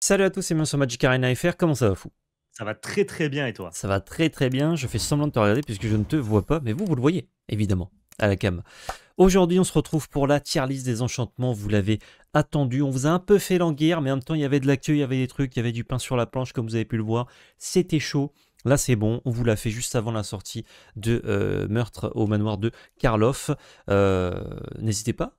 Salut à tous et bienvenue sur Magic Arena FR, comment ça va fou Ça va très très bien et toi Ça va très très bien, je fais semblant de te regarder puisque je ne te vois pas, mais vous, vous le voyez, évidemment, à la cam. Aujourd'hui, on se retrouve pour la tier list des enchantements, vous l'avez attendu, on vous a un peu fait languir, mais en même temps, il y avait de l'accueil, il y avait des trucs, il y avait du pain sur la planche, comme vous avez pu le voir, c'était chaud. Là, c'est bon, on vous l'a fait juste avant la sortie de euh, Meurtre au manoir de Karloff. Euh, n'hésitez pas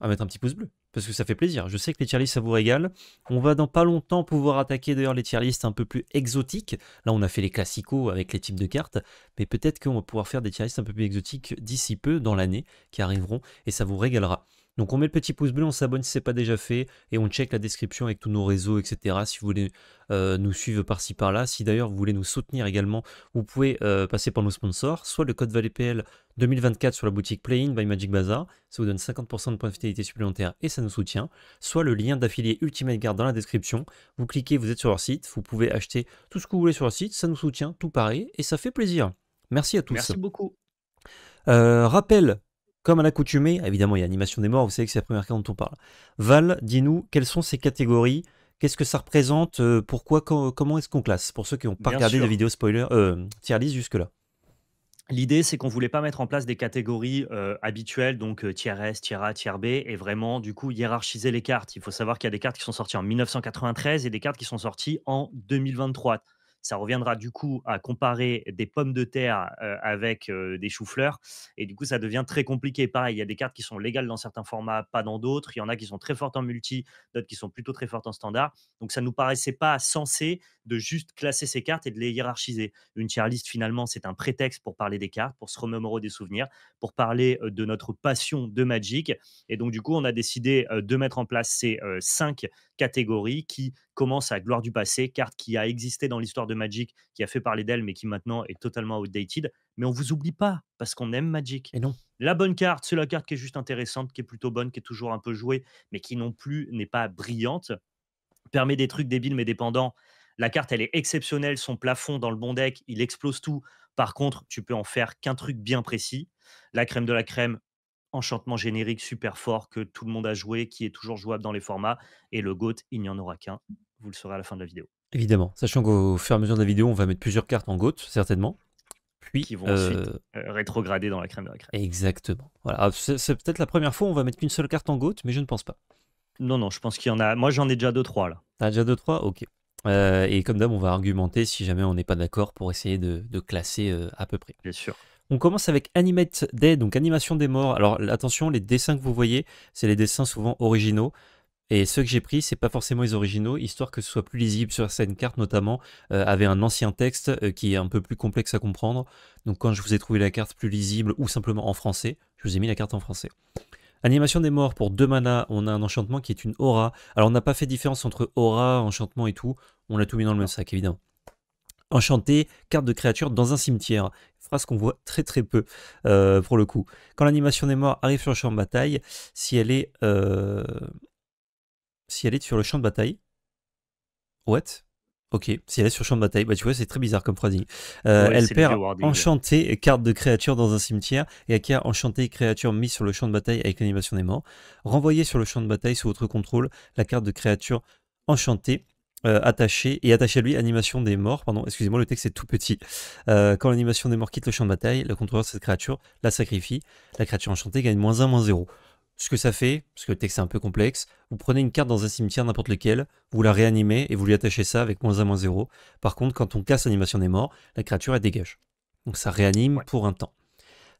à mettre un petit pouce bleu parce que ça fait plaisir. Je sais que les tier ça vous régale. On va dans pas longtemps pouvoir attaquer d'ailleurs les tier un peu plus exotiques. Là, on a fait les classicaux avec les types de cartes, mais peut-être qu'on va pouvoir faire des tier un peu plus exotiques d'ici peu dans l'année qui arriveront et ça vous régalera. Donc on met le petit pouce bleu, on s'abonne si ce n'est pas déjà fait, et on check la description avec tous nos réseaux, etc. Si vous voulez euh, nous suivre par-ci par-là, si d'ailleurs vous voulez nous soutenir également, vous pouvez euh, passer par nos sponsors, soit le code pl 2024 sur la boutique Play-in by Magic Bazaar, ça vous donne 50% de points de fidélité supplémentaires et ça nous soutient, soit le lien d'affilié Ultimate Guard dans la description, vous cliquez, vous êtes sur leur site, vous pouvez acheter tout ce que vous voulez sur leur site, ça nous soutient, tout pareil, et ça fait plaisir. Merci à tous. Merci beaucoup. Euh, rappel comme à l'accoutumée, évidemment, il y a animation des morts, vous savez que c'est la première carte dont on parle. Val, dis-nous, quelles sont ces catégories Qu'est-ce que ça représente euh, Pourquoi Comment est-ce qu'on classe Pour ceux qui n'ont pas regardé la vidéo vidéos spoiler, euh, tier 10 jusque-là. L'idée, c'est qu'on voulait pas mettre en place des catégories euh, habituelles, donc tier S, tier A, tier B, et vraiment, du coup, hiérarchiser les cartes. Il faut savoir qu'il y a des cartes qui sont sorties en 1993 et des cartes qui sont sorties en 2023. Ça reviendra du coup à comparer des pommes de terre avec des choux-fleurs. Et du coup, ça devient très compliqué. Pareil, il y a des cartes qui sont légales dans certains formats, pas dans d'autres. Il y en a qui sont très fortes en multi, d'autres qui sont plutôt très fortes en standard. Donc, ça nous paraissait pas sensé de juste classer ces cartes et de les hiérarchiser. Une tier list, finalement, c'est un prétexte pour parler des cartes, pour se remémorer des souvenirs, pour parler de notre passion de Magic. Et donc, du coup, on a décidé de mettre en place ces cinq catégories qui commence à gloire du passé, carte qui a existé dans l'histoire de Magic, qui a fait parler d'elle, mais qui maintenant est totalement outdated. Mais on vous oublie pas parce qu'on aime Magic. Et non. La bonne carte, c'est la carte qui est juste intéressante, qui est plutôt bonne, qui est toujours un peu jouée, mais qui non plus n'est pas brillante. Permet des trucs débiles mais dépendants. La carte, elle est exceptionnelle. Son plafond dans le bon deck, il explose tout. Par contre, tu peux en faire qu'un truc bien précis. La crème de la crème, enchantement générique super fort que tout le monde a joué, qui est toujours jouable dans les formats. Et le GOAT, il n'y en aura qu'un vous le saurez à la fin de la vidéo. Évidemment, sachant qu'au fur et à mesure de la vidéo, on va mettre plusieurs cartes en goutte, certainement. Puis, qui vont ensuite euh, euh, rétrograder dans la crème de la crème. Exactement. Voilà. Ah, c'est peut-être la première fois où on va mettre qu'une seule carte en goutte, mais je ne pense pas. Non, non, je pense qu'il y en a. Moi, j'en ai déjà deux trois là. as déjà deux, trois Ok. Euh, et comme d'hab, on va argumenter si jamais on n'est pas d'accord pour essayer de, classer à peu près. Bien sûr. On commence avec Animate Day, donc animation des morts. Alors attention, les dessins que vous voyez, c'est les dessins souvent originaux. Et ceux que j'ai pris, c'est pas forcément les originaux, histoire que ce soit plus lisible sur certaines cartes, notamment euh, avait un ancien texte euh, qui est un peu plus complexe à comprendre. Donc quand je vous ai trouvé la carte plus lisible ou simplement en français, je vous ai mis la carte en français. Animation des morts pour 2 mana, on a un enchantement qui est une aura. Alors on n'a pas fait différence entre aura, enchantement et tout, on l'a tout mis dans le même sac évidemment. Enchanté, carte de créature dans un cimetière. Phrase qu'on voit très très peu euh, pour le coup. Quand l'animation des morts arrive sur le champ de bataille, si elle est si elle est sur le champ de bataille. What Ok, si elle est sur champ de bataille, bah tu vois, c'est très bizarre comme phrasing. Euh, elle perd enchanté carte de créature dans un cimetière et acquiert enchanté créature mise sur le champ de bataille avec l'animation des morts. Renvoyez sur le champ de bataille sous votre contrôle, la carte de créature enchantée euh, attachée et attachée à lui animation des morts. Pardon, excusez-moi, le texte est tout petit. Euh, quand l'animation des morts quitte le champ de bataille, le contrôleur de cette créature la sacrifie. La créature enchantée gagne moins 1, moins 0. Ce que ça fait, parce que le texte est un peu complexe, vous prenez une carte dans un cimetière n'importe lequel, vous la réanimez et vous lui attachez ça avec moins 1, moins 0. Par contre, quand on casse l'animation des morts, la créature elle dégage. Donc ça réanime pour un temps.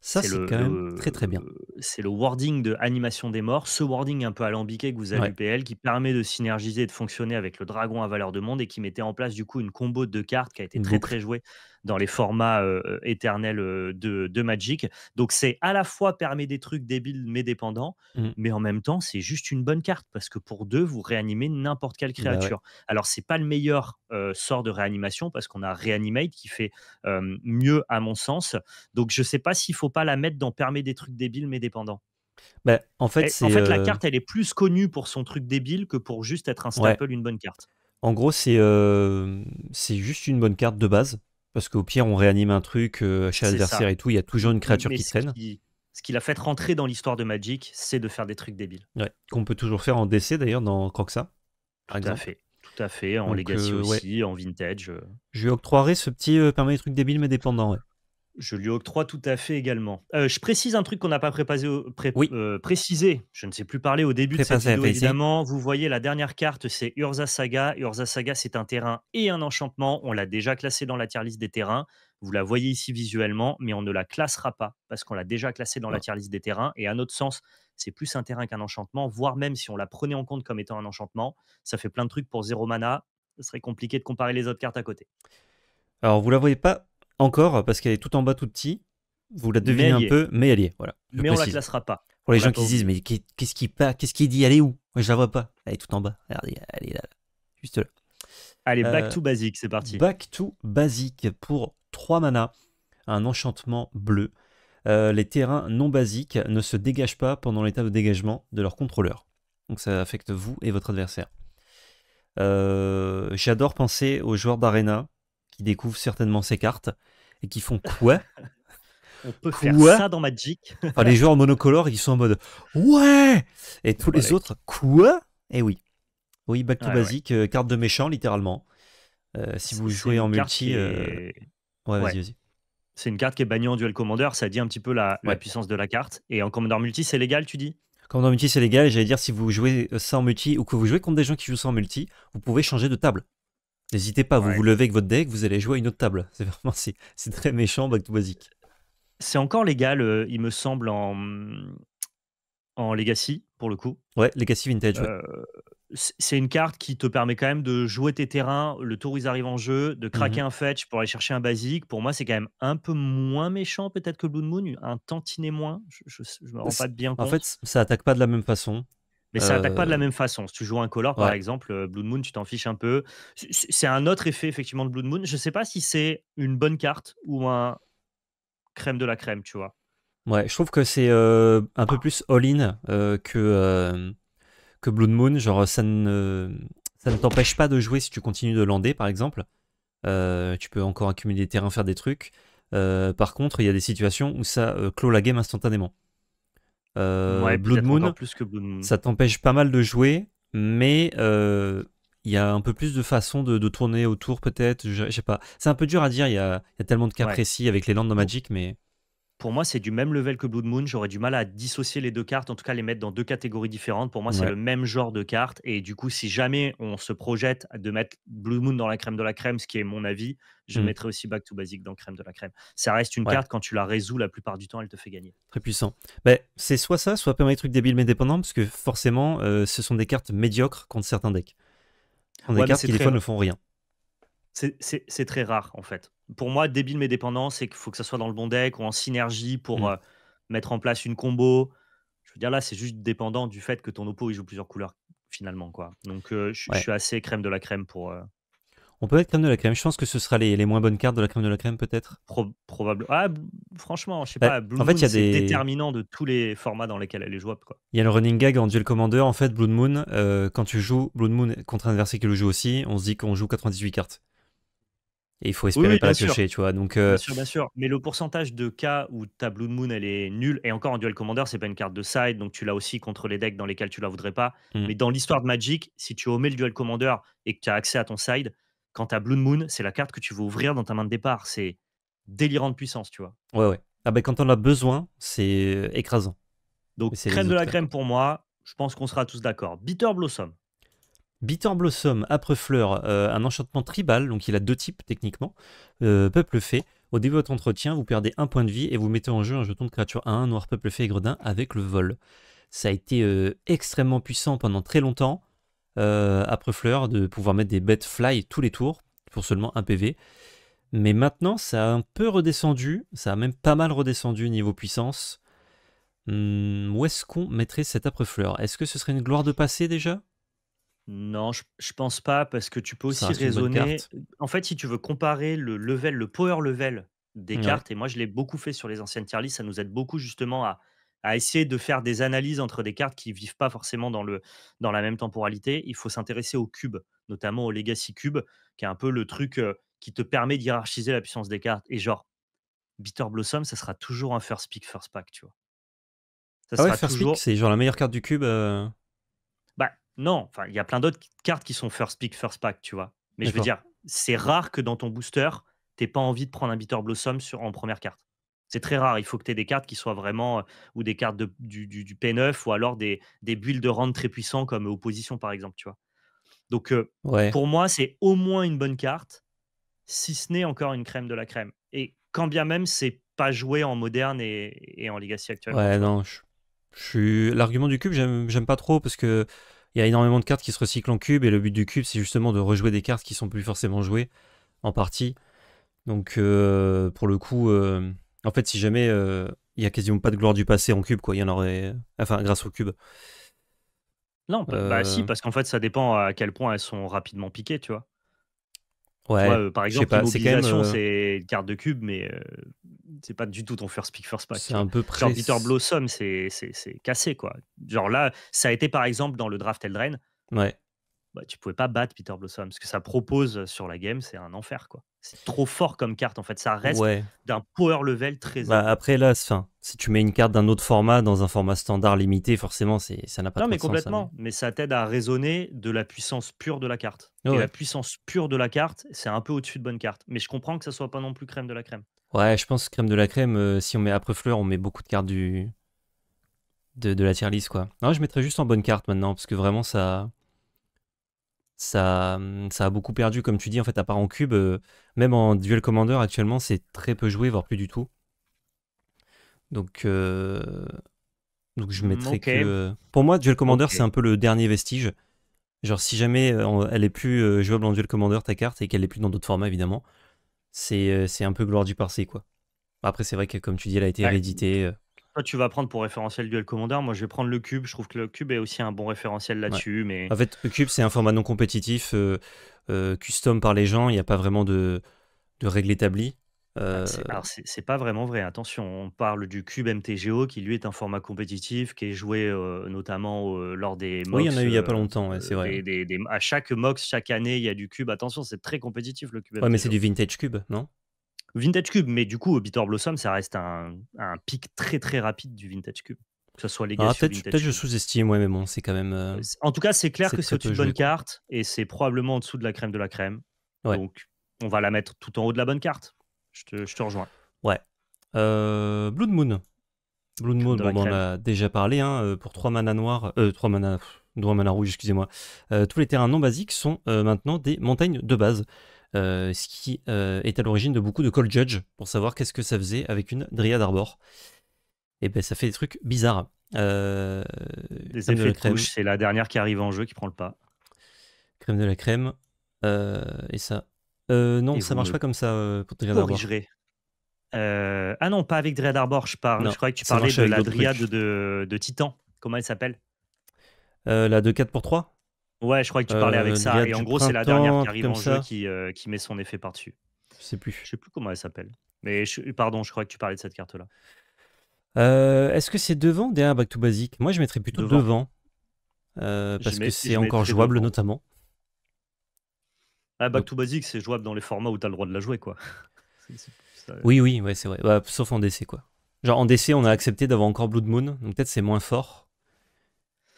Ça, c'est quand même très très bien. C'est le wording de animation des morts, ce wording un peu alambiqué que vous avez ouais. PL, qui permet de synergiser et de fonctionner avec le dragon à valeur de monde et qui mettait en place du coup une combo de cartes qui a été très très jouée dans les formats euh, euh, éternels euh, de, Magic. Donc c'est à la fois permet des trucs débiles mais dépendants, mmh. mais en même temps c'est juste une bonne carte parce que pour deux vous réanimez n'importe quelle bah créature. Alors c'est pas le meilleur sort de réanimation parce qu'on a Reanimate qui fait mieux à mon sens. Donc je sais pas s'il faut pas la mettre dans permet des trucs débiles mais dépendants. Bah, en fait, eh, en fait la carte, elle est plus connue pour son truc débile que pour juste être un staple, une bonne carte. En gros, c'est c'est juste une bonne carte de base. Parce qu'au pire, on réanime un truc euh, chez l'adversaire et tout, il y a toujours une créature qui traîne. ce qu'il a fait rentrer dans l'histoire de Magic, c'est de faire des trucs débiles. Ouais, qu'on peut toujours faire en DC d'ailleurs, dans Croxa. Tout à fait. Tout à fait, en Legacy euh, aussi, en Vintage. Euh. Je lui octroierai ce petit permis de des trucs débiles mais dépendant, Ouais. Je lui octroie tout à fait également. Euh, je précise un truc qu'on n'a pas préparé, euh, précisé. Je ne sais plus parler au début de cette vidéo, évidemment. Vous voyez la dernière carte, c'est Urza Saga. Urza Saga, c'est un terrain et un enchantement. On l'a déjà classé dans la tier list des terrains. Vous la voyez ici visuellement, mais on ne la classera pas parce qu'on l'a déjà classé dans la tier list des terrains. Et à notre sens, c'est plus un terrain qu'un enchantement, voire même si on la prenait en compte comme étant un enchantement, ça fait plein de trucs pour zéro mana. Ce serait compliqué de comparer les autres cartes à côté. Alors, vous la voyez pas encore parce qu'elle est tout en bas, tout petit. Vous la devinez un peu, mais elle y est. Voilà, mais on la classera pas. Pour les gens qui se disent, mais qu'est-ce qui, qui dit Elle est où Je la vois pas. Elle est tout en bas. Regardez, elle est là, juste là. Allez, back euh, to basic, c'est parti. Back to basique pour 3 mana, un enchantement bleu. Euh, les terrains non basiques ne se dégagent pas pendant l'état de dégagement de leur contrôleur. Donc ça affecte vous et votre adversaire. Euh, j'adore penser aux joueurs d'arena qui découvrent certainement ces cartes et qui font quoi On peut faire ça dans Magic. les joueurs monocolores, ils sont en mode ouais Et tous les autres, quoi Eh oui. Oui, back to basic, euh, carte de méchant, littéralement. Euh, si vous jouez en multi. Euh, ouais, vas-y, vas-y. C'est une carte qui est bannie en duel commander, ça dit un petit peu la, puissance de la carte. Et en commander multi, c'est légal, tu dis Commander multi, c'est légal. J'allais dire, si vous jouez ça en multi ou que vous jouez contre des gens qui jouent ça en multi, vous pouvez changer de table. N'hésitez pas, vous vous levez avec votre deck, vous allez jouer à une autre table. C'est vraiment c'est très méchant, Back to C'est encore légal, euh, il me semble, en, en Legacy, pour le coup. Ouais, Legacy Vintage. Euh, c'est une carte qui te permet quand même de jouer tes terrains, le tour où ils arrivent en jeu, de craquer mhm. un fetch pour aller chercher un basique. Pour moi, c'est quand même un peu moins méchant peut-être que Blood Moon, un tantinet moins. Je ne me rends pas bien compte. En fait, ça attaque pas de la même façon. Mais ça n'attaque pas de la euh, même façon. Si tu joues un color, par exemple, euh, Blood Moon, tu t'en fiches un peu. C'est un autre effet, effectivement, de Blood Moon. Je ne sais pas si c'est une bonne carte ou un crème de la crème, tu vois. Ouais, je trouve que c'est euh, un peu plus all-in que, que Blood Moon. Genre, ça ça ne t'empêche pas de jouer si tu continues de lander, par exemple. tu peux encore accumuler des terrains, faire des trucs. par contre, il y a des situations où ça clôt la game instantanément. Euh, Blood, Moon, ça t'empêche pas mal de jouer, mais euh, il y a un peu plus de façons de, tourner autour, peut-être. Je, sais pas. C'est un peu dur à dire. Il y a, tellement de cas précis avec les landes de Magic, mais. Pour moi, c'est du même level que Blood Moon. J'aurais du mal à dissocier les deux cartes, en tout cas les mettre dans deux catégories différentes. Pour moi, c'est le même genre de carte. Et du coup, si jamais on se projette de mettre Blood Moon dans la crème de la crème, ce qui est mon avis, je mm. mettrais aussi Back to Basic dans crème de la crème. Ça reste une carte, quand tu la résous, la plupart du temps, elle te fait gagner. Très puissant. Mais ben, c'est soit ça, soit pas de trucs débiles mais dépendants, parce que forcément, euh, ce sont des cartes médiocres contre certains decks. Des cartes qui, des fois, ne font rien. C'est très rare, en fait. Pour moi, débile mes dépendances. c'est qu'il faut que ça soit dans le bon deck ou en synergie pour mmh. euh, mettre en place une combo. Je veux dire, là, c'est juste dépendant du fait que ton oppo il joue plusieurs couleurs, finalement. quoi. Donc, euh, je, suis assez crème de la crème pour. Euh on peut être crème de la crème. Je pense que ce sera les, moins bonnes cartes de la crème de la crème, peut-être. probablement probable. Ah, franchement, je sais bah, pas. Blue en il y a des... déterminants de tous les formats dans lesquels elle est jouable. Il y a le running gag en duel commander. En fait, Blood Moon, quand tu joues Blood Moon contre un adversaire qui le joue aussi, on se dit qu'on joue 98 cartes. Et il faut espérer pas la piocher, tu vois. Donc, Bien euh sûr, bien sûr. Mais le pourcentage de cas où ta Blue Moon, elle est nulle, et encore en duel commander, c'est pas une carte de side, donc tu l'as aussi contre les decks dans lesquels tu la voudrais pas. Mmh. Mais dans l'histoire de Magic, si tu omets le duel commander et que tu as accès à ton side, quand as Blue Moon, c'est la carte que tu veux ouvrir dans ta main de départ. C'est délirant de puissance, tu vois. Ouais, ouais. Ah ben, quand on a besoin, c'est euh, écrasant. Donc, crème de la crème pour moi. Je pense qu'on sera tous d'accord. Bitter Blossom. Bitter Blossom, Après Fleur, euh, un enchantement tribal, donc il a deux types techniquement. Euh, peuple Fait, au début de votre entretien, vous perdez un point de vie et vous mettez en jeu un jeton de créature 1, noir Peuple Fait et Gredin avec le vol. Ça a été euh, extrêmement puissant pendant très longtemps, Après Fleur, de pouvoir mettre des bêtes fly tous les tours pour seulement un PV. Mais maintenant, ça a un peu redescendu, ça a même pas mal redescendu niveau puissance. Hum, où est-ce qu'on mettrait cet Après Fleur Est-ce que ce serait une gloire de passé déjà non, je, pense pas parce que tu peux aussi raisonner. En fait, si tu veux comparer le level, le power level des cartes, et moi je l'ai beaucoup fait sur les anciennes tier list, ça nous aide beaucoup justement à, essayer de faire des analyses entre des cartes qui ne vivent pas forcément dans, le, dans la même temporalité. Il faut s'intéresser au cube, notamment au Legacy Cube, qui est un peu le truc qui te permet d'hierarchiser la puissance des cartes. Et genre, Bitter Blossom, ça sera toujours un first pick, first pack, tu vois. Ça ah ouais, first toujours... pick, c'est genre la meilleure carte du cube. Non, enfin, il y a plein d'autres cartes qui sont first pick, first pack, tu vois. Mais je veux dire, c'est rare que dans ton booster, t'aies pas envie de prendre un Bitter Blossom sur, en première carte. C'est très rare. Il faut que tu aies des cartes qui soient vraiment, euh, ou des cartes du, P9, ou alors des, des builds de rendre très puissants comme euh, Opposition, par exemple, tu vois. Donc, euh, pour moi, c'est au moins une bonne carte, si ce n'est encore une crème de la crème. Et quand bien même, c'est pas joué en moderne et, en legacy actuellement. Ouais, non, je, l'argument du cube, j'aime pas trop parce que il y a énormément de cartes qui se recyclent en cube, et le but du cube, c'est justement de rejouer des cartes qui sont plus forcément jouées en partie. Donc, euh, pour le coup, euh, en fait, si jamais euh, il y a quasiment pas de gloire du passé en cube, quoi, il y en aurait. Enfin, grâce au cube. Non, bah, bah si, parce qu'en fait, ça dépend à quel point elles sont rapidement piquées, tu vois. Ouais, euh, par exemple, euh, c'est une carte de cube, mais euh, c'est pas du tout ton first pick, first pack. C'est un peu près. Genre Peter Blossom, c'est cassé, quoi. Genre là, ça a été par exemple dans le draft Eldraine. Ouais bah, tu pouvais pas battre Peter Blossom. parce que ça propose sur la game, c'est un enfer. quoi. C'est trop fort comme carte, en fait. Ça reste d'un power level très bah, Après, là, fin, si tu mets une carte d'un autre format, dans un format standard limité, forcément, c'est, ça n'a pas non, de sens, complètement. mais mais... mais... ça t'aide à raisonner de la puissance pure de la carte. Et la puissance pure de la carte, c'est un peu au-dessus de bonne carte. Mais je comprends que ça soit pas non plus crème de la crème. Ouais, je pense que crème de la crème, si on met après fleur, on met beaucoup de cartes du... de, de la tier quoi. Non, je mettrais juste en bonne carte maintenant, parce que vraiment, ça ça, mmh, ça a beaucoup perdu, comme tu dis, en fait, à part en cube, euh, même en duel commander actuellement, c'est très peu joué, voire plus du tout. Donc, euh, donc je mmh, mettrais que. Euh, pour moi, duel commander, c'est un peu le dernier vestige. Genre, si jamais elle est plus jouable en duel commander, ta carte, et qu'elle est plus dans d'autres formats, évidemment, c'est un peu gloire du passé, quoi. Après, c'est vrai que, comme tu dis, elle a été rééditée tu vas prendre pour référentiel Duel Commander. Moi, je vais prendre le Cube. Je trouve que le Cube est aussi un bon référentiel là-dessus. Mais... En fait, le Cube, c'est un format non compétitif, euh, euh, custom par les gens. Il n'y a pas vraiment de, règles établies. Ah, euh, alors, c'est pas vraiment vrai. Attention, on parle du Cube MTGO qui, lui, est un format compétitif qui est joué notamment lors des MOX. Oui, il y en a eu il y a pas longtemps, c'est vrai. à chaque MOX, chaque année, il y a du Cube. Attention, c'est très compétitif le Cube. Ouais, mais c'est du vintage Cube, non Vintage Cube, mais du coup, Bitter Blossom, ça reste un, pic très très rapide du Vintage Cube. Que ce soit les ah, Peut-être que je sous-estime, ouais, mais bon, c'est quand même. Euh, en tout cas, c'est clair que c'est une bonne carte et c'est probablement en dessous de la crème de la crème. Donc, on va la mettre tout en haut de la bonne carte. Je te, rejoins. Ouais. Euh, Blood Moon. Blood Moon, bon, bah, on a déjà parlé, hein, euh, pour 3 manas noirs, trois 3 manas, 3 manas rouges, excusez-moi. tous les terrains non basiques sont maintenant des montagnes de base. Euh, ce qui euh, est à l'origine de beaucoup de call judge pour savoir qu'est-ce que ça faisait avec une Dryad Arbor. Et eh ben ça fait des trucs bizarres. Euh, des effets de, la c'est la dernière qui arrive en jeu qui prend le pas. Crème de la crème. Euh, et ça. non, ça marche pas comme ça pour Dryad Arbor. ah non, pas avec Dryad Arbor, je parle. je croyais que tu parlais de la Dryad de, de, Titan. Comment elle s'appelle La de 4 pour 3 Ouais, je crois que tu parlais avec ça. Euh, Et en gros, c'est la dernière qui arrive en jeu euh, qui, met son effet par-dessus. Je sais plus. Je sais plus comment elle s'appelle. Mais pardon, je crois que tu parlais de cette carte-là. Euh, est-ce que c'est devant derrière Back to Basic Moi, je mettrais plutôt devant. parce que c'est encore jouable, notamment. Ah, back to Basic, c'est jouable dans les formats où tu as le droit de la jouer, quoi. Oui, oui, ouais, c'est vrai. Bah, sauf en DC, quoi. Genre, en DC, on a accepté d'avoir encore Blood Moon. Donc, peut-être c'est moins fort.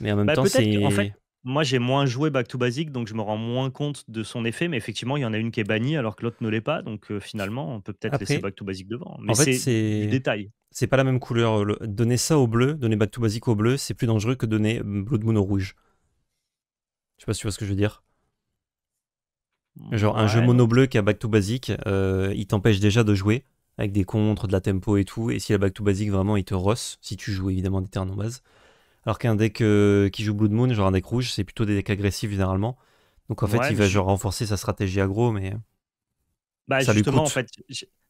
Mais en même bah, temps, c'est. En fait, moi, j'ai moins joué Back to Basic, donc je me rends moins compte de son effet. Mais effectivement, il y en a une qui est bannie alors que l'autre ne l'est pas. Donc finalement, on peut peut-être laisser Back to Basic devant. Mais c'est du détail. C'est pas la même couleur. Donner ça au bleu, donner Back to Basic au bleu, c'est plus dangereux que donner mmh, Blood Moon au rouge. Je sais pas si tu vois ce que je veux dire. Genre un jeu mono bleu qui a Back to Basic, il t'empêche déjà de jouer avec des contres, de la tempo et tout. Et si la Back to Basic, vraiment, il te rosse, si tu joues évidemment des ternes en base. Alors qu'un deck euh, qui joue Blood Moon, genre un deck rouge, c'est plutôt des decks agressifs généralement. Donc en fait, il va genre renforcer sa stratégie aggro, mais. Bah, ça en fait,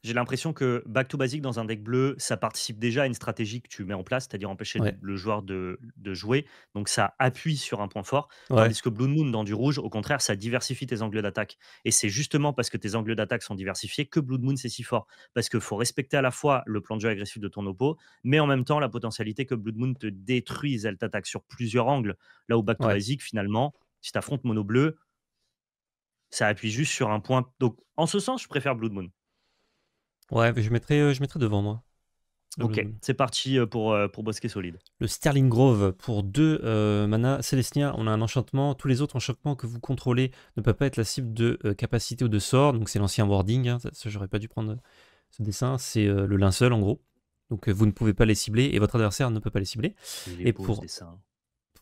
j'ai l'impression que back to basic dans un deck bleu, ça participe déjà à une stratégie que tu mets en place, c'est-à-dire empêcher le, joueur de, jouer. Donc ça appuie sur un point fort. Ouais. que Blue Moon dans du rouge, au contraire, ça diversifie tes angles d'attaque. Et c'est justement parce que tes angles d'attaque sont diversifiés que Blue Moon c'est si fort. Parce qu'il faut respecter à la fois le plan de jeu agressif de ton oppo, mais en même temps la potentialité que Blue Moon te détruise. Elle t'attaque sur plusieurs angles. Là où back to basic, finalement, si tu affrontes mono bleu, ça appuie juste sur un point. Donc, en ce sens, je préfère Blue Moon. Ouais, je mettrai, euh, je mettrai devant moi. Ok, c'est parti euh, pour, euh, pour Bosquet Solide. Le Sterling Grove pour deux euh, mana Célestia. On a un enchantement. Tous les autres enchantements que vous contrôlez ne peuvent pas être la cible de capacité ou de sort. Donc c'est l'ancien wording. Hein. j'aurais pas dû prendre ce dessin. C'est le linceul en gros. Donc vous ne pouvez pas les cibler et votre adversaire ne peut pas les cibler. et pour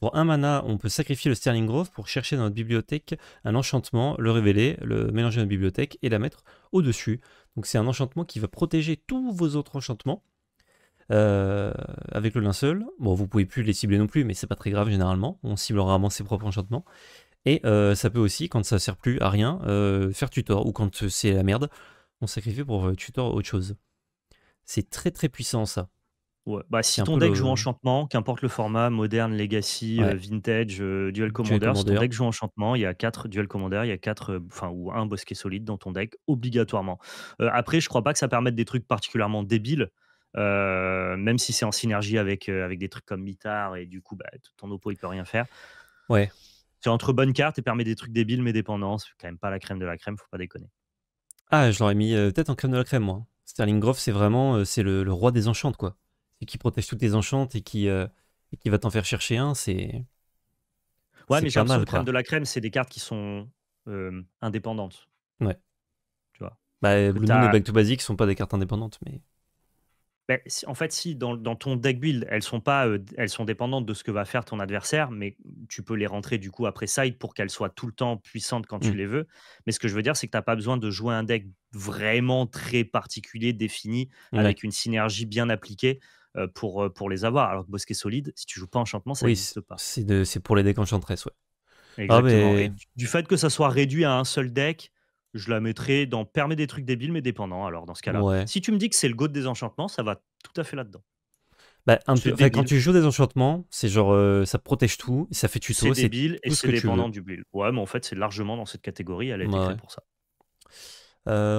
pour un mana, on peut sacrifier le Sterling Grove pour chercher dans notre bibliothèque un enchantement, le révéler, le mélanger dans notre bibliothèque et la mettre au-dessus. Donc c'est un enchantement qui va protéger tous vos autres enchantements euh, avec le linceul. Bon, vous pouvez plus les cibler non plus, mais c'est pas très grave généralement. On cible rarement ses propres enchantements. Et euh, ça peut aussi, quand ça sert plus à rien, euh, faire tutor ou quand c'est la merde, on sacrifie pour tutor autre chose. C'est très très puissant ça. Bah, si ton deck joue enchantement, qu'importe le format, moderne, legacy, euh, vintage, euh, duel commander, si ton deck joue enchantement, il y a 4 duel commander, il y a 4 euh, enfin ou un bosquet solide dans ton deck obligatoirement. après, je crois pas que ça permette des trucs particulièrement débiles. même si c'est en synergie avec, avec des trucs comme mitard et du coup bah, ton oppo il peut rien faire. Ouais. C'est entre bonnes cartes et permet des trucs débiles mais dépendance. C'est quand même pas la crème de la crème, faut pas déconner. Ah, je l'aurais mis peut-être en crème de la crème moi. Sterling Grove c'est vraiment c'est le, le roi des enchantes quoi et qui protège toutes tes enchantes et qui, euh, qui va t'en faire chercher un, c'est. Ouais, mais j'ai crème de la crème, c'est des cartes qui sont euh, indépendantes. Ouais. Tu vois. Bah, Back to Basic sont pas des cartes indépendantes, mais. Bah, en fait, si dans, dans, ton deck build, elles sont pas, euh, elles sont dépendantes de ce que va faire ton adversaire, mais tu peux les rentrer du coup après side pour qu'elles soient tout le temps puissantes quand tu mm. les veux. Mais ce que je veux dire, c'est que tu n'as pas besoin de jouer un deck vraiment très particulier, défini, avec une synergie bien appliquée. Euh, pour, euh, pour les avoir. Alors que Bosquet solide, si tu joues pas enchantement, ça n'existe pas. C'est pour les decks enchantress, ouais. Ah, Exactement. du, fait que ça soit réduit à un seul deck, je la mettrais dans permet des trucs débiles mais dépendants. Alors dans ce cas-là, si tu me dis que c'est le go de désenchantement, ça va tout à fait là-dedans. Bah, quand tu joues des enchantements, c'est genre euh, ça protège tout, ça fait tuto, c'est débile et c'est dépendant du build. Ouais, mais en fait, c'est largement dans cette catégorie, elle est pour ça.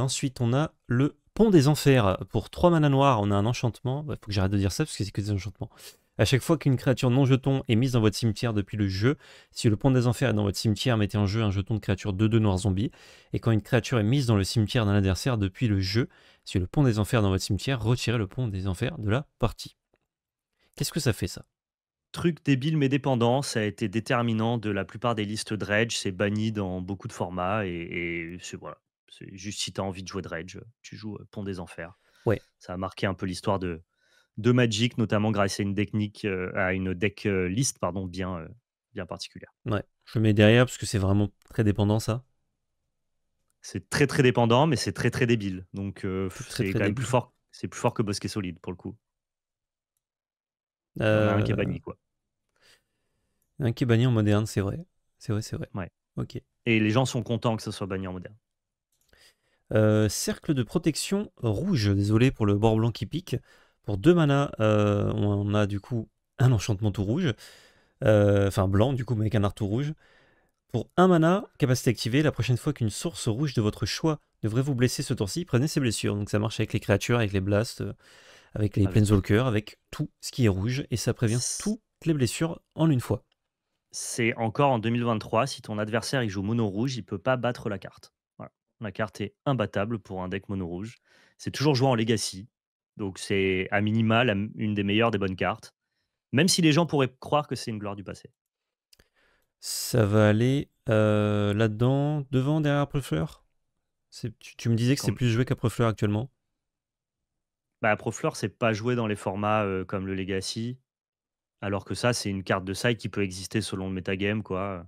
ensuite, on a le Pont des Enfers. Pour 3 manas noirs, on a un enchantement. Il bah, faut que j'arrête de dire ça parce que c'est que des enchantements. À chaque fois qu'une créature non jeton est mise dans votre cimetière depuis le jeu, si le pont des enfers est dans votre cimetière, mettez en jeu un jeton de créature 2-2 noir zombie. Et quand une créature est mise dans le cimetière d'un adversaire depuis le jeu, si le pont des enfers est dans votre cimetière, retirez le pont des enfers de la partie. Qu'est-ce que ça fait ça Truc débile mais dépendant, ça a été déterminant de la plupart des listes dredge, c'est banni dans beaucoup de formats et, et c'est voilà. C'est juste si tu as envie de jouer Dredge, tu joues euh, Pont des Enfers. Ouais. Ça a marqué un peu l'histoire de, de Magic, notamment grâce à une, technique, euh, à une deck euh, list pardon, bien, bien particulière. Ouais, je mets derrière parce que c'est vraiment très dépendant ça. C'est très très dépendant, mais c'est très très débile. Donc c'est plus fort, c'est plus fort que Bosquet Solide pour le coup. un qui est banni quoi. Un qui en moderne, c'est vrai. C'est vrai, c'est vrai. Ouais. Ok. Et les gens sont contents que ce soit banni en moderne. Euh, cercle de protection rouge, désolé pour le bord blanc qui pique. Pour deux mana, euh, on a du coup un enchantement tout rouge, euh, enfin blanc du coup, mais avec un art tout rouge. Pour un mana, capacité activée, la prochaine fois qu'une source rouge de votre choix devrait vous blesser ce tour-ci, prenez ses blessures. Donc ça marche avec les créatures, avec les blasts, avec les au planeswalkers, avec tout ce qui est rouge, et ça prévient toutes les blessures en une fois. C'est encore en 2023, si ton adversaire il joue mono rouge, il peut pas battre la carte. La carte est imbattable pour un deck mono rouge. C'est toujours joué en Legacy, donc c'est à minima une des meilleures des bonnes cartes, même si les gens pourraient croire que c'est une gloire du passé. Ça va aller euh, là-dedans, devant, derrière Profleur. tu, tu me disais que c'est plus joué qu'Aprofleur actuellement bah, fleur c'est pas joué dans les formats euh, comme le Legacy, alors que ça, c'est une carte de side qui peut exister selon le metagame, quoi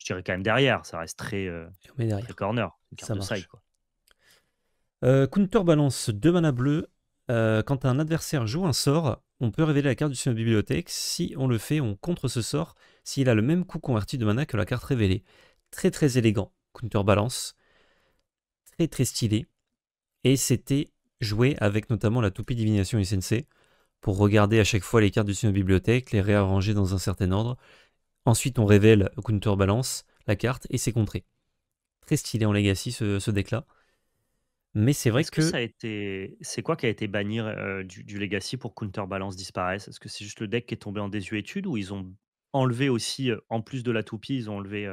je dirais quand même derrière. Ça reste très, euh, corner. Ça de quoi. Euh, counterbalance de mana bleu. Euh, quand un adversaire joue un sort, on peut révéler la carte de son bibliothèque. Si on le fait, on contre ce sort s'il a le même coup converti de mana que la carte révélée. Très très élégant, counterbalance. Très très stylé. Et c'était joué avec notamment la toupie divination SNC pour regarder à chaque fois les cartes du de bibliothèque, les réarranger dans un certain ordre Ensuite, on révèle counterbalance, la carte, et c'est contré. Très stylé en Legacy ce, deck-là. Mais c'est vrai que... ça a été... C'est quoi qui a été banni euh, du, Legacy pour counterbalance disparaisse Est-ce que c'est juste le deck qui est tombé en désuétude ou ils ont enlevé aussi, euh, en plus de la toupie, ils ont enlevé...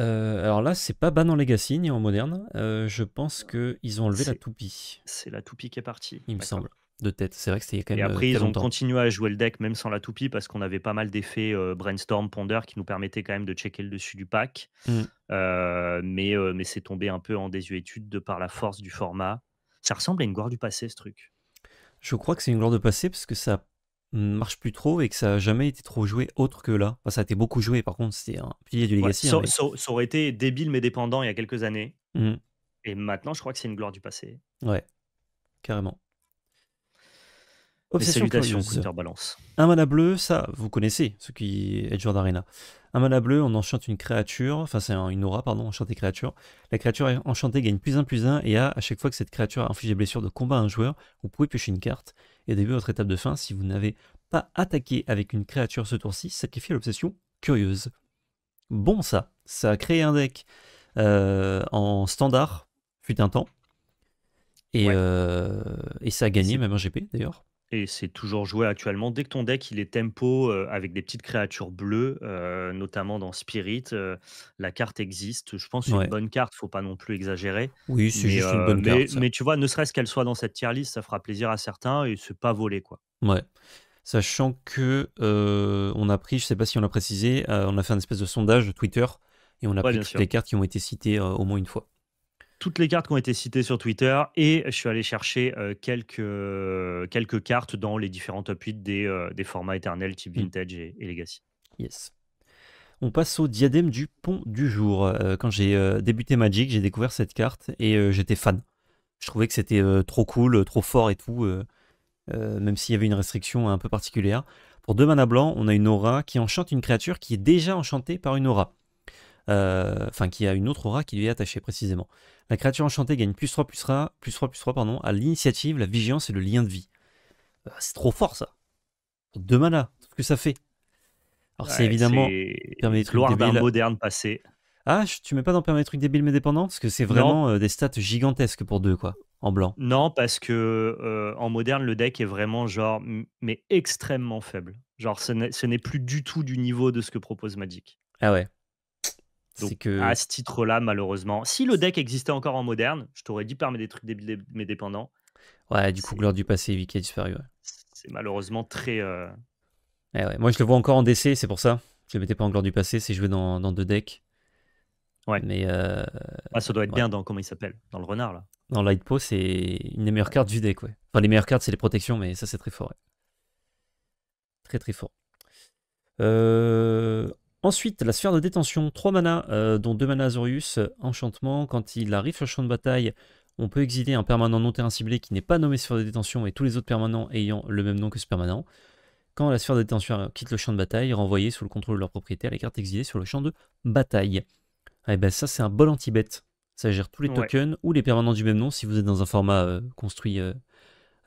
Euh? alors là, c'est pas ban en Legacy ni en moderne. je pense ah. qu'ils ont enlevé la toupie. C'est la toupie qui est partie. Il me semble de tête. C'est vrai que c'était quand même. Et euh, après, ils ont continué à jouer le deck même sans la toupie parce qu'on avait pas mal d'effets euh, brainstorm, ponder qui nous permettaient quand même de checker le dessus du pack. Mm. Euh, mais mais c'est tombé un peu en désuétude de par la force du format. Ça ressemble à une gloire du passé, ce truc. Je crois que c'est une gloire du passé parce que ça marche plus trop et que ça a jamais été trop joué autre que là. Enfin, ça a été beaucoup joué, par contre, c'était un pilier du Legacy. Hein, ça, aurait été débile mais dépendant il y a quelques années. Mm. Et maintenant, je crois que c'est une gloire du passé. Ouais, carrément. Obsession curieuse. Balance. Un mana bleu, ça, vous connaissez, ce qui est joueurs d'Arena. Un mana bleu, on enchante une créature, enfin c'est une aura, pardon, enchantée créature. La créature enchantée gagne plus 1 plus 1 et à chaque fois que cette créature a infligé blessure de combat à un joueur, vous pouvez piocher une carte. Et au début votre étape de fin, si vous n'avez pas attaqué avec une créature ce tour-ci, sacrifiez l'obsession curieuse. Bon ça, ça a créé un deck euh, en standard, fut un temps. Et, euh, et ça a gagné même un GP d'ailleurs. Et c'est toujours joué actuellement. Dès que ton deck il est tempo euh, avec des petites créatures bleues, euh, notamment dans Spirit, euh, la carte existe. Je pense une bonne carte, faut pas non plus exagérer. Oui, c'est juste une bonne carte. mais tu vois, ne serait-ce qu'elle soit dans cette tier list, ça fera plaisir à certains et c'est pas voler quoi. Ouais. Sachant que on a pris, je sais pas si on l'a précisé, on a fait un espèce de sondage Twitter et on a pris toutes les cartes qui ont été citées au moins une fois toutes les cartes qui ont été citées sur Twitter et je suis allé chercher euh, quelques, euh, quelques cartes dans les différents top 8 euh, des, formats éternels type mm. Vintage et, Legacy. Yes. On passe au diadème du pont du jour. quand j'ai débuté Magic, j'ai découvert cette carte et j'étais fan. Je trouvais que c'était trop cool, trop fort et tout, même s'il y avait une restriction un peu particulière. Pour deux manas blancs, on a une aura qui enchante une créature qui est déjà enchantée par une aura. Enfin, qui a une autre aura qui lui est attachée précisément. La créature enchantée gagne plus 3, plus 3, plus 3, 3 pardon, à l'initiative, la vigilance et le lien de vie. Euh, c'est trop fort ça. Deux mana, ce que ça fait. Alors c'est évidemment permet des trucs moderne passé. Ah, tu mets pas dans permettre des trucs débiles mais dépendants parce que c'est vraiment euh, des stats gigantesques pour deux quoi, en blanc. Non, parce que euh, en moderne le deck est vraiment genre mais extrêmement faible. Genre ce n'est plus du tout du niveau de ce que propose Magic. Ah ouais. C'est que... à ce titre-là, malheureusement, si le deck existait encore en moderne, je t'aurais dit par mes, des trucs dépendants. Ouais, du coup, gloire du passé, Vicky disparu. C'est malheureusement très. Euh, eh moi, je le vois encore en DC, c'est pour ça. Je le mettais pas en gloire du passé, c'est joué dans, dans, deux decks. Ouais. Mais. Euh, ah, ça doit être bien dans. Comment il s'appelle Dans le renard, là. Dans Lightpo, c'est une des meilleures cartes du deck, ouais. Enfin, les meilleures cartes, c'est les protections, mais ça, c'est très fort. Très, très fort. Euh, Ensuite, la sphère de détention, 3 manas, euh, dont 2 manas Azorius, euh, enchantement. Quand il arrive sur le champ de bataille, on peut exiler un permanent non terrain ciblé qui n'est pas nommé sphère de détention et tous les autres permanents ayant le même nom que ce permanent. Quand la sphère de détention quitte le champ de bataille, renvoyer sous le contrôle de leur propriétaire, les cartes exilées sur le champ de bataille. et eh ben ça, c'est un bol anti-bête. Ça gère tous les tokens ou les permanents du même nom si vous êtes dans un format euh, construit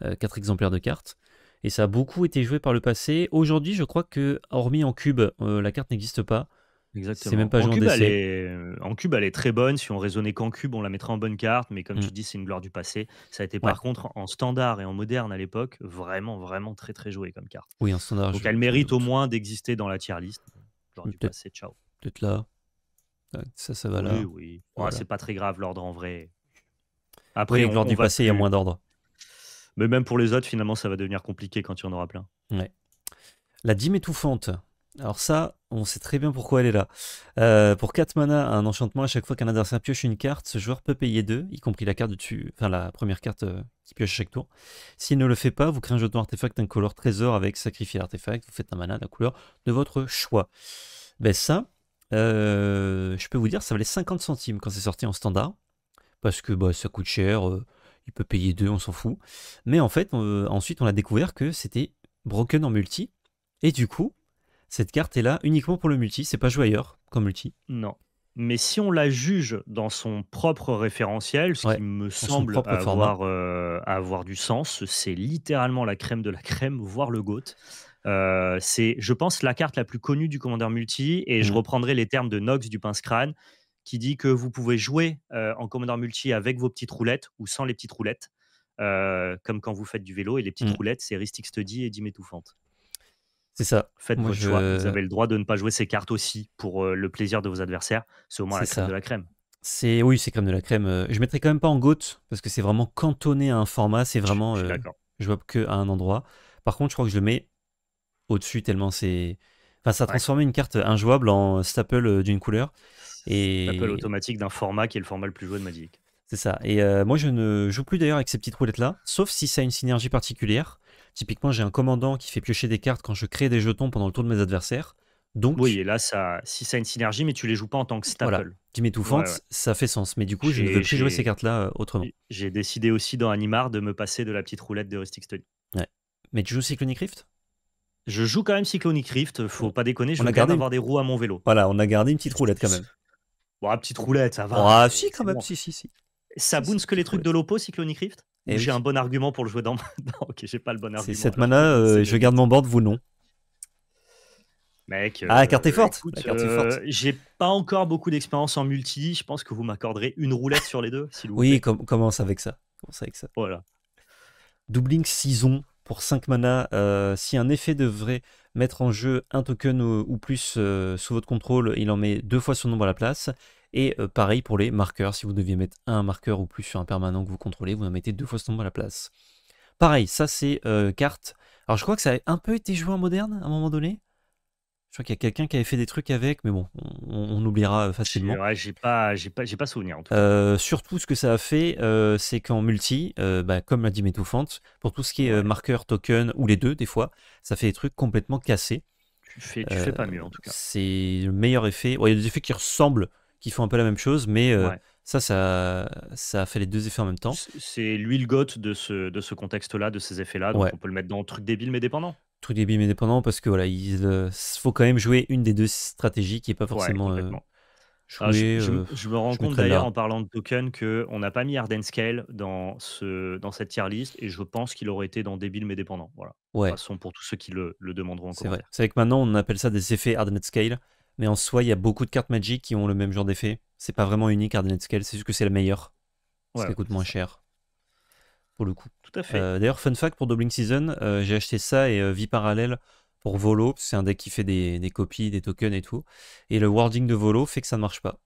4 exemplaires de cartes et ça a beaucoup été joué par le passé. Aujourd'hui, je crois que, hormis en cube, euh, la carte n'existe pas. Exactement. C'est même pas en cube, elle en cube, elle est très bonne. Si on raisonnait qu'en cube, on la mettrait en bonne carte. Mais comme mm. tu dis, c'est une gloire du passé. Ça a été par contre en standard et en moderne à l'époque, vraiment, vraiment très, très joué comme carte. Oui, en standard. Donc elle mérite au moins d'exister dans la tier list. Gloire mm, du passé, ciao. Peut-être là. Ça, ça va là. Oui, oui. c'est pas très grave l'ordre en vrai. Après, oui, du passé, il y a moins d'ordre. Mais même pour les autres, finalement, ça va devenir compliqué quand il y en aura plein. La dîme étouffante. Alors ça, on sait très bien pourquoi elle est là. Euh, pour 4 mana, un enchantement, à chaque fois qu'un adversaire pioche une carte, ce joueur peut payer 2, y compris la carte dessus, enfin la première carte euh, qui pioche chaque tour. S'il ne le fait pas, vous créez un jeton artefact d'un color trésor avec sacrifier l'artefact, vous faites un mana de couleur de votre choix. Ben ça, euh, je peux vous dire, ça valait 50 centimes quand c'est sorti en standard, parce que bah, ça coûte cher, il peut payer deux, on s'en fout. Mais en fait, euh, ensuite, on a découvert que c'était broken en multi. Et du coup, cette carte est là uniquement pour le multi, c'est pas joué ailleurs comme multi. Non. Mais si on la juge dans son propre référentiel, ce qui me semble euh, avoir, du sens, c'est littéralement la crème de la crème, voire le GOAT. Euh, c'est, je pense, la carte la plus connue du commandeur multi, et je mm. reprendrai les termes de Nox du pince crâne qui dit que vous pouvez jouer en Commodore Multi avec vos petites roulettes ou sans les petites roulettes, comme quand vous faites du vélo. Et les petites mmh. roulettes, c'est Ristic Study et Dim C'est ça. Faites votre choix. Vous avez le droit de ne pas jouer ces cartes aussi pour le plaisir de vos adversaires. C'est au moins la crème de la crème. C'est oui, c'est crème de la crème. Je mettrai quand même pas en goutte parce que c'est vraiment cantonné à un format. C'est vraiment je, qu'à vois que à un endroit. Par contre, je crois que je le mets au-dessus tellement c'est. Enfin, ça a transformé une carte injouable en staple d'une couleur. Et... automatique d'un format qui est le format le plus joué de Magic. C'est ça. Et euh, moi, je ne joue plus d'ailleurs avec ces petites roulettes-là, sauf si ça a une synergie particulière. Typiquement, j'ai un commandant qui fait piocher des cartes quand je crée des jetons pendant le tour de mes adversaires. Donc, oui, et là, ça, si ça a une synergie, mais tu les joues pas en tant que staple. Voilà, tu ça fait sens. Mais du coup, je ne veux plus jouer ces cartes-là euh, autrement. J'ai décidé aussi dans Animar de me passer de la petite roulette de Rustic Study. Mais tu joues Cyclonic Rift Je joue quand même Cyclonic Rift, faut pas déconner, je vais veux avoir des roues à mon vélo. Voilà, on a gardé une petite roulette quand même petite roulette, ça va. Ah, si, quand même, si, si, si. Ça bounce que les trucs de l'Oppo, Cyclonic Rift eh J'ai un bon argument pour le jouer dans. non, ok, j'ai pas le bon argument. Euh, c'est cette mana, je garde mon board, vous non. Mec. ah, euh, carte est forte. Euh, j'ai pas encore beaucoup d'expérience en multi. Je pense que vous m'accorderez une roulette sur les deux, si vous Oui, commence avec ça. Commence avec ça. Voilà. Doubling Saison pour 5 mana. si un effet devrait mettre en jeu un token ou, plus euh, sous votre contrôle, il en met deux fois son nombre à la place. Et euh, pareil pour les marqueurs, si vous deviez mettre un marqueur ou plus sur un permanent que vous contrôlez, vous en mettez deux fois son nombre à la place. Pareil, ça c'est euh, carte. Alors je crois que ça a un peu été joué en moderne à un moment donné. Je crois qu'il y a quelqu'un qui avait fait des trucs avec, mais bon, on, oubliera euh, facilement. Ouais, j'ai pas, j'ai pas, pas souvenir. En tout cas. Euh, surtout, ce que ça a fait, euh, c'est qu'en multi, bah, comme l'a dit Métoufante, pour tout ce qui est marqueur, token ou les deux, des fois, ça fait des trucs complètement cassés. Tu fais, fais pas mieux en tout cas. C'est le meilleur effet. il y a des effets qui ressemblent, qui font un peu la même chose, mais ça, ça, a fait les deux effets en même temps. C'est l'huile goth de ce, de ce contexte-là, de ces effets-là. Donc on peut le mettre dans truc débile mais dépendant truc des BIM parce que voilà, il euh, faut quand même jouer une des deux stratégies qui est pas forcément. Euh, ah, euh, je, me rends compte d'ailleurs en parlant de token que on n'a pas mis Arden Scale dans ce dans cette tier list et je pense qu'il aurait été dans débile mais dépendant. Voilà. Ouais. De façon, pour tous ceux qui le, le demanderont. C'est vrai. C'est vrai que maintenant on appelle ça des effets Arden Scale, mais en soi il y a beaucoup de cartes Magic qui ont le même genre d'effet. C'est pas vraiment unique Arden Scale, c'est juste que c'est la meilleure. Ouais, ça coûte moins cher pour le coup. Tout à fait. Euh, d'ailleurs, fun fact pour Doubling Season, euh, j'ai acheté ça et euh, Vie Parallèle pour Volo. C'est un deck qui fait des, copies, des tokens et tout. Et le wording de Volo fait que ça ne marche pas.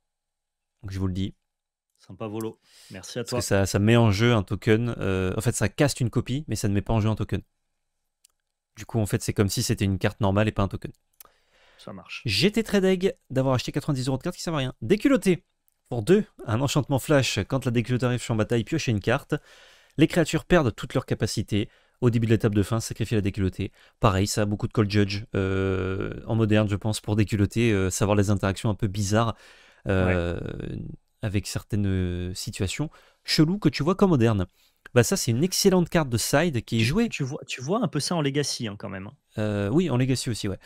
Donc je vous le dis. Sympa Volo. Merci à toi. Parce ça, met en jeu un token. en fait, ça casse une copie, mais ça ne met pas en jeu un token. Du coup, en fait, c'est comme si c'était une carte normale et pas un token. Ça marche. J'étais très deg d'avoir acheté 90 euros de cartes qui servent à rien. Déculotté. Pour deux, un enchantement flash. Quand la déculotte arrive sur bataille, piochez une carte. Les créatures perdent toutes leurs capacités. Au début de l'étape de fin, sacrifier la déculottée. Pareil, ça a beaucoup de call judge euh, en moderne, je pense, pour déculoter, euh, savoir les interactions un peu bizarres euh, avec certaines situations cheloues que tu vois qu'en moderne. Bah ça, c'est une excellente carte de side qui est jouée. Tu vois, tu vois un peu ça en Legacy hein, quand même. Hein. oui, en Legacy aussi, ouais.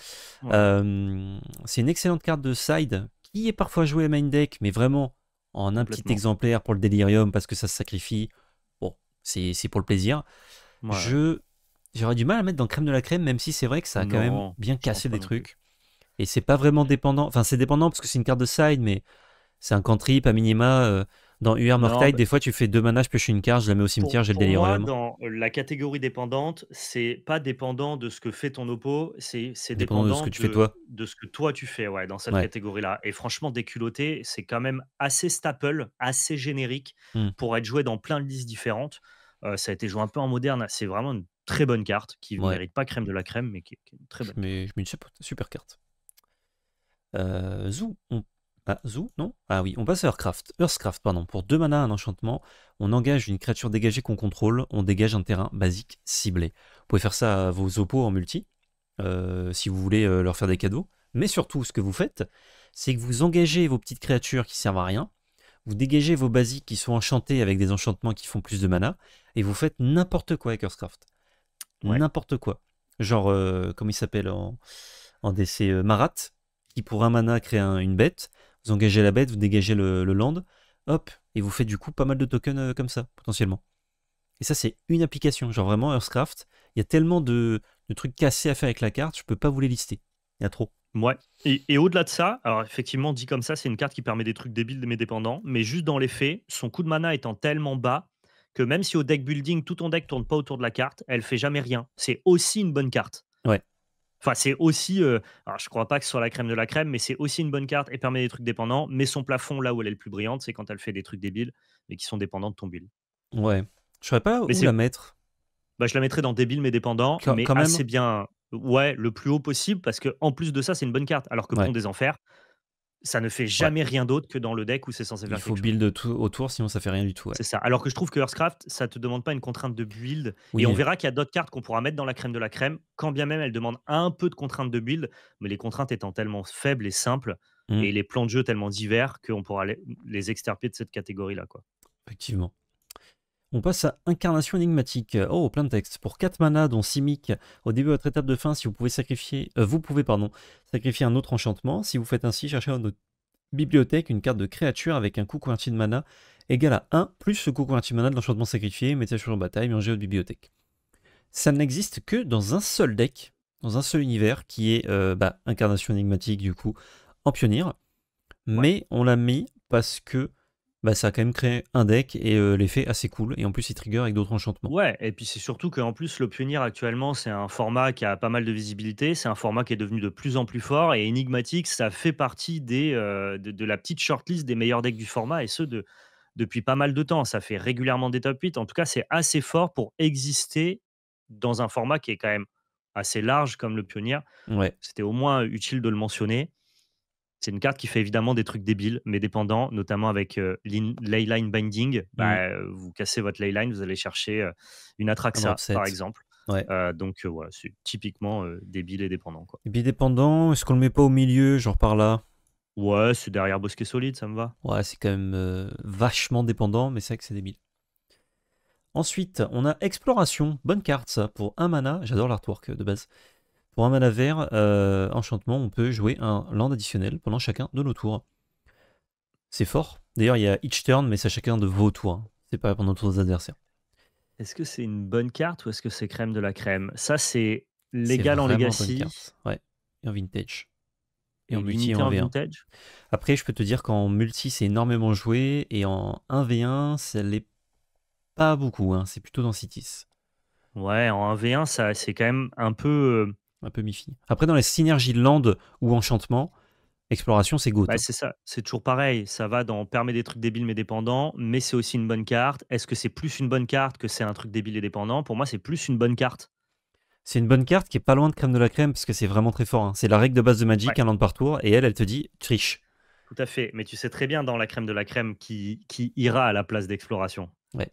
c'est une excellente carte de side qui est parfois jouée à main deck, mais vraiment en un petit exemplaire pour le Delirium parce que ça se sacrifie c'est pour le plaisir. Je j'aurais du mal à mettre dans crème de la crème, même si c'est vrai que ça a quand même bien cassé des trucs. Et c'est pas vraiment dépendant. Enfin, c'est dépendant parce que c'est une carte de side, mais c'est un cantrip à minima. Euh, dans UR Mortal, bah des fois, tu fais deux manas, je pioche une carte, je la mets au cimetière, j'ai le délire. dans la catégorie dépendante, c'est pas dépendant de ce que fait ton oppo, c'est dépendant, de ce que toi. tu fais, ouais, dans cette catégorie-là. Et franchement, déculotté, c'est quand même assez staple, assez générique hmm. pour être joué dans plein de listes différentes. Euh, ça a été joué un peu en moderne. C'est vraiment une très bonne carte qui ne mérite pas crème de la crème, mais qui, est très bonne. Mais je mets une super carte. Euh, Zou, ah, Zoo, non Ah oui, on passe à Earthcraft. Earthcraft, pardon. Pour 2 mana, un enchantement, on engage une créature dégagée qu'on contrôle, on dégage un terrain basique ciblé. Vous pouvez faire ça à vos oppos en multi, euh, si vous voulez euh, leur faire des cadeaux. Mais surtout, ce que vous faites, c'est que vous engagez vos petites créatures qui servent à rien, vous dégagez vos basiques qui sont enchantées avec des enchantements qui font plus de mana, et vous faites n'importe quoi avec Earthcraft. N'importe quoi. Genre, euh, comme il s'appelle en, DC, Marat, qui pour un mana crée une bête, vous engagez la bête, vous dégagez le, land, hop, et vous faites du coup pas mal de tokens euh, comme ça, potentiellement. Et ça, c'est une application. Genre vraiment, Earthcraft, il y a tellement de, trucs cassés à faire avec la carte, je peux pas vous les lister. Il y a trop. Ouais. Et, au-delà de ça, alors effectivement, dit comme ça, c'est une carte qui permet des trucs débiles mes dépendants. Mais juste dans les faits, son coût de mana étant tellement bas que même si au deck building, tout ton deck tourne pas autour de la carte, elle fait jamais rien. C'est aussi une bonne carte. Ouais. Enfin, c'est aussi, euh, alors je crois pas que ce soit la crème de la crème, mais c'est aussi une bonne carte et permet des trucs dépendants. Mais son plafond, là où elle est le plus brillante, c'est quand elle fait des trucs débiles, mais qui sont dépendants de ton build. Ouais. Je saurais pas où la mettre. Bah, je la mettrais dans débile mais dépendant, mais quand assez bien. Ouais, le plus haut possible, parce que en plus de ça, c'est une bonne carte. Alors que pour des Enfers, ça ne fait jamais rien d'autre que dans le deck où c'est censé faire Il faut build Tout, autour, sinon ça fait rien du tout. C'est ça. Alors que je trouve que Hearthcraft, ça te demande pas une contrainte de build. et on verra qu'il y a d'autres cartes qu'on pourra mettre dans la crème de la crème, quand bien même elles demandent un peu de contrainte de build, mais les contraintes étant tellement faibles et simples, mm. et les plans de jeu tellement divers qu'on pourra les, les extirper de cette catégorie-là. Effectivement. On passe à Incarnation énigmatique. Oh, plein de textes. Pour 4 manas, dont 6 au début de votre étape de fin, si vous pouvez sacrifier, euh, vous pouvez pardon, sacrifier un autre enchantement. Si vous faites ainsi, cherchez dans notre bibliothèque une carte de créature avec un coût converti de mana égal à 1 plus ce coût converti de mana de l'enchantement sacrifié, mettez sur en bataille, mangez votre bibliothèque. Ça n'existe que dans un seul deck, dans un seul univers, qui est euh, bah, Incarnation énigmatique, du coup, en pionnier. Mais on l'a mis parce que bah, ça a quand même créé un deck et euh, l'effet assez cool. Et en plus, il trigger avec d'autres enchantements. Ouais, et puis c'est surtout qu'en plus, le Pionnier actuellement, c'est un format qui a pas mal de visibilité. C'est un format qui est devenu de plus en plus fort. Et énigmatique, ça fait partie des, euh, de, la petite shortlist des meilleurs decks du format. Et ce, de, depuis pas mal de temps. Ça fait régulièrement des top 8. En tout cas, c'est assez fort pour exister dans un format qui est quand même assez large comme le Pionnier. Ouais. C'était au moins utile de le mentionner. C'est une carte qui fait évidemment des trucs débiles, mais dépendants, notamment avec euh, Leyline Binding. Mmh. Bah, euh, vous cassez votre Leyline, vous allez chercher euh, une attraction, par exemple. Euh, donc voilà, c'est typiquement débile et dépendant. Et Débile dépendant, est-ce qu'on le met pas au milieu, genre par là Ouais, c'est derrière Bosquet Solide, ça me va. Ouais, c'est quand même vachement dépendant, mais c'est vrai que c'est débile. Ensuite, on a Exploration, bonne carte ça, pour un mana, j'adore l'artwork de base. Pour un mana euh, enchantement, on peut jouer un land additionnel pendant chacun de nos tours. C'est fort. D'ailleurs, il y a each turn, mais c'est à chacun de vos tours. Hein. C'est pas pendant le tour adversaires. Est-ce que c'est une bonne carte ou est-ce que c'est crème de la crème Ça, c'est légal en legacy. Ouais, et en vintage. Et, en multi en, en vintage. Après, je peux te dire qu'en multi, c'est énormément joué et en 1v1, ça l'est pas beaucoup. Hein. C'est plutôt dans Cities. Ouais, en 1v1, ça, c'est quand même un peu euh, un peu mi Après, dans les synergies land ou enchantement, exploration, c'est good. Bah, c'est ça, c'est toujours pareil. Ça va dans permet des trucs débiles mais dépendants, mais c'est aussi une bonne carte. Est-ce que c'est plus une bonne carte que c'est un truc débile et dépendant Pour moi, c'est plus une bonne carte. C'est une bonne carte qui est pas loin de crème de la crème parce que c'est vraiment très fort. Hein. C'est la règle de base de Magic, un land par tour, et elle, elle te dit triche. Tout à fait, mais tu sais très bien dans la crème de la crème qui, qui ira à la place d'exploration. Ouais.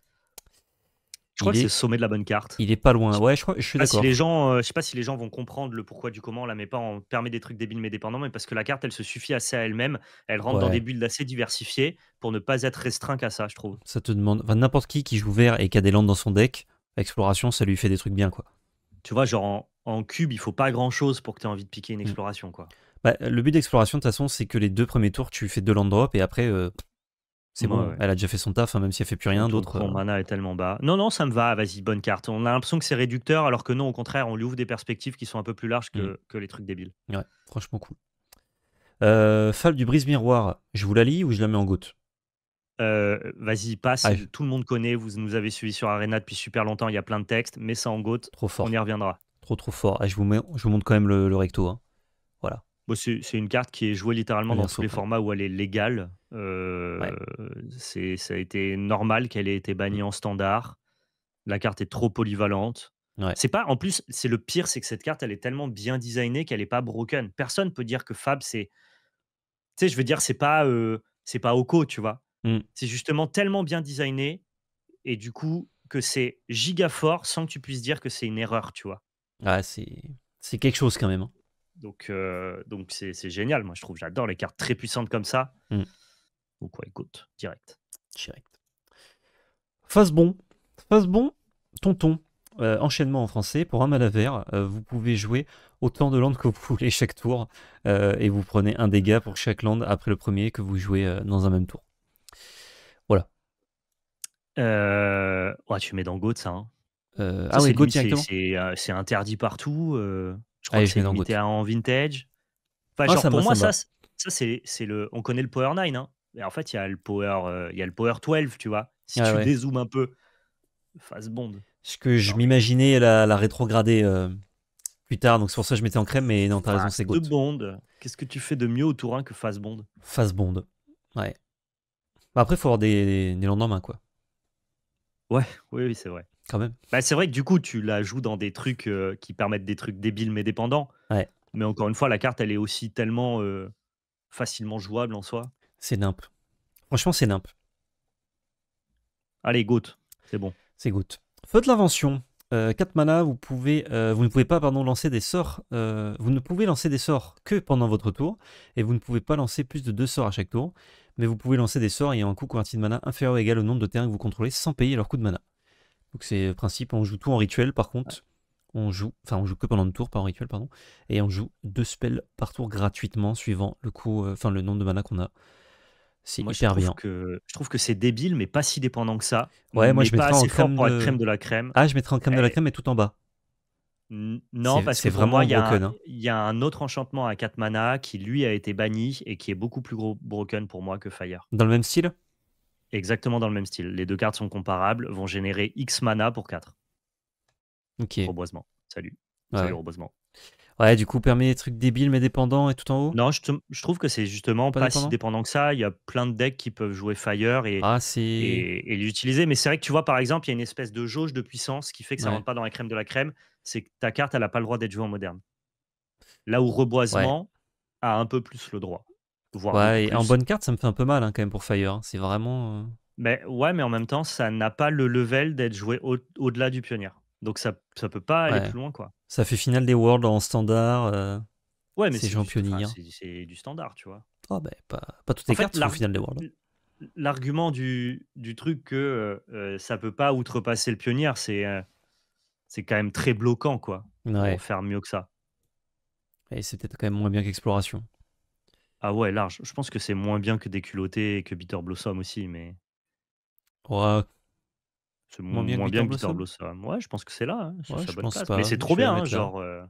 Je crois que c'est sommet de la bonne carte. Il est pas loin. Ouais, je, crois, suis les gens, euh, je sais pas si les gens vont comprendre le pourquoi du comment. On la met pas en permet des trucs débiles mais dépendants, mais parce que la carte, elle se suffit assez à elle-même. Elle rentre dans des builds assez diversifiés pour ne pas être restreint qu'à ça, je trouve. Ça te demande, n'importe qui qui joue vert et qui a des landes dans son deck, exploration, ça lui fait des trucs bien quoi. Tu vois, genre en, cube, il faut pas grand chose pour que tu aies envie de piquer une mm. exploration quoi. Bah, le but d'exploration, de toute façon, c'est que les deux premiers tours, tu fais deux land drop et après, euh, c'est bon, elle a déjà fait son taf, hein, même si elle fait plus rien d'autre. Son euh. mana est tellement bas. Non, non, ça me va, vas-y, bonne carte. On a l'impression que c'est réducteur, alors que non, au contraire, on lui ouvre des perspectives qui sont un peu plus larges que, mm. les trucs débiles. Ouais, franchement cool. Euh, du brise-miroir, je vous la lis ou je la mets en goutte euh, Vas-y, passe. Tout le monde connaît, vous nous avez suivi sur Arena depuis super longtemps, il y a plein de textes, mais ça en goutte. Trop fort. On y reviendra. Trop, trop fort. je, vous mets, je montre quand même le, recto. Hein. Voilà. Bah, c'est une carte qui est jouée littéralement dans tous les hein. formats où elle est légale. Euh, Ça a été normal qu'elle ait été bannie mm. en standard. La carte est trop polyvalente. C'est pas, en plus, c'est le pire, c'est que cette carte, elle est tellement bien designée qu'elle n'est pas broken. Personne peut dire que Fab, c'est, tu sais, je veux dire, c'est pas, euh, c'est pas Oko, tu vois. Mm. C'est justement tellement bien designé et du coup que c'est giga fort sans que tu puisses dire que c'est une erreur, tu vois. Ah, c'est, quelque chose quand même. Hein. Donc, euh, donc c'est, génial. Moi, je trouve, j'adore les cartes très puissantes comme ça. Mm. Ou quoi ouais, direct. Direct. Face bon. Face bon, tonton. Euh, enchaînement en français. Pour un à euh, vous pouvez jouer autant de landes que vous voulez chaque tour. et vous prenez un dégât pour chaque land après le premier que vous jouez dans un même tour. Voilà. Ouais, tu mets dans Goat hein. ça. ah oui, Goat C'est, c'est interdit partout. Je crois c'est en vintage. Enfin, ah, genre, pour moi, ça, ça, c'est, le. On connaît le Power 9. Hein. en fait, il y a le Power, euh, il y a le Power 12, tu vois. Si ah, tu dézoomes un peu, face bond. Ce que je m'imaginais la, la rétrograder euh, plus tard, donc c'est pour ça que je mettais en crème, mais non, t'as raison, c'est Goat. Bond, qu'est-ce que tu fais de mieux au Tourin que face Bond Face Bond, ouais. Bah, après, il faut avoir des, des, des lendemains, quoi. Ouais, oui, oui, c'est vrai. Bah, c'est vrai que du coup, tu la joues dans des trucs euh, qui permettent des trucs débiles mais dépendants. Mais encore une fois, la carte, elle est aussi tellement euh, facilement jouable en soi. C'est nimp. Franchement, c'est nimp. Allez, goûte. C'est bon. C'est goûte. Feu de l'invention. Euh, mana, vous, pouvez, vous ne pouvez pas pardon, lancer des sorts. vous ne pouvez lancer des sorts que pendant votre tour, et vous ne pouvez pas lancer plus de 2 sorts à chaque tour, mais vous pouvez lancer des sorts ayant un coût converti de mana inférieur ou égal au nombre de terrains que vous contrôlez sans payer leur coût de mana. Donc c'est le principe, on joue tout en rituel par contre. On joue, enfin on joue que pendant le tour, pas en rituel, pardon. Et on joue deux spells par tour gratuitement suivant le euh, enfin le nombre de mana qu'on a. C'est bien. Que, je trouve que c'est débile, mais pas si dépendant que ça. Ouais, moi je mettrais en crème, pour de... de la crème. Ah, je mettrais en crème de la eh. crème, mais tout en bas. Non, parce que vraiment, il y, a un, y a un autre enchantement à 4 mana qui, lui, a été banni et qui est beaucoup plus gros broken pour moi que Fire. Dans le même style Exactement dans le même style. Les deux cartes sont comparables, vont générer X mana pour 4. Ok. Reboisement. Salut. reboisement. Ouais, du coup, permet des trucs débiles mais dépendants et tout en haut Non, je, trouve que c'est justement pas, si dépendant que ça. Il y a plein de decks qui peuvent jouer Fire et, ah, l'utiliser. Mais c'est vrai que tu vois, par exemple, il y a une espèce de jauge de puissance qui fait que ça rentre pas dans la crème de la crème. C'est que ta carte, elle n'a pas le droit d'être jouée en moderne. Là où Reboisement a un peu plus le droit et en bonne carte, ça me fait un peu mal hein, quand même pour Fire. Hein. C'est vraiment. Euh, mais ouais, mais en même temps, ça n'a pas le level d'être joué au-delà du pionnier. Donc ça, ça peut pas aller plus loin, quoi. Ça fait finale des Worlds en standard. Euh, ouais, mais c'est Jean Pionnier. Hein. c'est du standard, tu vois. Ah, bah, pas, pas toutes les cartes sont finale des Worlds. L'argument du, du, truc que euh, ça peut pas outrepasser le pionnier, c'est c'est quand même très bloquant, quoi. Pour faire mieux que ça. Et c'est peut-être quand même moins bien qu'exploration. Ah ouais, large. Je pense que c'est moins bien que Déculotté et que Bitter Blossom aussi, mais. C'est moins, bien, que, Bitter Blossom. Ouais, je pense que c'est là. Hein. Mais c'est hein. trop bien, hein, genre. Euh,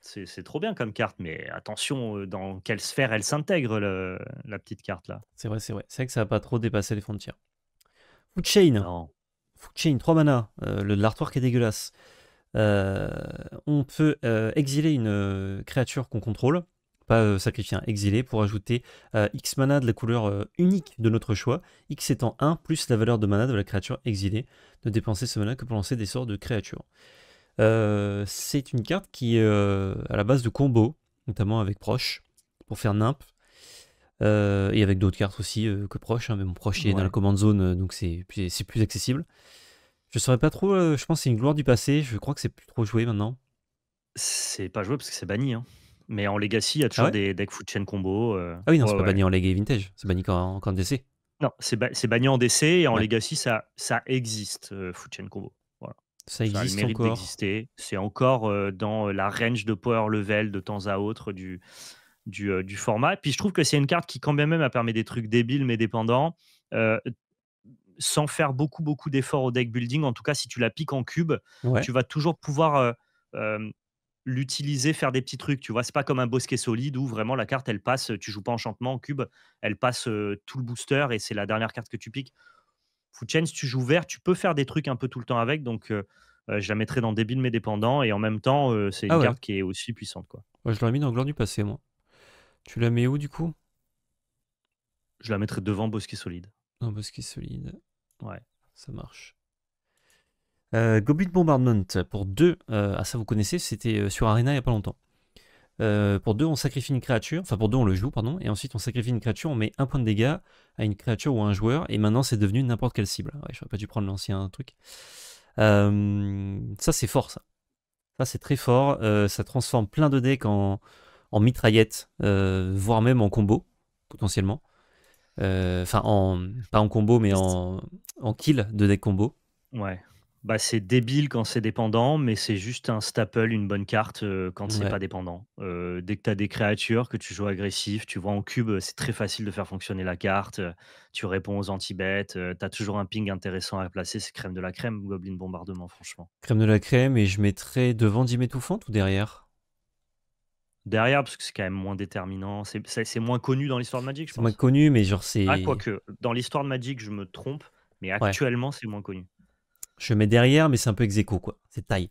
c'est trop bien comme carte, mais attention euh, dans quelle sphère elle s'intègre, la petite carte là. C'est vrai, c'est vrai. C'est vrai que ça n'a pas trop dépassé les frontières. Food Chain. Food Chain, 3 mana. Euh, l'artwork est dégueulasse. on peut exiler une créature qu'on contrôle pas euh, sacrifier un exilé pour ajouter euh, X mana de la couleur euh, unique de notre choix, X étant 1 plus la valeur de mana de la créature exilée, ne dépenser ce mana que pour lancer des sorts de créatures. c'est une carte qui est à la base de combo, notamment avec Proche, pour faire Nimp, et avec d'autres cartes aussi que Proche, hein, mais mon Proche est dans la commande zone, donc c'est plus accessible. Je ne saurais pas trop, je pense que c'est une gloire du passé, je crois que c'est plus trop joué maintenant. C'est pas joué parce que c'est banni. Hein mais en Legacy, il y a ah toujours des decks food chain combo. Euh. Ah oui, non, c'est pas banni en Legacy Vintage, c'est banni quand, en DC. Non, c'est banni en DC et en Legacy, ça, ça existe, euh, chain combo. Ça existe ça d'exister. C'est encore euh, dans la range de power level de temps à autre du, du, euh, format. Puis je trouve que c'est une carte qui, quand même même, permis des trucs débiles mais dépendants. sans faire beaucoup beaucoup d'efforts au deck building, en tout cas si tu la piques en cube, tu vas toujours pouvoir l'utiliser, faire des petits trucs. Tu vois, c'est pas comme un bosquet solide où vraiment la carte elle passe, tu joues pas enchantement en cube, elle passe tout le booster et c'est la dernière carte que tu piques. Food Chain, si tu joues vert, tu peux faire des trucs un peu tout le temps avec. Donc je la mettrai dans de mes dépendants et en même temps, c'est ah une carte qui est aussi puissante. Quoi. je l'aurais mis dans Glor du passé, moi. Tu la mets où du coup Je la mettrai devant Bosquet solide. Dans Bosquet solide. Ouais. Ça marche. Euh, Goblin Bombardment pour deux, euh, ah ça vous connaissez, c'était euh, sur Arena il n'y a pas longtemps. pour deux, on sacrifie une créature, enfin pour deux on le joue, pardon, et ensuite on sacrifie une créature, on met un point de dégâts à une créature ou à un joueur, et maintenant c'est devenu n'importe quelle cible. Ouais, j'aurais pas dû prendre l'ancien truc. ça c'est fort ça. Ça c'est très fort, ça transforme plein de decks en, en mitraillette, voire même en combo, potentiellement. Enfin, en, pas en combo, mais en, en kill de deck combo. Ouais. Bah, c'est débile quand c'est dépendant, mais c'est juste un staple, une bonne carte euh, quand c'est pas dépendant. Euh, dès que tu as des créatures, que tu joues agressif, tu vois en cube, euh, c'est très facile de faire fonctionner la carte. Tu réponds aux anti-bêtes, tu as toujours un ping intéressant à placer. C'est crème de la crème, Goblin Bombardement, franchement. Crème de la crème et je mettrais devant Dimétouffante ou derrière Derrière, parce que c'est quand même moins déterminant, c'est moins connu dans l'histoire de Magic, C'est moins connu, mais genre Ah, quoi quoique, dans l'histoire de Magic, je me trompe, mais actuellement, c'est moins connu. Je mets derrière, mais c'est un peu ex quoi. C'est taille.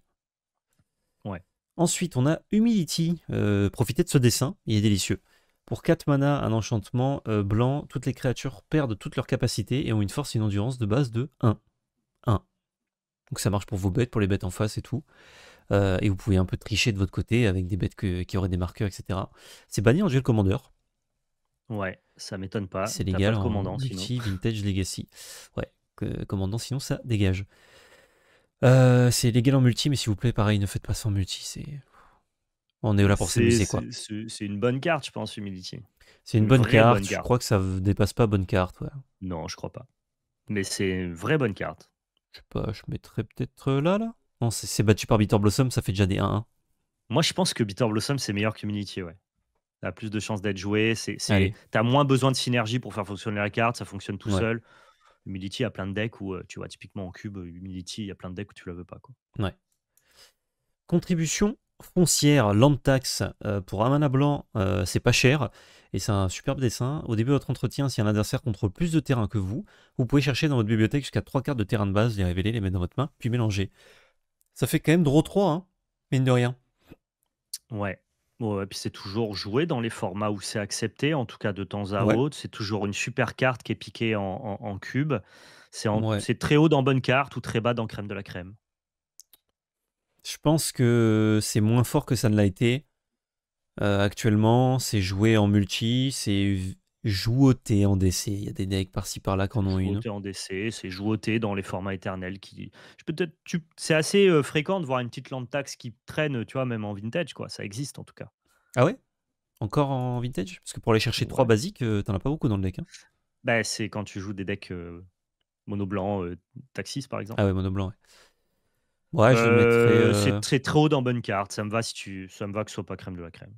Ouais. Ensuite, on a Humility. Euh, profitez de ce dessin, il est délicieux. Pour 4 mana, un enchantement euh, blanc, toutes les créatures perdent toutes leurs capacités et ont une force et une endurance de base de 1. 1. Donc ça marche pour vos bêtes, pour les bêtes en face et tout. Euh, et vous pouvez un peu tricher de votre côté avec des bêtes qui auraient des marqueurs, etc. C'est banni en duel commandeur. Ouais, ça m'étonne pas. C'est légal. commandant, en vintage, legacy. Ouais, commandant, sinon ça dégage. Euh, c'est légal en multi, mais s'il vous plaît, pareil, ne faites pas ça en multi. C'est... On est là pour s'amuser, quoi. C'est une bonne carte, je pense, Humility. C'est une, bonne, carte. Je crois que ça dépasse pas bonne carte. Ouais. Non, je crois pas. Mais c'est une vraie bonne carte. Je sais pas, je mettrais peut-être euh, là, là. Non, c'est battu par Bitter Blossom, ça fait déjà des 1-1. Hein. Moi, je pense que Bitter Blossom, c'est meilleur que Humility, ouais. T'as plus de chances d'être joué. T'as moins besoin de synergie pour faire fonctionner la carte, ça fonctionne tout seul. Humility, a plein de decks où, euh, tu vois, typiquement en cube, Humility, il y a plein de decks où tu la veux pas. Quoi. Ouais. Contribution foncière land tax euh, pour Amana blanc, euh, c'est pas cher et c'est un superbe dessin. Au début de votre entretien, si un adversaire contrôle plus de terrain que vous, vous pouvez chercher dans votre bibliothèque jusqu'à trois cartes de terrain de base, les révéler, les mettre dans votre main, puis mélanger. Ça fait quand même draw 3, hein, mine de rien. Ouais, Ouais, puis c'est toujours joué dans les formats où c'est accepté, en tout cas de temps à autre. C'est toujours une super carte qui est piquée en, cube. C'est très haut dans bonne carte ou très bas dans crème de la crème. Je pense que c'est moins fort que ça ne l'a été. Euh, actuellement, c'est joué en multi, c'est jouauté en DC. Il y a des decks par-ci par-là qui en ont une. en DC, c'est jouauté dans les formats éternels. Qui... Peut-être, tu... C'est assez euh, fréquent de voir une petite land tax qui traîne, tu vois, même en vintage, quoi. Ça existe en tout cas. Ah ouais Encore en vintage Parce que pour aller chercher trois basiques, euh, t'en as pas beaucoup dans le deck. Hein. Bah, c'est quand tu joues des decks euh, mono blanc, taxis par exemple. Ah ouais, mono blanc, ouais. je mettrais. C'est très, très haut dans bonne carte. Ça me va si tu, ça me va que ce soit pas crème de la crème.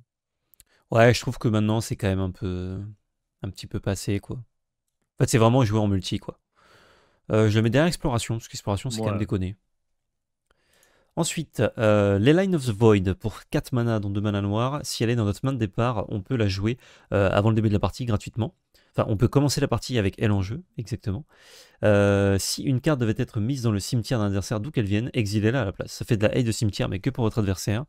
Ouais, je trouve que maintenant c'est quand même un peu un petit peu passé, quoi. En fait, c'est vraiment jouer en multi, quoi. Euh, je le mets derrière exploration, parce qu'exploration, c'est quand même déconné. Ensuite, euh, les Line of the Void pour 4 mana, dont 2 mana noirs. Si elle est dans notre main de départ, on peut la jouer euh, avant le début de la partie gratuitement. Enfin, on peut commencer la partie avec elle en jeu, exactement. si une carte devait être mise dans le cimetière d'un adversaire, d'où qu'elle vienne, exiler là à la place. Ça fait de la haie de cimetière, mais que pour votre adversaire.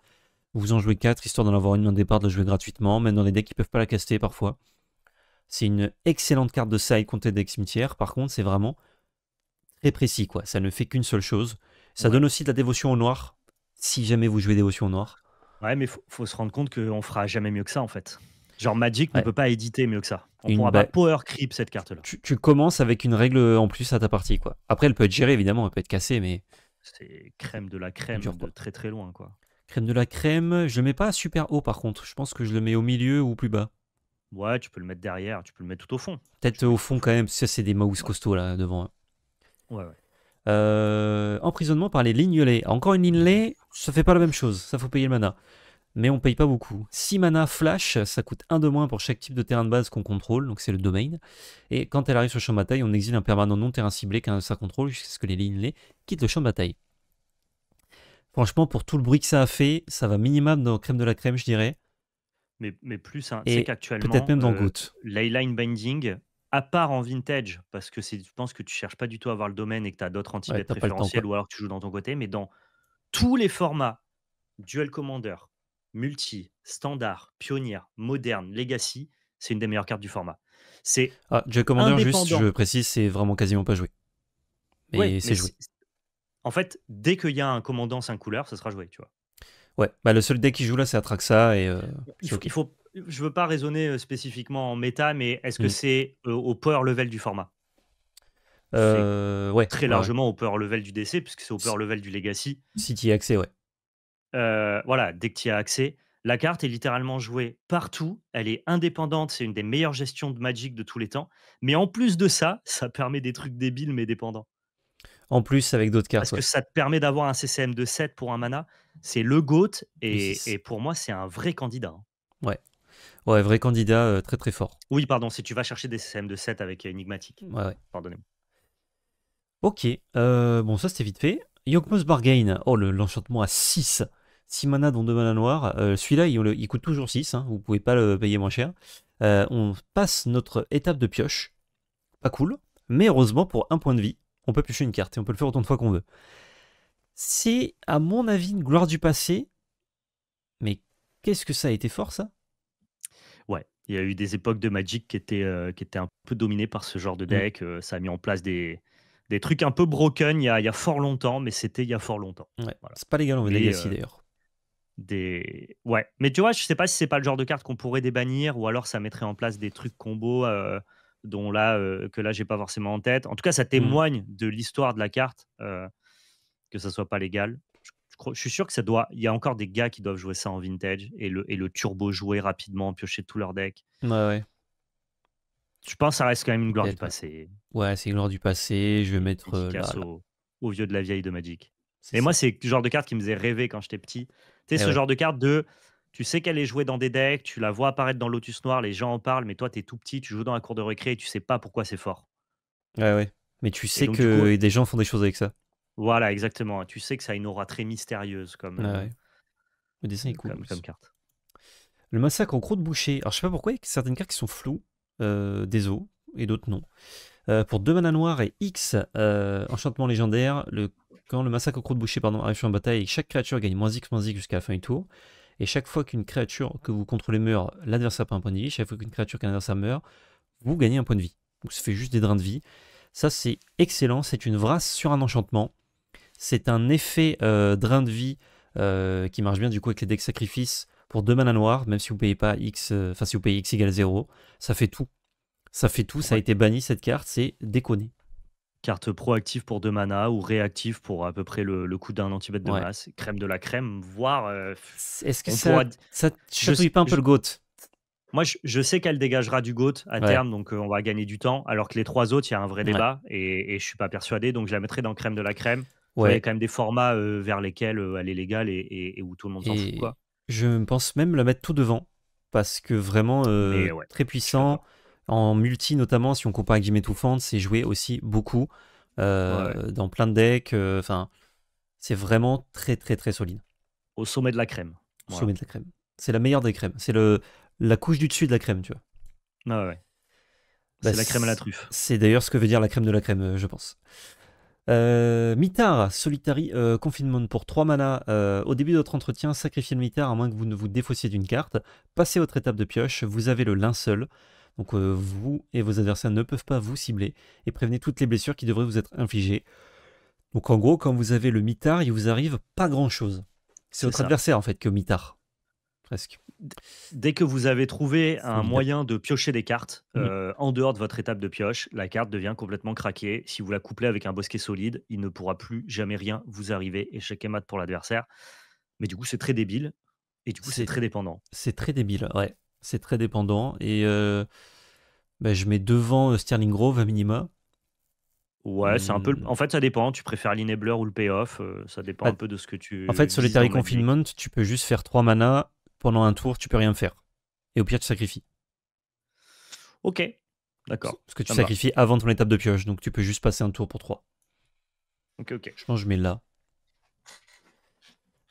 Vous en jouez 4, histoire d'en avoir une main de départ, de jouer gratuitement, même dans les decks qui peuvent pas la caster parfois. C'est une excellente carte de side contre Dex Mitière. Par contre, c'est vraiment très précis, quoi. Ça ne fait qu'une seule chose. Ça donne aussi de la dévotion au noir, si jamais vous jouez dévotion au noir. Ouais, mais faut, faut se rendre compte qu'on fera jamais mieux que ça, en fait. Genre Magic ne peut pas éditer mieux que ça. On pourra pas power creep cette carte-là. Tu, commences avec une règle en plus à ta partie, quoi. Après, elle peut être gérée, évidemment, elle peut être cassée, mais. C'est crème de la crème, de très très loin, quoi. Crème de la crème, je le mets pas super haut par contre. Je pense que je le mets au milieu ou plus bas. Ouais, tu peux le mettre derrière, tu peux le mettre tout au fond. Peut-être au fond quand même, parce c'est des mouse costauds là devant. Hein. Ouais, ouais. Euh, emprisonnement par les lignolets. Encore une lait, ça fait pas la même chose, ça faut payer le mana. Mais on paye pas beaucoup. 6 mana flash, ça coûte 1 de moins pour chaque type de terrain de base qu'on contrôle, donc c'est le domaine. Et quand elle arrive sur le champ de bataille, on exile un permanent non terrain ciblé qu'un de sa contrôle jusqu'à ce que les lignolets quittent le champ de bataille. Franchement, pour tout le bruit que ça a fait, ça va minimum dans crème de la crème, je dirais mais, plus c'est qu'actuellement, peut-être même dans euh, Leyline Binding, à part en vintage, parce que je pense que tu cherches pas du tout à avoir le domaine et que tu as d'autres anti préférentiels ou alors que tu joues dans ton côté, mais dans tous les formats, Duel Commander, Multi, Standard, pionnier Moderne, Legacy, c'est une des meilleures cartes du format. C'est ah, Duel Commander, juste, je précise, c'est vraiment quasiment pas joué. Mais c'est joué. En fait, dès qu'il y a un commandant 5 couleurs, ça sera joué, tu vois. Ouais, bah, le seul deck qui joue là, c'est Atraxa. Et, euh, il, faut, je veux pas raisonner euh, spécifiquement en méta, mais est-ce que mm. c'est euh, au power level du format euh, Très largement au power level du DC, puisque c'est au power level du Legacy. Si tu y as accès, ouais. voilà, dès que tu y as accès. La carte est littéralement jouée partout, elle est indépendante, c'est une des meilleures gestions de Magic de tous les temps. Mais en plus de ça, ça permet des trucs débiles mais dépendants. En plus, avec d'autres cartes. Parce ce que ça te permet d'avoir un CCM de 7 pour un mana, c'est le GOAT et, pour moi, c'est un vrai candidat. Hein. Ouais. Ouais, vrai candidat euh, très très fort. Oui, pardon, si tu vas chercher des CM de 7 avec euh, Enigmatic. Ouais, Pardonnez-moi. Ok, euh, bon, ça c'était vite fait. yokmos Bargain, oh l'enchantement à 6. 6 mana dont 2 mana noirs. Celui-là, il, coûte toujours 6, vous hein. vous pouvez pas le payer moins cher. on passe notre étape de pioche. Pas cool, mais heureusement pour un point de vie, on peut piocher une carte et on peut le faire autant de fois qu'on veut. C'est, à mon avis, une gloire du passé. Mais qu'est-ce que ça a été fort, ça Ouais, il y a eu des époques de Magic qui étaient, euh, qui étaient un peu dominées par ce genre de mm. deck. Euh, ça a mis en place des, des trucs un peu broken il y a, y a fort longtemps, mais c'était il y a fort longtemps. Ouais, C'est pas légal, on va euh, d'ailleurs. Des... Ouais, mais tu vois, je sais pas si c'est pas le genre de carte qu'on pourrait débannir ou alors ça mettrait en place des trucs combo dont là, que là j'ai pas forcément en tête. En tout cas, ça mm. témoigne de l'histoire de la carte que ça soit pas légal. Je, je, suis sûr que ça doit. Il y a encore des gars qui doivent jouer ça en vintage et le, et le turbo jouer rapidement, piocher tout leur deck. Ouais, ouais. Je pense que ça reste quand même une gloire du passé. Ouais, c'est une gloire du passé. Je vais mettre. Euh, au, vieux de la vieille de Magic. Et moi, c'est le genre de carte qui me faisait rêver quand j'étais petit. Tu sais, eh ce genre de carte de. Tu sais qu'elle est jouée dans des decks, tu la vois apparaître dans Lotus Noir, les gens en parlent, mais toi, tu es tout petit, tu joues dans un cours de récré et tu sais pas pourquoi c'est fort. Ouais, ouais. Mais tu sais que des gens font des choses avec ça. Voilà, exactement. Tu sais que ça a une aura très mystérieuse comme, euh, Le dessin est cool. comme, carte. Le massacre en croc de boucher. Alors je sais pas pourquoi, il y a certaines cartes qui sont floues, euh, des os, et d'autres non. Euh, pour deux manas noirs et X, enchantement légendaire, le, quand le massacre au croc de boucher pardon, arrive sur bataille, chaque créature gagne moins X, moins X jusqu'à la fin du tour. Et chaque fois qu'une créature que vous contrôlez meurt, l'adversaire prend un point de vie. Chaque fois qu'une créature qu'un adversaire meurt, vous gagnez un point de vie. Donc ça fait juste des drains de vie. Ça c'est excellent, c'est une vrasse sur un enchantement. C'est un effet euh, drain de vie euh, qui marche bien du coup avec les decks sacrifices pour 2 mana noirs, même si vous payez pas X, euh, enfin si vous payez X égale 0, ça fait tout. Ça fait tout, ça a été banni cette carte, c'est déconné. Carte proactive pour deux mana ou réactive pour à peu près le, coup coût d'un bête de masse, crème de la crème, voire. Est-ce que ça, ça pas un peu le goat moi, je, sais qu'elle dégagera du GOAT à terme, donc on va gagner du temps. Alors que les trois autres, il y a un vrai débat et, et, je suis pas persuadé, donc je la mettrai dans crème de la crème. Il y a quand même des formats euh, vers lesquels elle euh, est légale et, où tout le monde s'en fout. Je pense même la mettre tout devant parce que vraiment euh, très puissant. En multi, notamment, si on compare avec Jim c'est joué aussi beaucoup dans plein de decks. Enfin, c'est vraiment très, très, très solide. Au sommet de la crème. Au sommet de la crème. C'est la meilleure des crèmes. C'est le la couche du dessus de la crème, tu vois. Ah ouais. Bah, c'est la crème à la truffe. C'est d'ailleurs ce que veut dire la crème de la crème, je pense. Euh, mitard, Solitary euh, Confinement pour 3 mana. Euh, au début de votre entretien, sacrifiez le mitard à moins que vous ne vous défaussiez d'une carte. Passez votre étape de pioche, vous avez le linceul. Donc euh, vous et vos adversaires ne peuvent pas vous cibler. Et prévenez toutes les blessures qui devraient vous être infligées. Donc en gros, quand vous avez le mitard, il vous arrive pas grand chose. C'est votre adversaire en fait que mitard. Presque dès que vous avez trouvé un moyen de piocher des cartes mm. euh, en dehors de votre étape de pioche, la carte devient complètement craquée. Si vous la couplez avec un bosquet solide, il ne pourra plus jamais rien vous arriver. Échec et mat pour l'adversaire. Mais du coup, c'est très débile. Et du coup, c'est très dépendant. C'est très débile, ouais. C'est très dépendant. Et euh, bah, je mets devant euh, Sterling Grove à minima. Ouais, c'est un peu. En fait, ça dépend. Tu préfères l'enabler ou le payoff. ça dépend bah, un peu de ce que tu. En fait, Solitary Confinement, tu peux juste faire 3 mana pendant un tour, tu peux rien faire. Et au pire, tu sacrifies. Ok, d'accord. Parce que tu sacrifies avant ton étape de pioche, donc tu peux juste passer un tour pour 3. Ok, ok. Je pense que je mets là.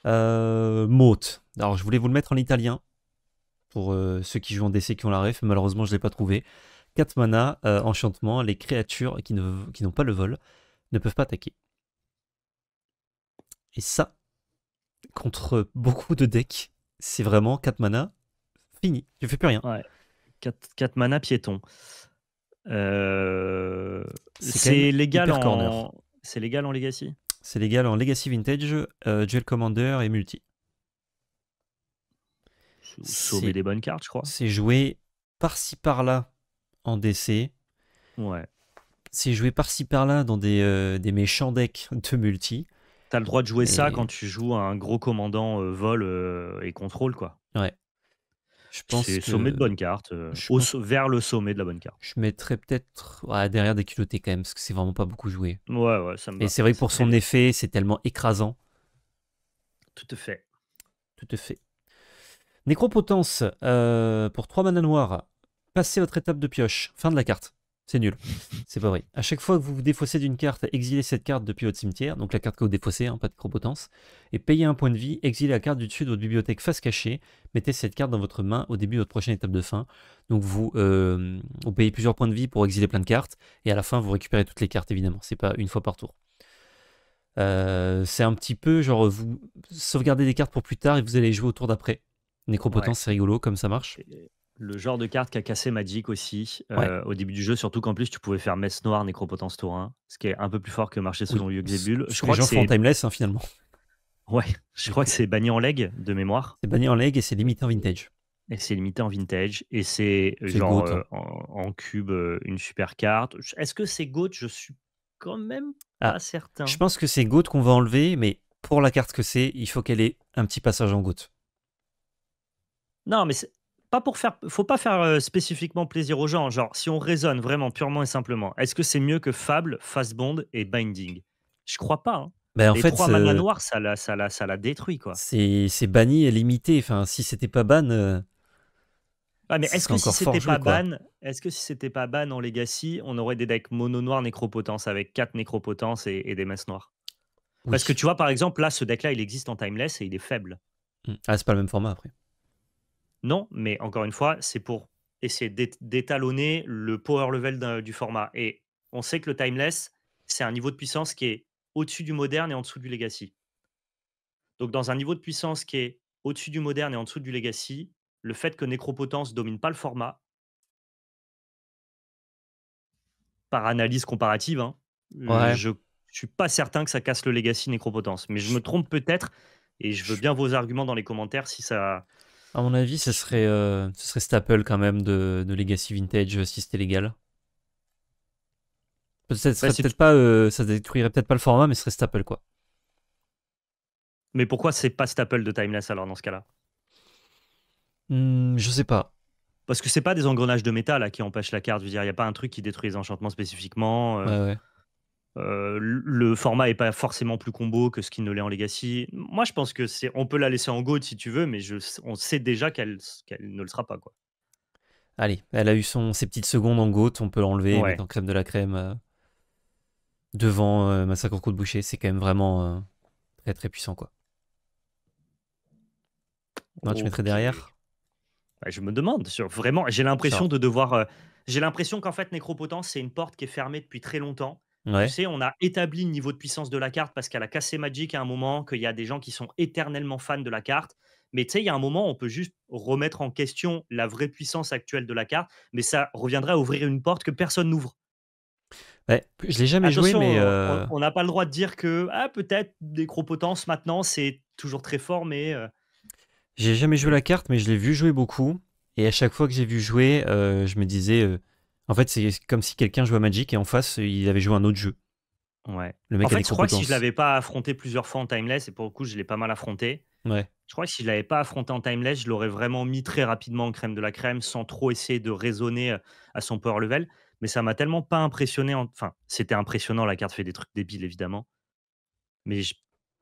Euh, Mote. Alors, je voulais vous le mettre en italien pour euh, ceux qui jouent en DC qui ont la ref, malheureusement, je ne l'ai pas trouvé. 4 mana, euh, enchantement, les créatures qui n'ont pas le vol ne peuvent pas attaquer. Et ça, contre beaucoup de decks, c'est vraiment 4 mana, fini, tu fais plus rien. Ouais. 4, 4 mana piéton. Euh, c'est légal en C'est légal en Legacy C'est légal en Legacy Vintage, euh, Duel Commander et Multi. Sauver des bonnes cartes, je crois. C'est joué par-ci par-là en DC. Ouais. C'est joué par-ci par-là dans des, euh, des méchants decks de multi le droit de jouer ça quand tu joues à un gros commandant euh, vol euh, et contrôle, quoi. Ouais. Je pense sommet de bonne carte, euh, au, vers le sommet de la bonne carte. Je mettrais peut-être derrière des culottés quand même, parce que c'est vraiment pas beaucoup joué. Ouais, ouais, ça me Et c'est vrai que pour son effet, c'est tellement écrasant. Tout à fait. Tout à fait. Nécropotence, pour trois manas noirs, passez votre étape de pioche, fin de la carte. C'est nul. C'est pas vrai. À chaque fois que vous vous défaussez d'une carte, exilez cette carte depuis votre cimetière, donc la carte que vous défaussez, hein, pas de nécropotence, et payez un point de vie, exilez la carte du dessus de votre bibliothèque face cachée, mettez cette carte dans votre main au début de votre prochaine étape de fin. Donc vous, euh, payez plusieurs points de vie pour exiler plein de cartes, et à la fin vous récupérez toutes les cartes évidemment, c'est pas une fois par tour. Euh, c'est un petit peu genre vous sauvegardez des cartes pour plus tard et vous allez jouer au tour d'après. Nécropotence, c'est rigolo comme ça marche. Le genre de carte qui a cassé Magic aussi euh, au début du jeu, surtout qu'en plus tu pouvais faire Messe Noire, Nécropotence Taurin, ce qui est un peu plus fort que Marcher selon Oui, Je crois que les timeless hein, finalement. ouais, je crois que c'est banni en leg de mémoire C'est banni en leg et c'est limité en vintage. et c'est limité en vintage et c'est euh, genre euh, hein. en, cube une super carte. Est-ce que c'est GOAT Je suis quand même Ah, pas certain. Je pense que c'est Goat qu'on va enlever, mais pour la carte que c'est, il faut qu'elle ait un petit passage en Goat. Non, mais c'est- pas pour faire, faut pas faire euh, spécifiquement plaisir aux gens. Genre, si on raisonne vraiment purement et simplement, est-ce que c'est mieux que Fable, bond et Binding Je crois pas. Mais hein. ben, en les fait, trois manas euh, noirs, ça la, ça, la, ça la détruit quoi. C'est banni et limité. Enfin, si c'était pas ban. Euh, ah, mais est-ce que, si c'était pas ban, est-ce que si c'était pas ban en Legacy, on aurait des decks mono noir nécropotence avec quatre nécropotence et, des messes noires Parce que tu vois, par exemple, là, ce deck-là, il existe en Timeless et il est faible. Hum. Ah, c'est pas le même format après. Non, mais encore une fois, c'est pour essayer d'étalonner le power level du format. Et on sait que le timeless, c'est un niveau de puissance qui est au-dessus du moderne et en dessous du legacy. Donc dans un niveau de puissance qui est au-dessus du moderne et en dessous du legacy, le fait que Necropotence domine pas le format, par analyse comparative, hein, euh, je ne suis pas certain que ça casse le legacy Nécropotence, mais je me trompe peut-être. Et je veux bien vos arguments dans les commentaires si ça, à mon avis, ce serait, euh, ce serait Staple quand même de, Legacy Vintage euh, si c'était légal. Peut-être, peut-être pas, euh, ça détruirait peut-être pas le format, mais ce serait Staple quoi. Mais pourquoi c'est pas Staple de Timeless alors dans ce cas-là hmm, Je sais pas. Parce que c'est pas des engrenages de métal là, qui empêchent la carte. dire, il n'y a pas un truc qui détruit les enchantements spécifiquement. Ouais, ouais. Euh, le format n'est pas forcément plus combo que ce qui ne l'est en Legacy. Moi, je pense que c'est, on peut la laisser en gote si tu veux, mais on sait déjà qu'elle, ne le sera pas. Allez, elle a eu son, ses petites secondes en GOAT, on peut l'enlever en crème de la crème euh, devant euh, Massacre coup de boucher. C'est quand même vraiment très très puissant. quoi. tu mettrais derrière bah, Je me demande, sur, vraiment, j'ai l'impression de devoir. j'ai l'impression qu'en fait, Nécropotence c'est une porte qui est fermée depuis très longtemps tu sais, on a établi le niveau de puissance de la carte parce qu'elle a cassé Magic à un moment, qu'il y a des gens qui sont éternellement fans de la carte. Mais tu sais, il y a un moment, on peut juste remettre en question la vraie puissance actuelle de la carte, mais ça reviendrait à ouvrir une porte que personne n'ouvre. Ouais, je l'ai jamais joué, mais euh on n'a pas le droit de dire que ah, peut-être des potences maintenant, c'est toujours très fort, mais euh j'ai jamais joué la carte, mais je l'ai vu jouer beaucoup. Et à chaque fois que j'ai vu jouer, euh, je me disais en fait, c'est comme si quelqu'un jouait Magic et en face, il avait joué un autre jeu. Ouais. Le en fait, je crois que si je l'avais pas affronté plusieurs fois en timeless, et pour le coup, je l'ai pas mal affronté. Ouais. Je crois que si je l'avais pas affronté en timeless, je l'aurais vraiment mis très rapidement en crème de la crème, sans trop essayer de raisonner euh, à son power level. Mais ça m'a tellement pas impressionné. Enfin, c'était impressionnant. La carte fait des trucs débiles, évidemment. Mais je...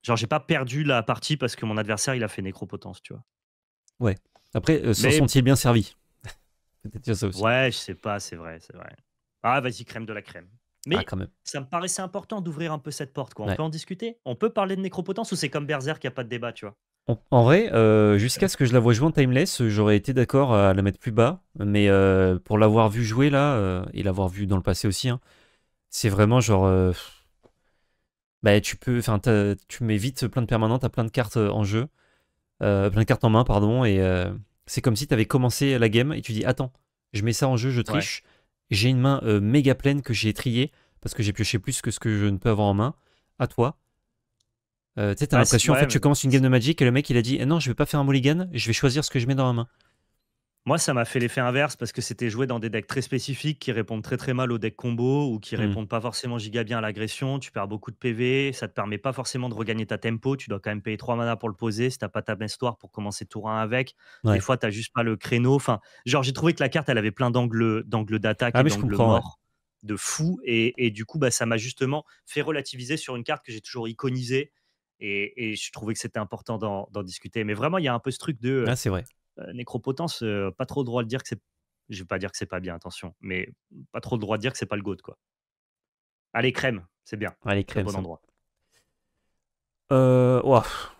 genre, j'ai pas perdu la partie parce que mon adversaire, il a fait nécropotence, tu vois. Ouais. Après, euh, s'en sont-ils bien servis Ouais, je sais pas, c'est vrai, c'est vrai. Ah, vas-y, crème de la crème. Mais ah, ça me paraissait important d'ouvrir un peu cette porte. Quoi. On peut en discuter On peut parler de nécropotence ou c'est comme Berserk, qui a pas de débat, tu vois en, vrai, euh, jusqu'à ce que je la vois jouer en timeless, j'aurais été d'accord à la mettre plus bas. Mais euh, pour l'avoir vu jouer là, euh, et l'avoir vu dans le passé aussi, hein, c'est vraiment genre. bah, tu peux. Enfin, tu mets vite plein de permanentes, t'as plein de cartes en jeu. plein de cartes en main, pardon. Et c'est comme si tu avais commencé la game et tu dis Attends, je mets ça en jeu, je triche. J'ai une main euh, méga pleine que j'ai triée parce que j'ai pioché plus que ce que je ne peux avoir en main. À toi. Euh, tu sais, t'as l'impression, en fait, tu commences une game de Magic et le mec il a dit eh Non, je vais pas faire un mulligan, je vais choisir ce que je mets dans ma main. Moi, ça m'a fait l'effet inverse parce que c'était joué dans des decks très spécifiques qui répondent très très mal aux decks combo ou qui mm. répondent pas forcément giga bien à l'agression. Tu perds beaucoup de PV, ça te permet pas forcément de regagner ta tempo. Tu dois quand même payer 3 mana pour le poser si t'as pas ta histoire pour commencer tour 1 avec. Des fois, t'as juste pas le créneau. Enfin, genre, j'ai trouvé que la carte elle avait plein d'angles d'attaque ah, et d'angles morts de fou. Et, du coup, bah, ça m'a justement fait relativiser sur une carte que j'ai toujours iconisée. Et, et, je trouvais que c'était important d'en discuter. Mais vraiment, il y a un peu ce truc de. Euh, ah, c'est vrai. Euh, nécropotence, euh, pas trop le droit de dire que c'est. Je vais pas dire que c'est pas bien, attention, mais pas trop le droit de dire que c'est pas le GOAT, quoi. Allez, crème, c'est bien. Allez, crème. Bon endroit. Euh,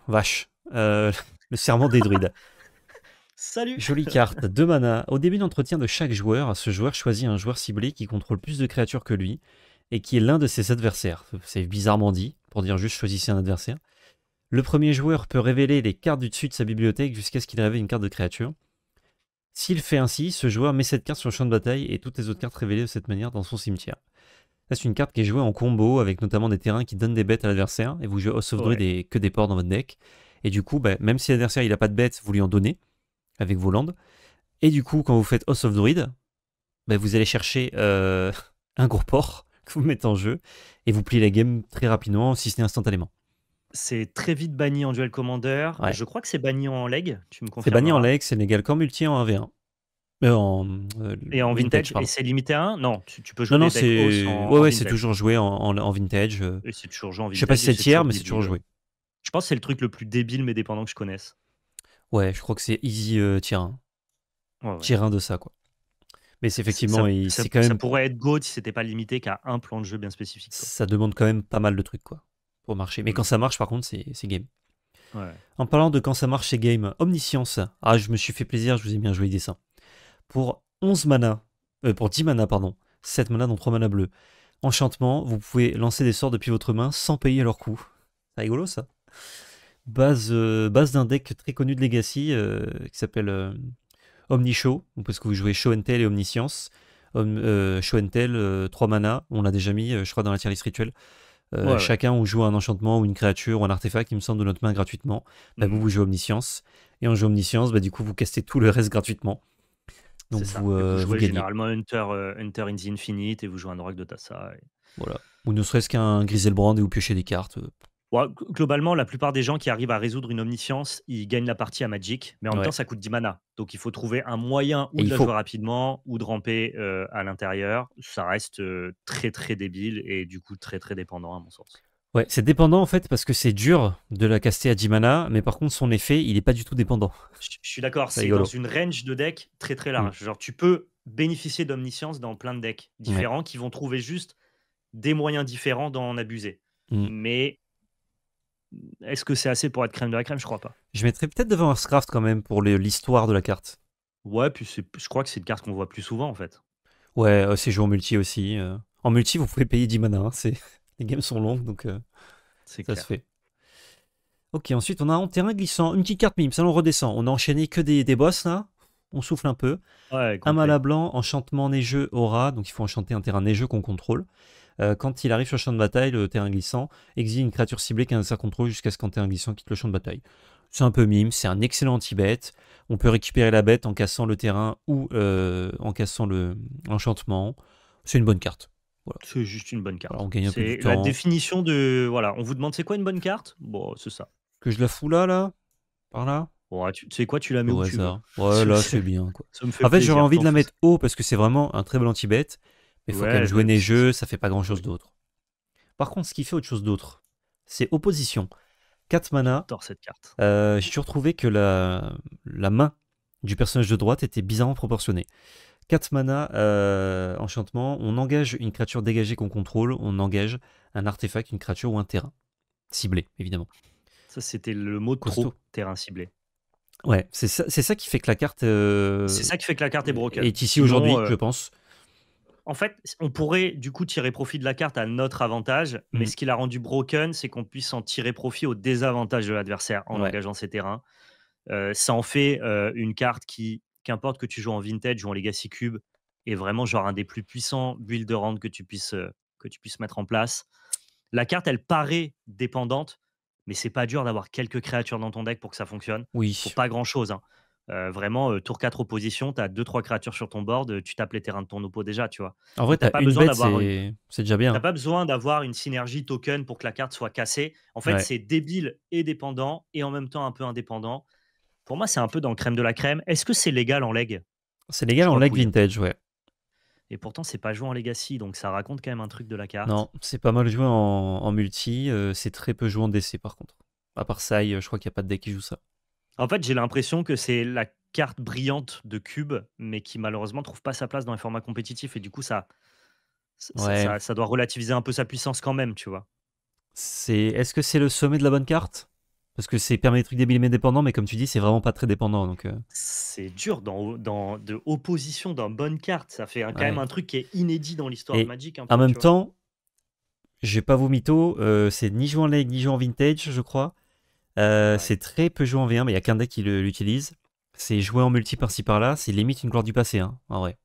vache. Euh, le serment des druides. Salut Jolie carte, de mana. Au début d'entretien de chaque joueur, ce joueur choisit un joueur ciblé qui contrôle plus de créatures que lui et qui est l'un de ses adversaires. C'est bizarrement dit, pour dire juste choisissez un adversaire. Le premier joueur peut révéler les cartes du dessus de sa bibliothèque jusqu'à ce qu'il révèle une carte de créature. S'il fait ainsi, ce joueur met cette carte sur le champ de bataille et toutes les autres cartes révélées de cette manière dans son cimetière. C'est une carte qui est jouée en combo avec notamment des terrains qui donnent des bêtes à l'adversaire et vous jouez House of Druid des, que des ports dans votre deck. Et du coup, bah, même si l'adversaire il a pas de bêtes, vous lui en donnez avec vos landes. Et du coup, quand vous faites House of Druid, bah, vous allez chercher euh, un gros port que vous mettez en jeu et vous pliez la game très rapidement, si ce n'est instantanément. C'est très vite banni en duel commander. Je crois que c'est banni en leg. Tu me confirmes C'est banni en leg, c'est négal qu'en multi en 1v1. Euh, euh, et en vintage, et c'est limité à 1 Non, tu, peux jouer non, non, c'est... ouais, c'est toujours joué en, vintage. Et c'est toujours Je sais pas si c'est tiers, mais c'est toujours joué. Je pense que c'est le truc le plus débile mais dépendant que je connaisse. Ouais, je crois que c'est easy euh, tier 1. Tier 1 de ça, quoi. Mais c'est effectivement, c'est quand même. Ça pourrait être GOAT si c'était pas limité qu'à un plan de jeu bien spécifique. Ça demande quand même pas mal de trucs, quoi pour marcher. Mais quand ça marche, par contre, c'est game. En parlant de quand ça marche, c'est game. Omniscience. Ah, je me suis fait plaisir, je vous ai bien joué dessin. dessins. Pour 11 mana, euh, pour 10 mana, pardon, 7 mana, dont 3 mana bleus. Enchantement, vous pouvez lancer des sorts depuis votre main sans payer leur coût. C'est rigolo ça. Base, euh, base d'un deck très connu de Legacy euh, qui s'appelle Omnishow, parce que vous jouez Show and Tell et Omniscience. Show and Tell, 3 mana, on l'a déjà mis, je crois, dans la tier list rituelle. Euh, chacun, on joue un enchantement ou une créature ou un artefact, il me semble, de notre main gratuitement. Bah, vous, mhm. vous jouez Omniscience. Et en jouant Omniscience, bah, du coup, vous castez tout le reste gratuitement. Donc, vous, vous, euh, jouez généralement euh, Hunter, in the Infinite et vous jouez un drake de Tassa. Voilà. Ou ne serait-ce qu'un Griselbrand et vous piochez des cartes globalement, la plupart des gens qui arrivent à résoudre une omniscience, ils gagnent la partie à Magic, mais en même temps, ça coûte 10 mana. Donc, il faut trouver un moyen ou de faut... rapidement ou de ramper euh, à l'intérieur. Ça reste euh, très, très débile et du coup, très, très dépendant à mon sens. Ouais, c'est dépendant en fait parce que c'est dur de la caster à 10 mana, mais par contre, son effet, il n'est pas du tout dépendant. Je, suis d'accord, c'est dans une range de deck très, très large. Mm. Genre, tu peux bénéficier d'omniscience dans plein de decks différents qui vont trouver juste des moyens différents d'en abuser. Mm. Mais est-ce que c'est assez pour être crème de la crème Je crois pas. Je mettrais peut-être devant Earthcraft quand même pour l'histoire de la carte. Ouais, puis je crois que c'est une carte qu'on voit plus souvent en fait. Ouais, euh, c'est joué en multi aussi. Euh. En multi, vous pouvez payer 10 mana. Hein, c'est les games sont longues, donc euh, ça se fait. Ok, ensuite on a un terrain glissant une petite carte mime, ça on redescend. On a enchaîné que des, boss là, on souffle un peu. un mala blanc, enchantement neigeux, aura, donc il faut enchanter un terrain neigeux qu'on contrôle. Euh, quand il arrive sur le champ de bataille, le terrain glissant exige une créature ciblée qui a un certain contrôle jusqu'à ce qu'un terrain glissant quitte le champ de bataille. C'est un peu mime, c'est un excellent anti-bête. On peut récupérer la bête en cassant le terrain ou euh, en cassant l'enchantement. enchantement. c'est une bonne carte. Voilà. C'est juste une bonne carte. on gagne un peu la définition de. Voilà, on vous demande c'est quoi une bonne carte Bon, c'est ça. Que je la fous là, là Par là tu sais quoi, tu la mets au où Ouais, là, c'est bien. Quoi. en fait, j'aurais envie de la mettre haut parce que c'est vraiment un très bon anti-bête. Mais faut quand même jouer les jeux, ça fait pas grand chose d'autre. Par contre, ce qui fait autre chose d'autre, c'est opposition. 4 mana. cette carte. Euh, J'ai toujours trouvé que la, main du personnage de droite était bizarrement proportionnée. 4 mana, euh, enchantement, on engage une créature dégagée qu'on contrôle, on engage un artefact, une créature ou un terrain. Ciblé, évidemment. Ça, c'était le mot de trop, terrain ciblé. Ouais, c'est ça, qui fait que la carte. Euh, c'est ça qui fait que la carte est broken. Est ici aujourd'hui, je pense en fait, on pourrait du coup tirer profit de la carte à notre avantage, mmh mais ce qui l'a rendu broken, c'est qu'on puisse en tirer profit au désavantage de l'adversaire en engageant ses terrains. Euh, ça en fait euh, une carte qui, qu'importe que tu joues en vintage ou en legacy cube, est vraiment genre un des plus puissants builds de rente que tu puisses euh, que tu puisses mettre en place. La carte, elle paraît dépendante, mais c'est pas dur d'avoir quelques créatures dans ton deck pour que ça fonctionne. Oui. pas grand chose. Hein vraiment, tour 4 opposition, tu as 2-3 créatures sur ton board, tu tapes les terrains de ton oppo déjà, tu vois. En vrai, tu pas besoin d'avoir. Une... C'est déjà bien. pas besoin d'avoir une synergie token pour que la carte soit cassée. En fait, c'est débile et dépendant, et en même temps un peu indépendant. Pour moi, c'est un peu dans le crème de la crème. Est-ce que c'est légal en leg C'est légal en leg vintage, ouais. Et pourtant, c'est pas joué en Legacy, donc ça raconte quand même un truc de la carte. Non, c'est pas mal joué en, multi, c'est très peu joué en DC par contre. À part ça, je crois qu'il n'y a pas de deck qui joue ça. En fait, j'ai l'impression que c'est la carte brillante de Cube, mais qui malheureusement trouve pas sa place dans les formats compétitifs. Et du coup, ça, doit relativiser un peu sa puissance quand même, tu vois. C'est, est-ce que c'est le sommet de la bonne carte Parce que c'est permet des trucs débilement dépendants, mais comme tu dis, c'est vraiment pas très dépendant. Donc euh. c'est dur dans, dans de opposition d'un bonne carte. Ça fait quand même un truc qui est inédit dans l'histoire de Magic. en même temps, j'ai pas vous euh, mytho. c'est ni jouer en leg ni jouer en vintage, je crois. Euh, c'est très peu joué en V1, mais il n'y a qu'un deck qui l'utilise. C'est joué en multi par-ci par-là, c'est limite une gloire du passé, hein, en vrai.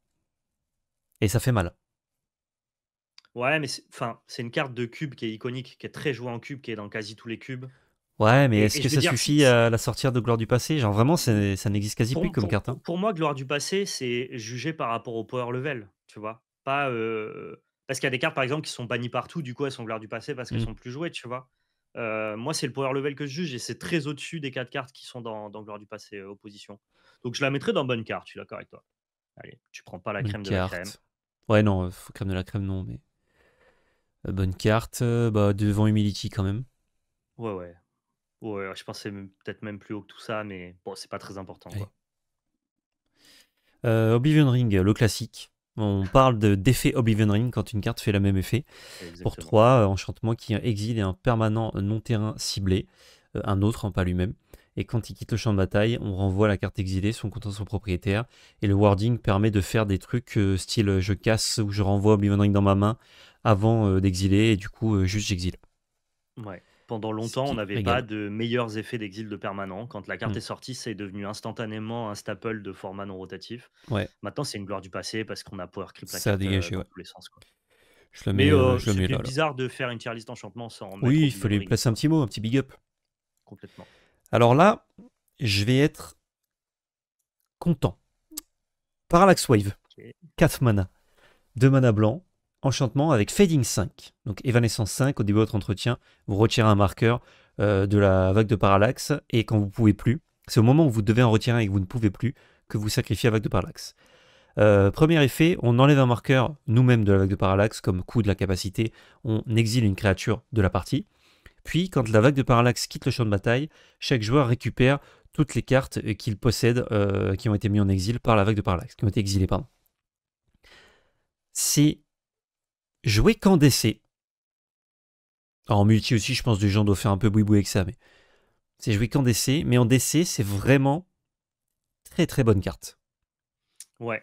Et ça fait mal. Ouais, mais c'est une carte de cube qui est iconique, qui est très jouée en cube, qui est dans quasi tous les cubes. Ouais, mais est-ce que ça suffit à la sortir de Gloire du Passé Genre vraiment, ça n'existe quasi plus comme carte. Hein. Pour moi, Gloire du Passé, c'est jugé par rapport au power level, tu vois. Pas, euh, Parce qu'il y a des cartes, par exemple, qui sont bannies partout, du coup, elles sont Gloire du Passé parce qu'elles mmh. sont plus jouées, tu vois moi, c'est le power level que je juge et c'est très au-dessus des quatre cartes qui sont dans, Gloire du Passé Opposition. Donc, je la mettrai dans Bonne Carte, je suis d'accord avec toi. Allez, tu prends pas la crème de la crème. Ouais, non, crème de la crème, non, mais. bonne carte, bah, devant Humility quand même. Ouais, ouais. Ouais, je pensais peut-être même plus haut que tout ça, mais bon, c'est pas très important. Oblivion Ring, le classique. On parle d'effet Oblivion Ring quand une carte fait la même effet. Pour 3, euh, enchantement qui exile un permanent non-terrain ciblé, euh, un autre, en hein, pas lui-même. Et quand il quitte le champ de bataille, on renvoie la carte exilée, son sur son propriétaire. Et le wording permet de faire des trucs euh, style je casse ou je renvoie Oblivion Ring dans ma main avant d'exiler. Et du coup, juste j'exile. Ouais. Pendant longtemps, on n'avait pas de meilleurs effets d'exil de permanent. Quand la carte mm. est sortie, c'est devenu instantanément un staple de format non rotatif. Maintenant, c'est une gloire du passé parce qu'on a Power Creep la ça carte euh, tous les sens. Je le mets, euh, euh, bizarre de faire une tier list enchantement sans. Oui, il fallait placer un petit mot, un petit big up. Complètement. Alors là, je vais être content. Parallax Wave, 4 mana, 2 mana blanc, enchantement avec Fading 5. Donc Evanescence 5, au début de votre entretien, vous retirez un marqueur euh, de la vague de parallaxe, et quand vous pouvez plus, c'est au moment où vous devez en retirer un et que vous ne pouvez plus, que vous sacrifiez la vague de parallaxe. Euh, premier effet, on enlève un marqueur nous-mêmes de la vague de parallaxe comme coût de la capacité, on exile une créature de la partie. Puis, quand la vague de parallaxe quitte le champ de bataille, chaque joueur récupère toutes les cartes euh, qu'il possède qui ont été mises en exil par la vague de parallaxe, qui ont été exilées, pardon. C'est Jouer qu'en DC. en multi aussi, je pense que les gens doivent faire un peu boui avec ça, mais c'est jouer qu'en DC. Mais en DC, c'est vraiment très très bonne carte. Ouais.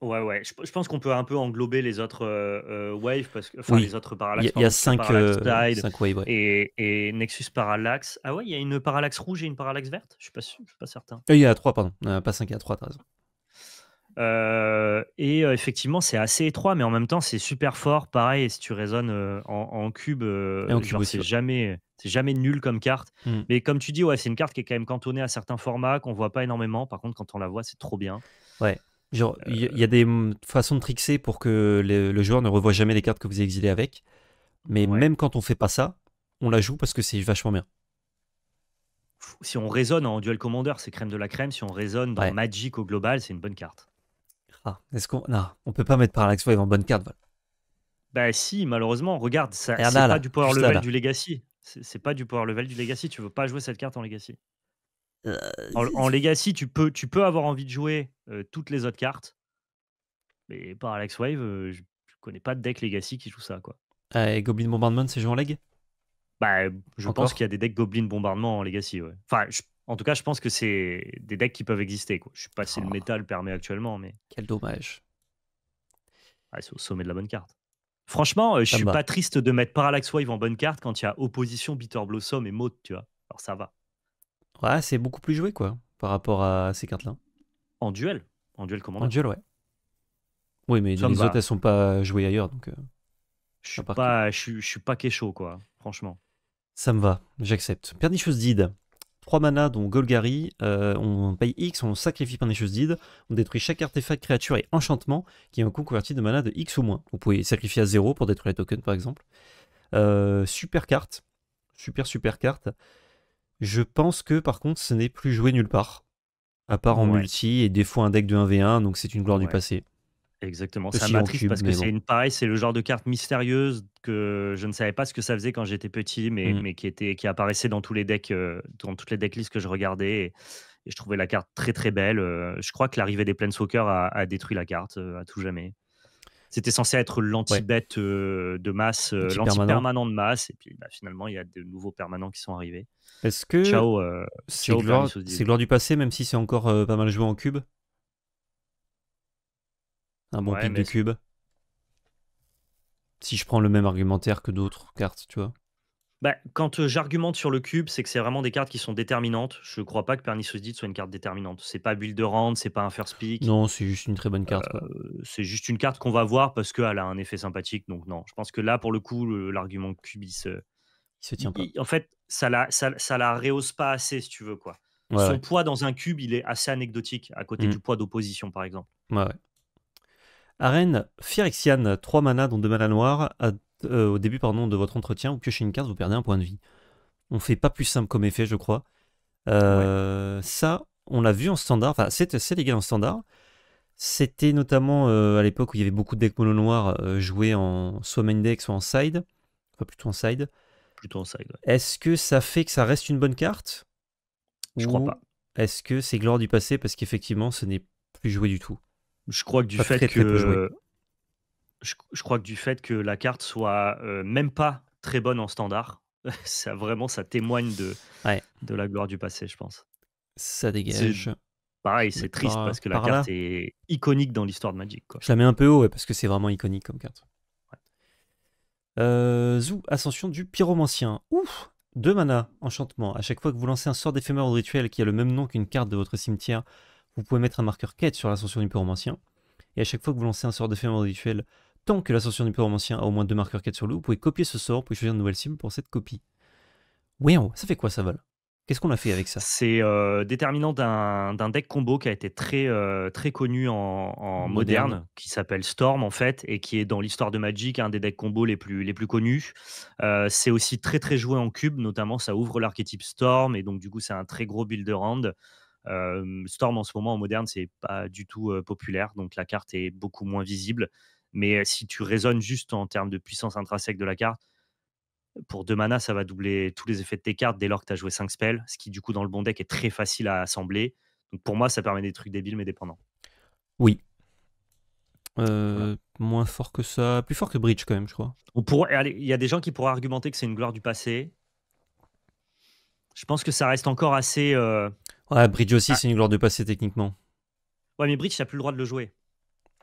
Ouais, ouais. Je, pense qu'on peut un peu englober les autres wave euh, euh, waves, parce enfin les autres parallaxes. Il y, a 5 euh, Et, Nexus Parallax. Ah ouais, il y a une parallaxe rouge et une parallaxe verte Je ne suis, suis, pas certain. Il y a trois, pardon. pas cinq, il y a trois, t'as raison. Euh, et euh, effectivement, c'est assez étroit, mais en même temps, c'est super fort. Pareil, si tu résonnes euh, en, cube, c'est jamais, c'est jamais nul comme carte. Hmm. Mais comme tu dis, ouais, c'est une carte qui est quand même cantonnée à certains formats qu'on voit pas énormément. Par contre, quand on la voit, c'est trop bien. Ouais. Genre, il y, a des mmh, façons de trickser pour que le, joueur ne revoie jamais les cartes que vous exilez avec. Mais même quand on fait pas ça, on la joue parce que c'est vachement bien. Si on résonne en duel commander, c'est crème de la crème. Si on résonne dans Magic au global, c'est une bonne carte. Ah, est-ce qu'on. Non, on peut pas mettre Parallax Wave en bonne carte. Voilà. Bah si, malheureusement, regarde, ça, c'est pas du power level du Legacy. C'est pas du power level du Legacy. Tu veux pas jouer cette carte en Legacy. Euh, en, Legacy, tu peux, tu peux avoir envie de jouer euh, toutes les autres cartes. Mais Parallax Wave, euh, je, connais pas de deck Legacy qui joue ça. quoi. Ah, et Goblin Bombardment, c'est joué en Leg Bah, je pense qu'il y a des decks Goblin bombardement en Legacy. Ouais. Enfin, je en tout cas, je pense que c'est des decks qui peuvent exister. Je ne sais pas si le ah. métal permet actuellement, mais. Quel dommage. Ah, c'est au sommet de la bonne carte. Franchement, euh, je je suis pas triste de mettre Parallax Wave en bonne carte quand il y a opposition, Bitter Blossom et Maud, tu vois. Alors ça va. Ouais, c'est beaucoup plus joué, quoi, par rapport à ces cartes-là. En duel. En duel comment En duel, ouais. Oui, mais les autres, elles sont pas jouées ailleurs, donc. Euh, je suis pas, je, suis pas chaud, quoi, franchement. Ça me va, j'accepte. Pernicheuse Did. 3 mana, dont Golgari, euh, on paye X, on sacrifie choses d'id. on détruit chaque artefact, créature et enchantement qui est un coût converti de mana de X ou moins. Vous pouvez sacrifier à 0 pour détruire les tokens par exemple. Euh, super carte, super super carte. Je pense que par contre ce n'est plus joué nulle part, à part en multi et des fois un deck de 1v1, donc c'est une gloire du passé. Exactement, ça m'attriste parce que c'est une pareil, c'est le genre de carte mystérieuse que je ne savais pas ce que ça faisait quand j'étais petit, mais, mmh. mais qui était qui apparaissait dans tous les decks, euh, dans toutes les decklists que je regardais. Et, je trouvais la carte très très belle. Euh. je crois que l'arrivée des Planeswalkers a, a détruit la carte euh, à tout jamais. C'était censé être l'anti-bête de masse, l'anti-permanent de masse, et puis bah, finalement il y a de nouveaux permanents qui sont arrivés. Est-ce que ciao, c'est gloire, du passé, même si c'est encore pas mal joué en cube un bon pic de cube. Si je prends le même argumentaire que d'autres cartes, tu vois. Bah, quand euh, j'argumente sur le cube, c'est que c'est vraiment des cartes qui sont déterminantes. Je ne crois pas que Pernicious Deed soit une carte déterminante. C'est pas Build Rand, c'est pas un First Pick. Non, c'est juste une très bonne carte. Euh, c'est juste une carte qu'on va voir parce qu'elle a un effet sympathique. Donc non, je pense que là, pour le coup, l'argument cube, il se... tient pas. en fait, ça la, ça, la rehausse pas assez, si tu veux. quoi. Son poids dans un cube, il est assez anecdotique à côté mm. du poids d'opposition, par exemple. ouais. Arène Phyrexian, 3 manas dont 2 mana noirs euh, au début pardon, de votre entretien, vous piochez une carte, vous perdez un point de vie. On fait pas plus simple comme effet, je crois. Euh, ça, on l'a vu en standard, enfin c'est légal en standard. C'était notamment euh, à l'époque où il y avait beaucoup de decks mono noirs joués en soit main deck, soit en side. Enfin plutôt en side. Plutôt en side, Est-ce que ça fait que ça reste une bonne carte Je crois pas. Est-ce que c'est gloire du passé parce qu'effectivement ce n'est plus joué du tout je crois que du fait que je, crois que du fait que la carte soit euh, même pas très bonne en standard, ça vraiment ça témoigne de de la gloire du passé, je pense. Ça dégage. Pareil, c'est triste parce que la carte est iconique dans l'histoire de Magic. Je la mets un peu haut parce que c'est vraiment iconique comme carte. Euh, zou, ascension du pyromancien. Ouf deux mana, enchantement. À chaque fois que vous lancez un sort d'éphémère ou rituel qui a le même nom qu'une carte de votre cimetière, vous pouvez mettre un marqueur quête sur l'ascension du ancien et à chaque fois que vous lancez un sort de feu rituel, tant que l'ascension du ancien a au moins deux marqueurs 4 sur lui, vous pouvez copier ce sort, vous choisir une nouvelle cible pour cette copie. Wow, ça fait quoi ça, Val Qu'est-ce qu'on a fait avec ça C'est euh, déterminant d'un deck combo qui a été très, euh, très connu en, moderne. qui s'appelle Storm en fait, et qui est dans l'histoire de Magic un des decks combo les plus, les plus connus. Euh, c'est aussi très très joué en cube, notamment ça ouvre l'archétype Storm, et donc du coup c'est un très gros build round. Storm en ce moment en moderne, c'est pas du tout populaire, donc la carte est beaucoup moins visible. Mais si tu raisonnes juste en termes de puissance intrinsèque de la carte, pour 2 mana, ça va doubler tous les effets de tes cartes dès lors que tu as joué 5 spells, ce qui du coup dans le bon deck est très facile à assembler. Donc pour moi, ça permet des trucs débiles mais dépendants. Oui. Moins fort que ça, plus fort que Bridge quand même, je crois. On il y a des gens qui pourraient argumenter que c'est une gloire du passé. Je pense que ça reste encore assez. Euh, Ouais, Bridge aussi, ah. c'est une gloire du passé techniquement. Ouais, mais Bridge, t'as plus le droit de le jouer.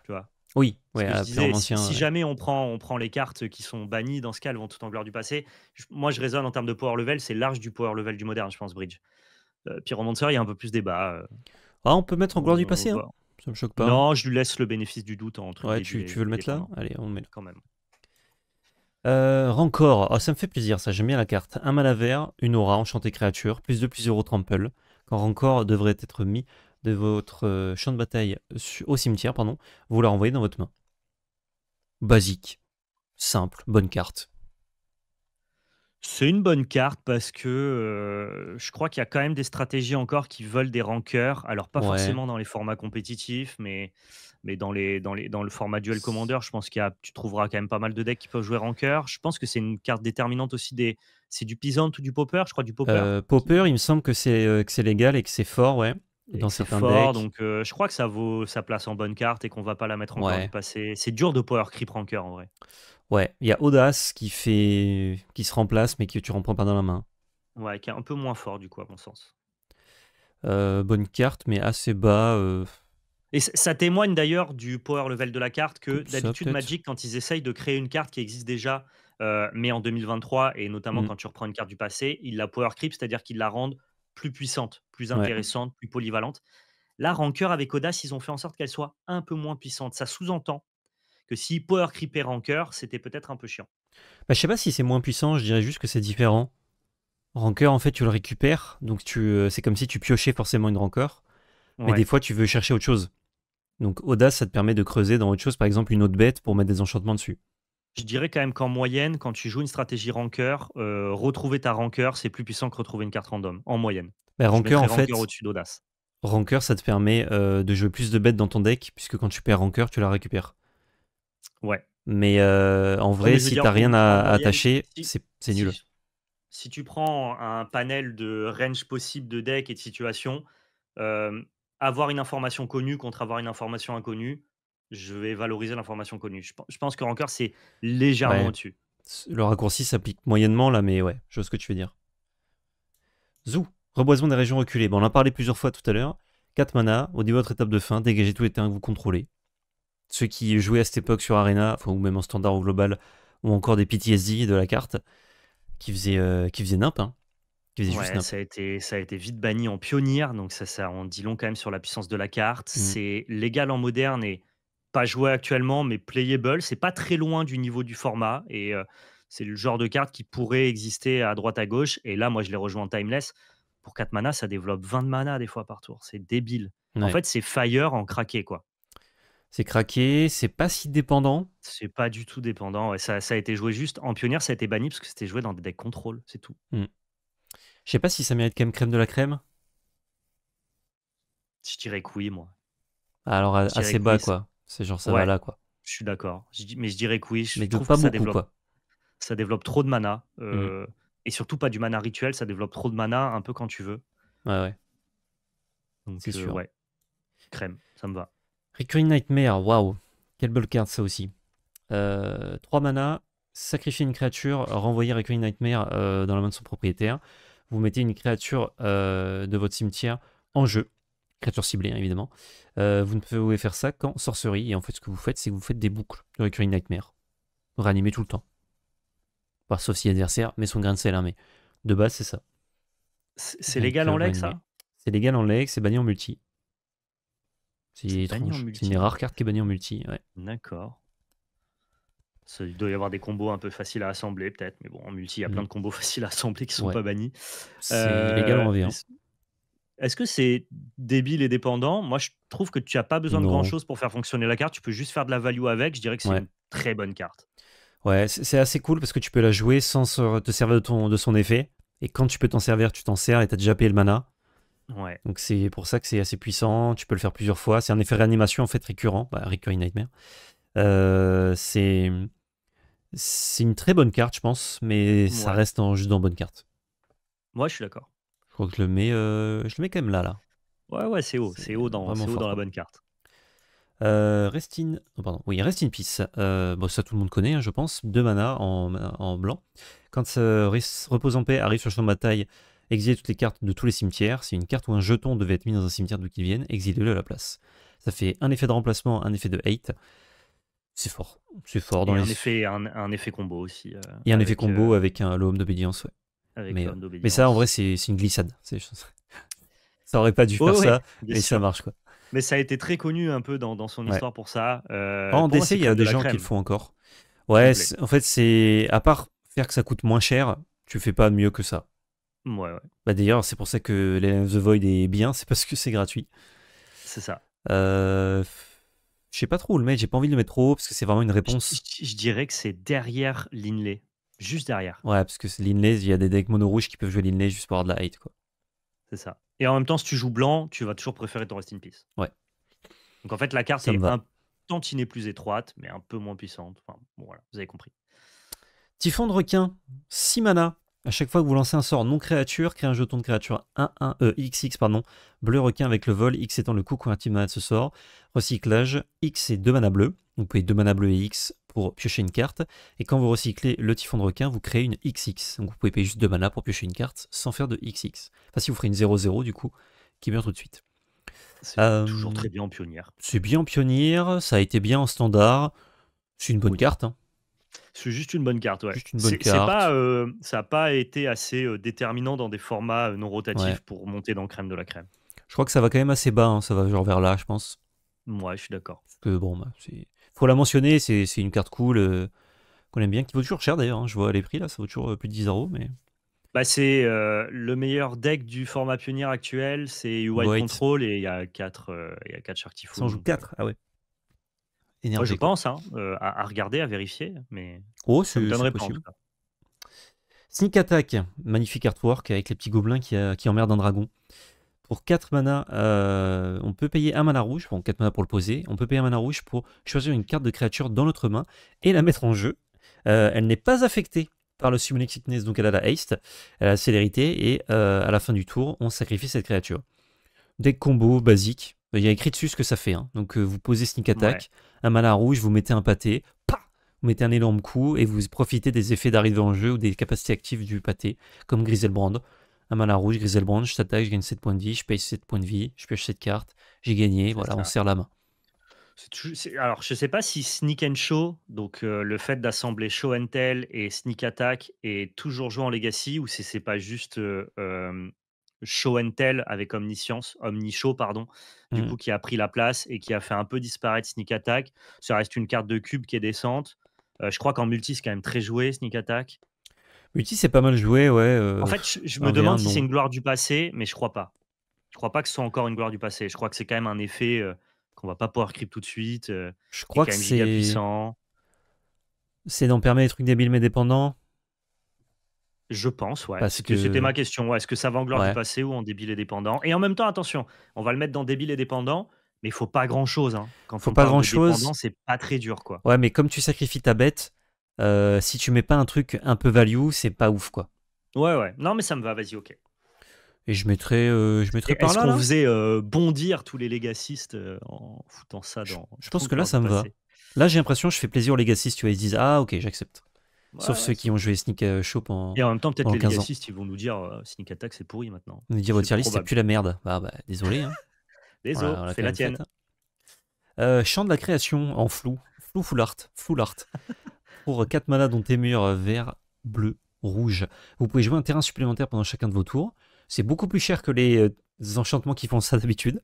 Tu vois Oui, ouais, si, jamais on prend, on prend les cartes qui sont bannies, dans ce cas, elles vont tout en gloire du passé. moi, je raisonne en termes de power level, c'est large du power level du moderne, je pense, Bridge. Euh, Pyromancer, il y a un peu plus débat. Euh. Ah, on peut mettre en gloire du passé, hein. ça me choque pas. Non, je lui laisse le bénéfice du doute entre. Ouais, tu, veux le mettre là Allez, on le met Quand même. Euh, Rancor, oh, ça me fait plaisir, ça j'aime bien la carte. Un à une aura, enchantée créature, plus de plus 0 trample encore devrait être mis de votre euh, champ de bataille au cimetière, pardon, vous la renvoyez dans votre main. Basique, simple, bonne carte. C'est une bonne carte parce que je crois qu'il y a quand même des stratégies encore qui veulent des rancœurs. Alors, pas forcément dans les formats compétitifs, mais, mais dans, les, dans, les, dans le format Duel Commander, je pense qu'il tu trouveras quand même pas mal de decks qui peuvent jouer rancœur. Je pense que c'est une carte déterminante aussi des. C'est du pisant ou du Popper Je crois du Popper. Popper, il me semble que c'est c'est légal et que c'est fort, ouais, dans fort. Donc, je crois que ça vaut sa place en bonne carte et qu'on va pas la mettre en du C'est dur de power creep rancœur en vrai. Ouais, il y a Audace qui fait, qui se remplace, mais que tu reprends pas dans la main. Ouais, qui est un peu moins fort du coup, à mon sens. Euh, bonne carte, mais assez bas. Euh, et ça témoigne d'ailleurs du power level de la carte que d'habitude Magic, quand ils essayent de créer une carte qui existe déjà, euh, mais en 2023, et notamment mm. quand tu reprends une carte du passé, ils la power creep, c'est-à-dire qu'ils la rendent plus puissante, plus intéressante, plus polyvalente. Là, Rancœur avec Audace, ils ont fait en sorte qu'elle soit un peu moins puissante. Ça sous-entend que si power Creeper rancœur, c'était peut-être un peu chiant. Bah, je sais pas si c'est moins puissant, je dirais juste que c'est différent. Rancœur, en fait, tu le récupères, donc tu, euh, c'est comme si tu piochais forcément une rancœur, mais des fois tu veux chercher autre chose. Donc audace, ça te permet de creuser dans autre chose, par exemple une autre bête pour mettre des enchantements dessus. Je dirais quand même qu'en moyenne, quand tu joues une stratégie rancœur, euh, retrouver ta rancœur, c'est plus puissant que retrouver une carte random, en moyenne. Mais bah, rancœur, en fait. au-dessus d'audace. Rancœur, ça te permet euh, de jouer plus de bêtes dans ton deck, puisque quand tu perds rancœur, tu la récupères. Ouais. Mais euh, en vrai, si t'as rien à attacher, c'est nul. Si, tu prends un panel de range possible de deck et de situation, euh, avoir une information connue contre avoir une information inconnue, je vais valoriser l'information connue. Je, pense que Rancor, c'est légèrement au-dessus. Le raccourci s'applique moyennement là, mais ouais, je vois ce que tu veux dire. Zou, reboisement des régions reculées. on en a parlé plusieurs fois tout à l'heure. 4 mana, au niveau de votre étape de fin, dégagez tous les terrains que vous contrôlez. Ceux qui jouaient à cette époque sur Arena, ou même en standard ou global, ou encore des PTSD de la carte, qui faisaient, euh, qui hein. nimp. Ça, a été, ça a été vite banni en pionnière, donc ça, ça en dit long quand même sur la puissance de la carte. Mmh. C'est légal en moderne et pas joué actuellement, mais playable. C'est pas très loin du niveau du format. Et euh, c'est le genre de carte qui pourrait exister à droite à gauche. Et là, moi, je l'ai rejoint en Timeless. Pour 4 mana, ça développe 20 mana des fois par tour. C'est débile. En fait, c'est Fire en craqué, quoi. C'est craqué, c'est pas si dépendant. C'est pas du tout dépendant. ça, a été joué juste en pionnière, ça a été banni parce que c'était joué dans des decks contrôle, c'est tout. Mmh. Je sais pas si ça mérite quand même crème de la crème. Je dirais que oui, moi. Ah, alors assez bas, quoi. C'est genre ça va là, quoi. Je suis d'accord. Mais je dirais que oui. Je mais trouve pas ça développe, quoi. Ça développe trop de mana. Mmh. Euh, et surtout pas du mana rituel, ça développe trop de mana un peu quand tu veux. Ouais, ouais. Donc, c'est euh, sûr. Crème, ça me va. Recurring Nightmare, waouh. Quelle belle carte ça aussi. Euh, trois 3 mana, sacrifier une créature, renvoyer Recurring Nightmare euh, dans la main de son propriétaire. Vous mettez une créature euh, de votre cimetière en jeu. Créature ciblée, hein, évidemment. vous ne pouvez faire ça qu'en sorcerie. Et en fait, ce que vous faites, c'est que vous faites des boucles de Recurring Nightmare. réanimez tout le temps. par sauf si l'adversaire met son grain de sel. Hein, mais de base, c'est ça. C'est légal en leg, ça C'est légal en leg, c'est banni en multi. C'est une rare carte qui est bannie en multi. Ouais. D'accord. Il doit y avoir des combos un peu faciles à assembler, peut-être, mais bon, en multi, il y a mm. plein de combos faciles à assembler qui sont pas bannis. C'est euh, en Est-ce que c'est débile et dépendant Moi, je trouve que tu n'as pas besoin de grand-chose pour faire fonctionner la carte. Tu peux juste faire de la value avec. Je dirais que c'est une très bonne carte. Ouais, c'est assez cool parce que tu peux la jouer sans te servir de, ton, de son effet. Et quand tu peux t'en servir, tu t'en sers et tu as déjà payé le mana. Donc c'est pour ça que c'est assez puissant, tu peux le faire plusieurs fois, c'est un effet réanimation en fait récurrent, bah, Recurring Nightmare. Euh, c'est c'est une très bonne carte, je pense, mais ça reste juste dans bonne carte. Moi, je suis d'accord. Je crois que je le mets, euh, je le mets quand même là, là. Ouais, ouais, c'est haut, c'est haut dans, haut dans la bonne carte. Euh, rest in, pardon, oui, Peace. Euh, bon, ça tout le monde connaît, hein, je pense. Deux mana en, en blanc. Quand ce Repose en paix arrive sur le champ de bataille, Exiler toutes les cartes de tous les cimetières. Si une carte ou un jeton devait être mis dans un cimetière d'où qu'il vienne, exilez-le à la place. Ça fait un effet de remplacement, un effet de hate. C'est fort. C'est fort dans les... un Effet, un, effet combo aussi. y euh, et un effet combo euh, avec un, le d'obédience, ouais. mais, euh, ça, en vrai, c'est une glissade. Ça aurait pas dû faire ça, mais ça marche quoi. Mais ça a été très connu un peu dans, son histoire pour ça. en il y a des gens qui le font encore. Ouais, en fait, c'est à part faire que ça coûte moins cher, tu fais pas mieux que ça. Ouais, ouais. Bah, D'ailleurs, c'est pour ça que the Void est bien, c'est parce que c'est gratuit. C'est ça. Euh, je sais pas trop où le mettre, j'ai pas envie de le mettre trop haut parce que c'est vraiment une réponse. Je, dirais que c'est derrière l'Inlay, juste derrière. Ouais, parce que l'Inlay, il y a des decks mono rouges qui peuvent jouer l'Inlay juste pour avoir de la hate, quoi. C'est ça. Et en même temps, si tu joues blanc, tu vas toujours préférer ton Rest in Peace. Ouais. Donc en fait, la carte c'est est un tantinet plus étroite, mais un peu moins puissante. Enfin, bon, voilà, vous avez compris. Typhon de requin, 6 mana, à chaque fois que vous lancez un sort non créature, créez un jeton de créature 1, 1, XX, pardon, bleu requin avec le vol, X étant le coût convertible de ce sort. Recyclage, X et 2 mana bleus. Vous payez 2 mana bleus et X pour piocher une carte. Et quand vous recyclez le typhon de requin, vous créez une XX. Donc vous pouvez payer juste 2 mana pour piocher une carte sans faire de XX. Enfin, si vous ferez une 0-0, du coup, qui meurt tout de suite. C'est euh, toujours très bien en pionnière. C'est bien en pionnière, ça a été bien en standard. C'est une bonne carte. Hein. C'est juste une bonne carte. Ouais. une Pas, euh, ça n'a pas été assez euh, déterminant dans des formats euh, non rotatifs pour monter dans le crème de la crème. Je crois que ça va quand même assez bas. Hein, ça va genre vers là, je pense. Ouais, je suis d'accord. bon, bah, faut la mentionner. C'est une carte cool qu'on aime bien, qui vaut toujours cher d'ailleurs. Hein. Je vois les prix là, ça vaut toujours plus de 10 euros, mais. Bah, c'est le meilleur deck du format pionnier actuel, c'est White, Control et il y a 4 Il y a quatre joue 4 Ah ouais je pense, hein, euh, à, regarder, à vérifier, mais oh, ça me donnerait pas Sneak Attack, magnifique artwork avec les petits gobelins qui, euh, emmerdent un dragon. Pour 4 mana, euh, on peut payer un mana rouge, bon 4 mana pour le poser, on peut payer un mana rouge pour choisir une carte de créature dans notre main et la mettre en jeu. elle n'est pas affectée par le summoning Sickness, donc elle a la haste, elle a la célérité, et à la fin du tour, on sacrifie cette créature. Des combos basiques, euh, il y a écrit dessus ce que ça fait. Hein. Donc euh, vous posez sneak attack, un à rouge, vous mettez un pâté, vous mettez un énorme coup et vous profitez des effets d'arrivée en jeu ou des capacités actives du pâté, comme Griselbrand. Un à rouge, Griselbrand, je t'attaque, je gagne 7 points de vie, je paye 7 points de vie, je pioche 7 carte, j'ai gagné, voilà, on serre la main. Alors, je ne sais pas si Sneak and Show, donc euh, le fait d'assembler Show and Tell et Sneak Attack, est toujours joué en Legacy ou si c'est pas juste show and tell avec Omniscience, Omnishow, pardon, du mmh. coup, qui a pris la place et qui a fait un peu disparaître Sneak Attack. Ça reste une carte de cube qui est décente. Euh, je crois qu'en multi, c'est quand même très joué, Sneak Attack. Multi, c'est pas mal joué, ouais. en euh, fait, je, me demande si c'est une gloire du passé, mais je crois pas. Je crois pas que ce soit encore une gloire du passé. Je crois que c'est quand même un effet euh, qu'on va pas pouvoir creep tout de suite. je crois que c'est. C'est d'en permettre des trucs débiles mais dépendants. Je pense, ouais. c'était ma question. Est-ce que ça va en gloire du passé ou en débile et dépendant Et en même temps, attention, on va le mettre dans débile et dépendant. Mais il faut pas grand chose. Hein. Quand faut pas grand chose. C'est pas très dur, quoi. Ouais, mais comme tu sacrifies ta bête, euh, si tu mets pas un truc un peu value, c'est pas ouf, quoi. Ouais, ouais. Non, mais ça me va. Vas-y, ok. Et je mettrais, euh, je mettrais par là. Est-ce qu'on faisait euh, bondir tous les légacistes en foutant ça dans. Je, pense que là, ça me va. Là, j'ai l'impression, je fais plaisir aux légacistes. Tu vois, ils disent ah, ok, j'accepte. Bah Sauf ceux qui ont joué Sneak euh, Shop en. Et en même temps, peut-être les legacistes, ils vont nous dire euh, Sneak Attack, c'est pourri maintenant. Nous dire votre c'est plus la merde. Bah, bah désolé. Hein. désolé, fais la tienne. Hein. Euh, de la création en flou. Flou, full art. Full art. Pour 4 malades dont tes murs vert, bleu, rouge. Vous pouvez jouer un terrain supplémentaire pendant chacun de vos tours. C'est beaucoup plus cher que les, enchantements qui font ça d'habitude.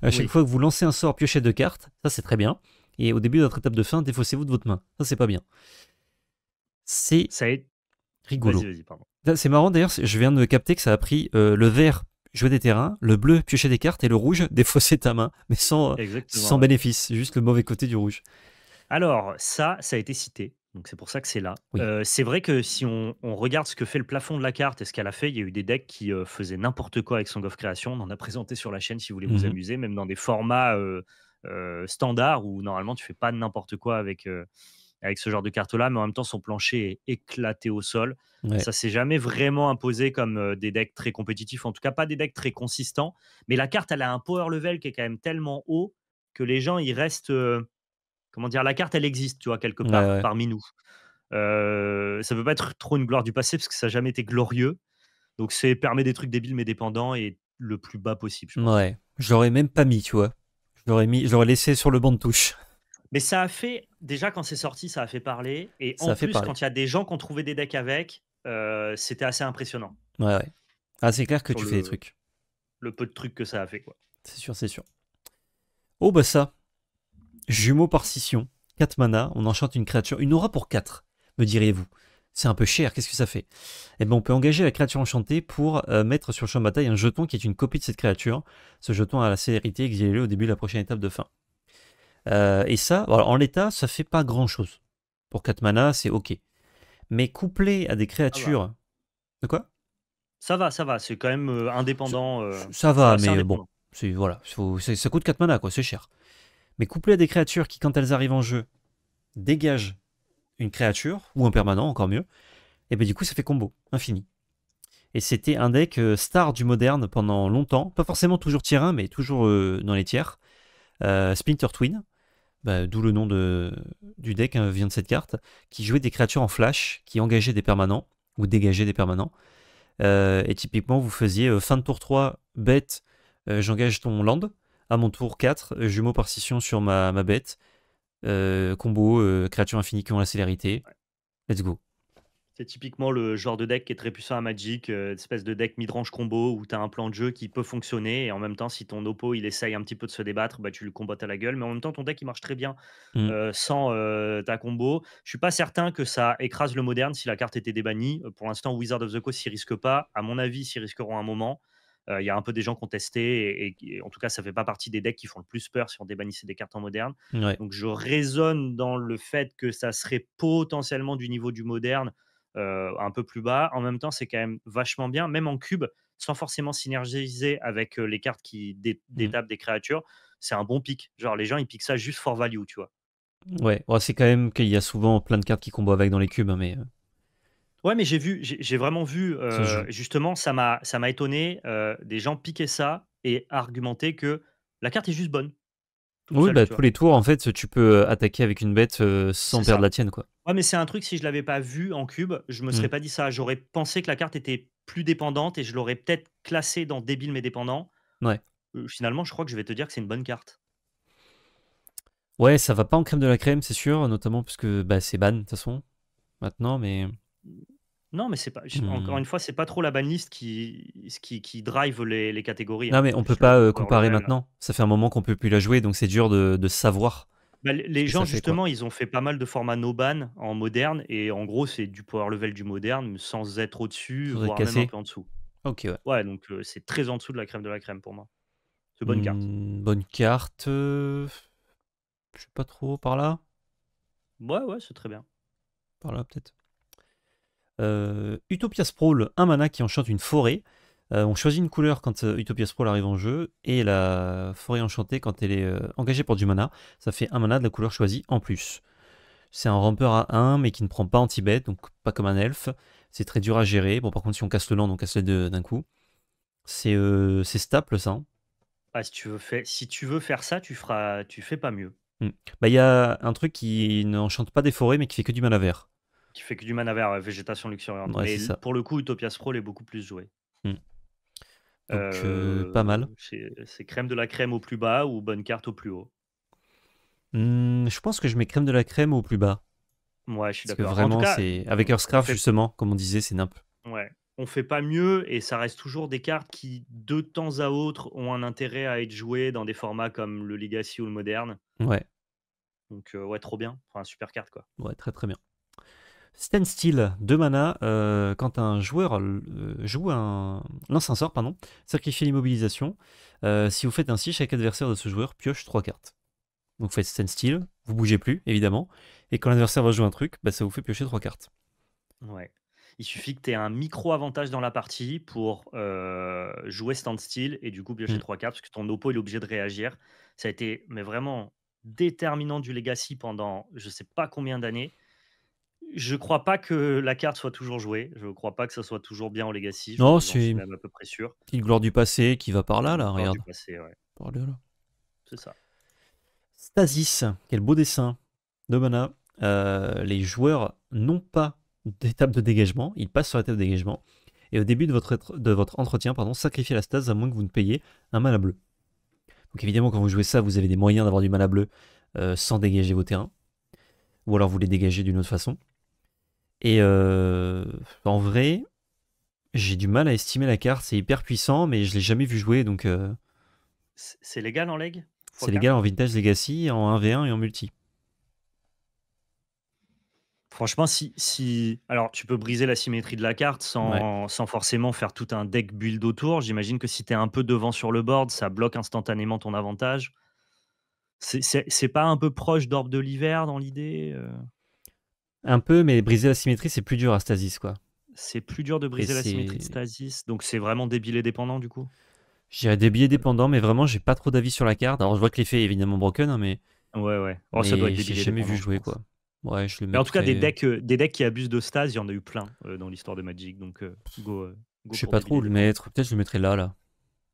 À chaque fois que vous lancez un sort, piochez deux cartes. Ça, c'est très bien. Et au début de votre étape de fin, défaussez-vous de votre main. Ça, c'est pas bien. C'est rigolo. C'est marrant d'ailleurs, je viens de capter que ça a pris euh, le vert jouer des terrains, le bleu piocher des cartes et le rouge défausser ta main, mais sans, euh, bénéfice, juste le mauvais côté du rouge. Alors ça, ça a été cité, donc c'est pour ça que c'est là. Euh, c'est vrai que si on, regarde ce que fait le plafond de la carte et ce qu'elle a fait, il y a eu des decks qui faisaient n'importe quoi avec son of Création, on en a présenté sur la chaîne si vous voulez vous mmh amuser, même dans des formats standards où normalement tu fais pas n'importe quoi avec avec ce genre de carte là mais en même temps, son plancher est éclaté au sol. Ça s'est jamais vraiment imposé comme euh, des decks très compétitifs, en tout cas pas des decks très consistants. Mais la carte, elle a un power level qui est quand même tellement haut que les gens, ils restent. Euh, comment dire La carte, elle existe, tu vois, quelque part, parmi nous. Euh, ça peut pas être trop une gloire du passé parce que ça n'a jamais été glorieux. Donc, c'est permet des trucs débiles mais dépendants et le plus bas possible. Je j'aurais même pas mis, tu vois. J'aurais mis, j'aurais laissé sur le banc de touche. Mais ça a fait, déjà quand c'est sorti, ça a fait parler. Et en plus, quand il y a des gens qui ont trouvé des decks avec, euh, c'était assez impressionnant. Ouais, ouais. Ah, c'est clair que tu fais des trucs. Le peu de trucs que ça a fait, quoi. C'est sûr, c'est sûr. Oh, bah ça. Jumeau par scission. 4 mana, on enchante une créature. Une aura pour 4, me diriez-vous. C'est un peu cher, qu'est-ce que ça fait Eh bien, on peut engager la créature enchantée pour euh, mettre sur le champ de bataille un jeton qui est une copie de cette créature. Ce jeton a la célérité, exilée au début de la prochaine étape de fin. Euh, et ça, en l'état, ça fait pas grand chose. Pour 4 mana, c'est ok. Mais couplé à des créatures. De quoi Ça va, ça va, c'est quand même euh, indépendant. Ça, euh, va, mais bon, voilà, ça coûte 4 mana, quoi, c'est cher. Mais couplé à des créatures qui, quand elles arrivent en jeu, dégagent une créature, ou un permanent, encore mieux, et bien du coup, ça fait combo, infini. Et c'était un deck star du moderne pendant longtemps, pas forcément toujours tier 1, mais toujours dans les tiers. Splinter Twin, bah, d'où le nom de, du deck hein, vient de cette carte, qui jouait des créatures en flash, qui engageaient des permanents, ou dégageaient des permanents. Euh, et typiquement, vous faisiez euh, fin de tour 3, bête, euh, j'engage ton land. À mon tour 4, jumeau par scission sur ma, bête. combo, créature infinie qui ont la célérité. Let's go. C'est typiquement le genre de deck qui est très puissant à Magic, euh, espèce de deck midrange combo où tu as un plan de jeu qui peut fonctionner et en même temps, si ton oppo il essaye un petit peu de se débattre, bah, tu le combattes à la gueule. Mais en même temps, ton deck il marche très bien mmh. euh, sans euh, ta combo. Je suis pas certain que ça écrase le moderne si la carte était débannie. Pour l'instant, Wizard of the Coast s'y risque pas. À mon avis, s'y risqueront un moment. Il y a un peu des gens qui et, testé. et, en tout cas, ça fait pas partie des decks qui font le plus peur si on débannissait des cartes en moderne. Donc, je raisonne dans le fait que ça serait potentiellement du niveau du moderne euh, un peu plus bas. En même temps, c'est quand même vachement bien, même en cube, sans forcément synergiser avec euh, les cartes qui dé mmh. des créatures. C'est un bon pic. Genre, les gens, ils piquent ça juste for value, tu vois. Ouais, c'est quand même qu'il y a souvent plein de cartes qui combattent avec dans les cubes, hein, mais. Euh. Ouais, mais j'ai vu, j'ai vraiment vu, justement, ça m'a étonné, des gens piquer ça et argumenter que la carte est juste bonne oui, bah, tous les tours, en fait, tu peux euh, attaquer avec une bête euh, sans perdre la tienne. Quoi. Ouais, mais c'est un truc, si je l'avais pas vu en cube, je me serais mmh. pas dit ça. J'aurais pensé que la carte était plus dépendante et je l'aurais peut-être classée dans débile mais dépendant. Ouais. Euh, finalement, je crois que je vais te dire que c'est une bonne carte. Ouais, ça va pas en crème de la crème, c'est sûr, notamment puisque bah, c'est ban de toute façon, maintenant, mais. Mmh. Non, mais c'est pas. Encore mmh. une fois, c'est pas trop la banlist qui, qui, drive les, les catégories. Non, hein. mais on peut pas euh, comparer maintenant. Ça fait un moment qu'on peut plus la jouer, donc c'est dur de, de savoir. Bah, les gens, justement, ils ont fait pas mal de formats no-ban en moderne, et en gros, c'est du power level du moderne, sans être au-dessus, voire même un peu en dessous. Ok, ouais. Ouais, donc euh, c'est très en dessous de la crème de la crème pour moi. C'est bonne carte. Mmh, bonne carte. Euh, je sais pas trop, par là Ouais, ouais, c'est très bien. Par là, peut-être. Euh, Utopia Sprawl, un mana qui enchante une forêt. Euh, on choisit une couleur quand euh, Utopia Sprawl arrive en jeu et la forêt enchantée quand elle est engagée pour du mana, ça fait un mana de la couleur choisie en plus. C'est un rampeur à 1 mais qui ne prend pas anti bête donc pas comme un elfe. C'est très dur à gérer. Bon par contre si on casse le land, on casse les d'un coup. C'est stable ça. Hein. Ah, si, tu veux faire, si tu veux faire ça, tu feras tu fais pas mieux. Hmm. Bah, il y a un truc qui n'enchante pas des forêts mais qui fait que du mana vert qui fait que du mana vert, euh, végétation luxuriante. pour le coup, Utopia Sprawl est beaucoup plus joué. Hmm. Donc, euh, euh, pas mal. C'est crème de la crème au plus bas ou bonne carte au plus haut hmm, Je pense que je mets crème de la crème au plus bas. Ouais, je suis d'accord. Vraiment, c'est avec Earthcraft, justement, comme on disait, c'est nimp. Ouais, on fait pas mieux et ça reste toujours des cartes qui de temps à autre ont un intérêt à être jouées dans des formats comme le Legacy ou le Moderne. Ouais. Donc ouais, trop bien. Enfin, super carte quoi. Ouais, très très bien. Standstill, 2 mana, euh, quand un joueur euh, joue un, lance un sort, pardon, sacrifie l'immobilisation. Euh, si vous faites ainsi, chaque adversaire de ce joueur pioche 3 cartes. Donc vous faites stand still, vous bougez plus, évidemment. Et quand l'adversaire va jouer un truc, bah, ça vous fait piocher trois cartes. Ouais. Il suffit que tu aies un micro-avantage dans la partie pour jouer stand still et du coup piocher mm. trois 3 cartes, parce que ton oppo est obligé de réagir. Ça a été mais vraiment déterminant du Legacy pendant je sais pas combien d'années. Je crois pas que la carte soit toujours jouée. Je crois pas que ça soit toujours bien en Legacy. Je non, c'est même à peu près sûr. Une gloire du passé qui va par là, là, regarde. Ouais. C'est ça. Stasis, quel beau dessin de mana. Euh, les joueurs n'ont pas d'étape de dégagement, ils passent sur la table de dégagement. Et au début de votre, de votre entretien, pardon, sacrifiez la stase à moins que vous ne payiez un mana bleu. Donc évidemment, quand vous jouez ça, vous avez des moyens d'avoir du mana bleu euh, sans dégager vos terrains. Ou alors vous les dégagez d'une autre façon. Et euh, en vrai, j'ai du mal à estimer la carte. C'est hyper puissant, mais je l'ai jamais vu jouer. Donc, euh, c'est légal en leg C'est légal en Vintage Legacy, en 1v1 et en multi. Franchement, si, si. Alors, tu peux briser la symétrie de la carte sans, sans forcément faire tout un deck build autour. J'imagine que si tu es un peu devant sur le board, ça bloque instantanément ton avantage. C'est pas un peu proche d'Orbe de l'hiver dans l'idée euh? un peu, mais briser la symétrie, c'est plus dur à Stasis, quoi. C'est plus dur de briser la symétrie de Stasis, donc c'est vraiment et dépendant, du coup J'irais débile billets dépendants, mais vraiment, j'ai pas trop d'avis sur la carte. Alors, je vois que l'effet est évidemment broken, hein, mais. Ouais, ouais. Je oh, ça jamais vu jouer, quoi. Ouais, je le mais en tout cas, des decks, euh, des decks qui abusent de Stas, il y en a eu plein euh, dans l'histoire de Magic. Donc, euh, go, go, Je sais pas trop où le mettre. Peut-être je le mettrais là, là.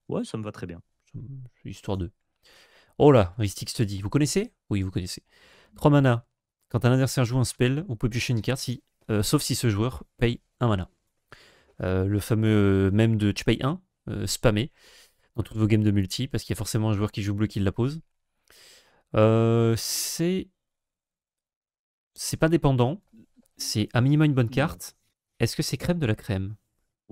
Ouais, ça me va très bien. Histoire 2 Oh là, Ristix te dit. Vous connaissez Oui, vous connaissez. 3 mana. Quand un adversaire joue un spell, on peut piocher une carte, si, euh, sauf si ce joueur paye un mana. Euh, le fameux même de tu payes 1, euh, spamé dans toutes vos games de multi, parce qu'il y a forcément un joueur qui joue bleu qui la pose. c'est. C'est pas dépendant, c'est à minima une bonne carte. Est-ce que c'est crème de la crème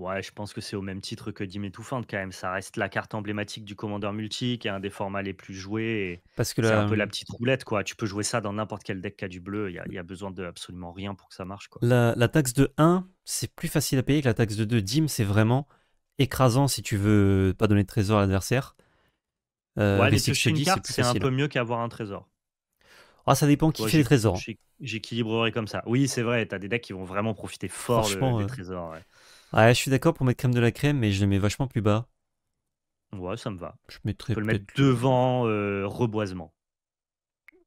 Ouais, je pense que c'est au même titre que Dim Étouffante quand même. Ça reste la carte emblématique du commandeur multi, qui est un des formats les plus joués. Parce que C'est un peu la petite roulette, quoi. Tu peux jouer ça dans n'importe quel deck qui a du bleu. Il y a, besoin de absolument rien pour que ça marche, quoi. la, taxe de 1, c'est plus facile à payer que la taxe de 2. Dim, c'est vraiment écrasant si tu veux pas donner de trésor à l'adversaire. Euh, ouais, carte, c'est un peu mieux qu'avoir un trésor. Ah, ça dépend qui fait les trésors. J'équilibrerai comme ça. Oui, c'est vrai, tu as des decks qui vont vraiment profiter fort de- des euh, trésors. Ouais, je suis d'accord pour mettre crème de la crème, mais je le mets vachement plus bas. Ouais, ça me va. Je mettrais le mettre devant euh, reboisement.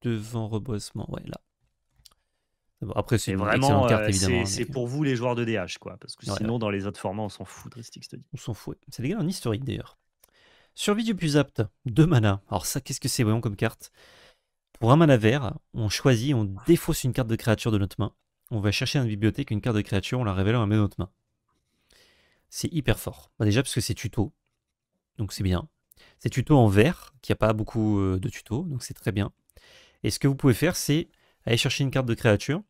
Devant reboisement, ouais, là. après, c'est vraiment, euh, carte, C'est hein, pour vous, les joueurs de DH, quoi. Parce que sinon, dans les autres formats, on s'en fout de Ristic On s'en fout. C'est légal en historique, d'ailleurs. Survie du plus apte, deux mana. Alors, ça, qu'est-ce que c'est, voyons, comme carte Pour un mana vert, on choisit, on défausse une carte de créature de notre main. On va chercher dans une bibliothèque une carte de créature, on la révèle, on la met notre main c'est hyper fort. Bah, déjà parce que c'est tuto, donc c'est bien. C'est tuto en vert, qui y a pas beaucoup euh, de tutos, donc c'est très bien. Et ce que vous pouvez faire, c'est aller chercher une carte de créature,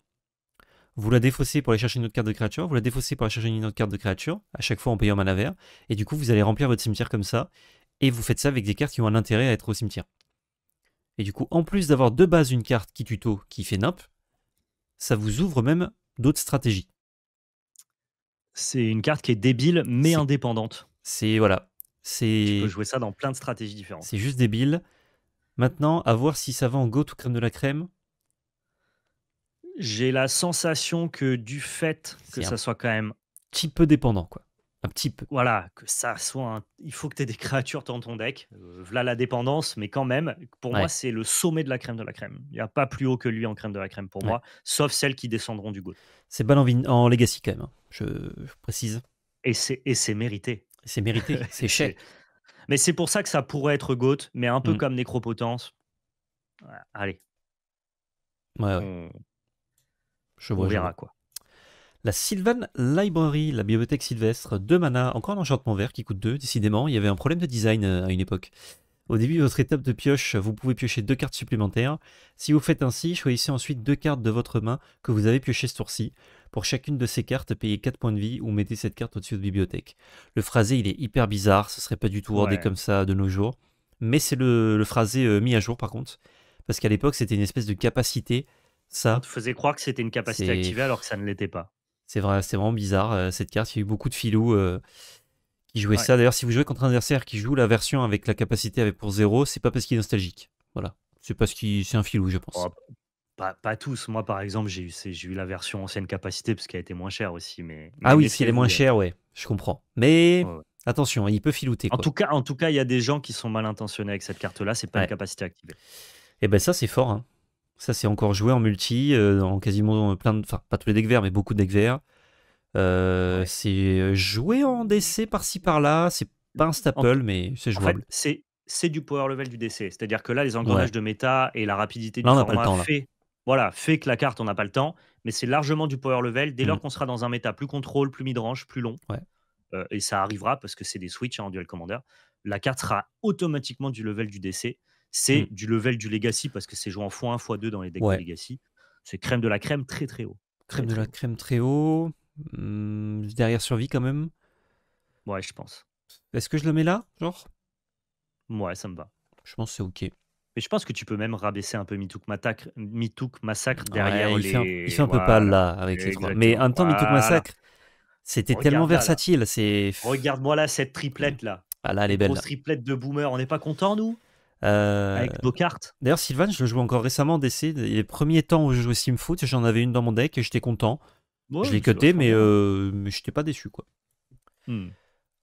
vous la défaussez pour aller chercher une autre carte de créature, vous la défaussez pour aller chercher une autre carte de créature, à chaque fois en payant à vert, et du coup vous allez remplir votre cimetière comme ça, et vous faites ça avec des cartes qui ont un intérêt à être au cimetière. Et du coup, en plus d'avoir de base une carte qui tuto, qui fait nimp, ça vous ouvre même d'autres stratégies. C'est une carte qui est débile mais indépendante. C'est voilà. C'est... Tu peux jouer ça dans plein de stratégies différentes. C'est juste débile. Maintenant, à voir si ça va en go, ou crème de la crème. J'ai la sensation que du fait que ça soit quand même petit peu dépendant quoi un petit Voilà, que ça soit un... Il faut que tu aies des créatures dans ton deck. voilà euh, la dépendance, mais quand même, pour moi, c'est le sommet de la crème de la crème. Il n'y a pas plus haut que lui en crème de la crème pour moi, sauf celles qui descendront du goût. C'est bon en, Legacy quand même, hein, je... précise. Et c'est mérité. C'est mérité, c'est cher. Mais c'est pour ça que ça pourrait être GOAT, mais un peu mm. comme Nécropotence. allez. Ouais, Je vois. On verra quoi. La Sylvan Library, la bibliothèque sylvestre, Deux mana, encore un enchantement vert qui coûte 2, décidément, il y avait un problème de design euh, à une époque. Au début de votre étape de pioche, vous pouvez piocher deux cartes supplémentaires. Si vous faites ainsi, choisissez ensuite deux cartes de votre main que vous avez piochées ce tour-ci. Pour chacune de ces cartes, payez 4 points de vie ou mettez cette carte au-dessus de bibliothèque. Le phrasé, il est hyper bizarre, ce serait pas du tout ordé comme ça de nos jours. Mais c'est le, phrasé euh, mis à jour par contre. Parce qu'à l'époque, c'était une espèce de capacité. Ça, faisait croire que c'était une capacité activée alors que ça ne l'était pas. C'est vrai, c'est vraiment bizarre euh, cette carte. Il y a eu beaucoup de filous euh, qui jouaient ça. D'ailleurs, si vous jouez contre un adversaire qui joue la version avec la capacité avec pour zéro c'est pas parce qu'il est nostalgique. Voilà, c'est parce qu'il c'est un filou, je pense. Oh, pas, tous. Moi, par exemple, j'ai eu, j'ai eu la version ancienne capacité parce qu'elle était moins chère aussi. Mais, ah oui, si elle est moins euh, chère, ouais, je comprends. Mais attention, il peut filouter. En tout cas, en tout cas, il y a des gens qui sont mal intentionnés avec cette carte-là. C'est pas une capacité activée. Et eh ben ça, c'est fort. Hein. Ça, c'est encore joué en multi, dans euh, quasiment euh, plein de. Enfin, pas tous les decks verts, mais beaucoup de decks verts. Euh, c'est joué en DC par-ci par-là. C'est pas un staple, mais c'est jouable. En fait, c'est du power level du DC. C'est-à-dire que là, les engrenages de méta et la rapidité du format fait, voilà, fait que la carte, on n'a pas le temps. Mais c'est largement du power level dès lors mmh. qu'on sera dans un méta plus contrôle, plus midrange, plus long. et ça arrivera parce que c'est des switches hein, en duel commander. La carte sera automatiquement du level du DC c'est mmh. du level du Legacy parce que c'est joué en x1, x2 dans les decks Legacy. C'est crème de la crème très très haut. Crème de la crème très haut. Mmh, derrière survie quand même. Ouais, je pense. Est-ce que je le mets là, genre Ouais, ça me va. Je pense que c'est OK. Mais je pense que tu peux même rabaisser un peu Mitouk, Massacre derrière il Fait un, peu pas là avec les trois. Mais en temps, Massacre, c'était tellement versatile. Regarde-moi là cette mmh. triplette là. Ah là, elle est belle. Grosse triplette de boomer. On n'est pas content nous euh, avec Avec cartes D'ailleurs, Sylvain je le jouais encore récemment d'essai Les premiers temps où je jouais Simfoot, j'en avais une dans mon deck et j'étais content. je l'ai cuté, mais, euh, je n'étais pas déçu. quoi. Hmm.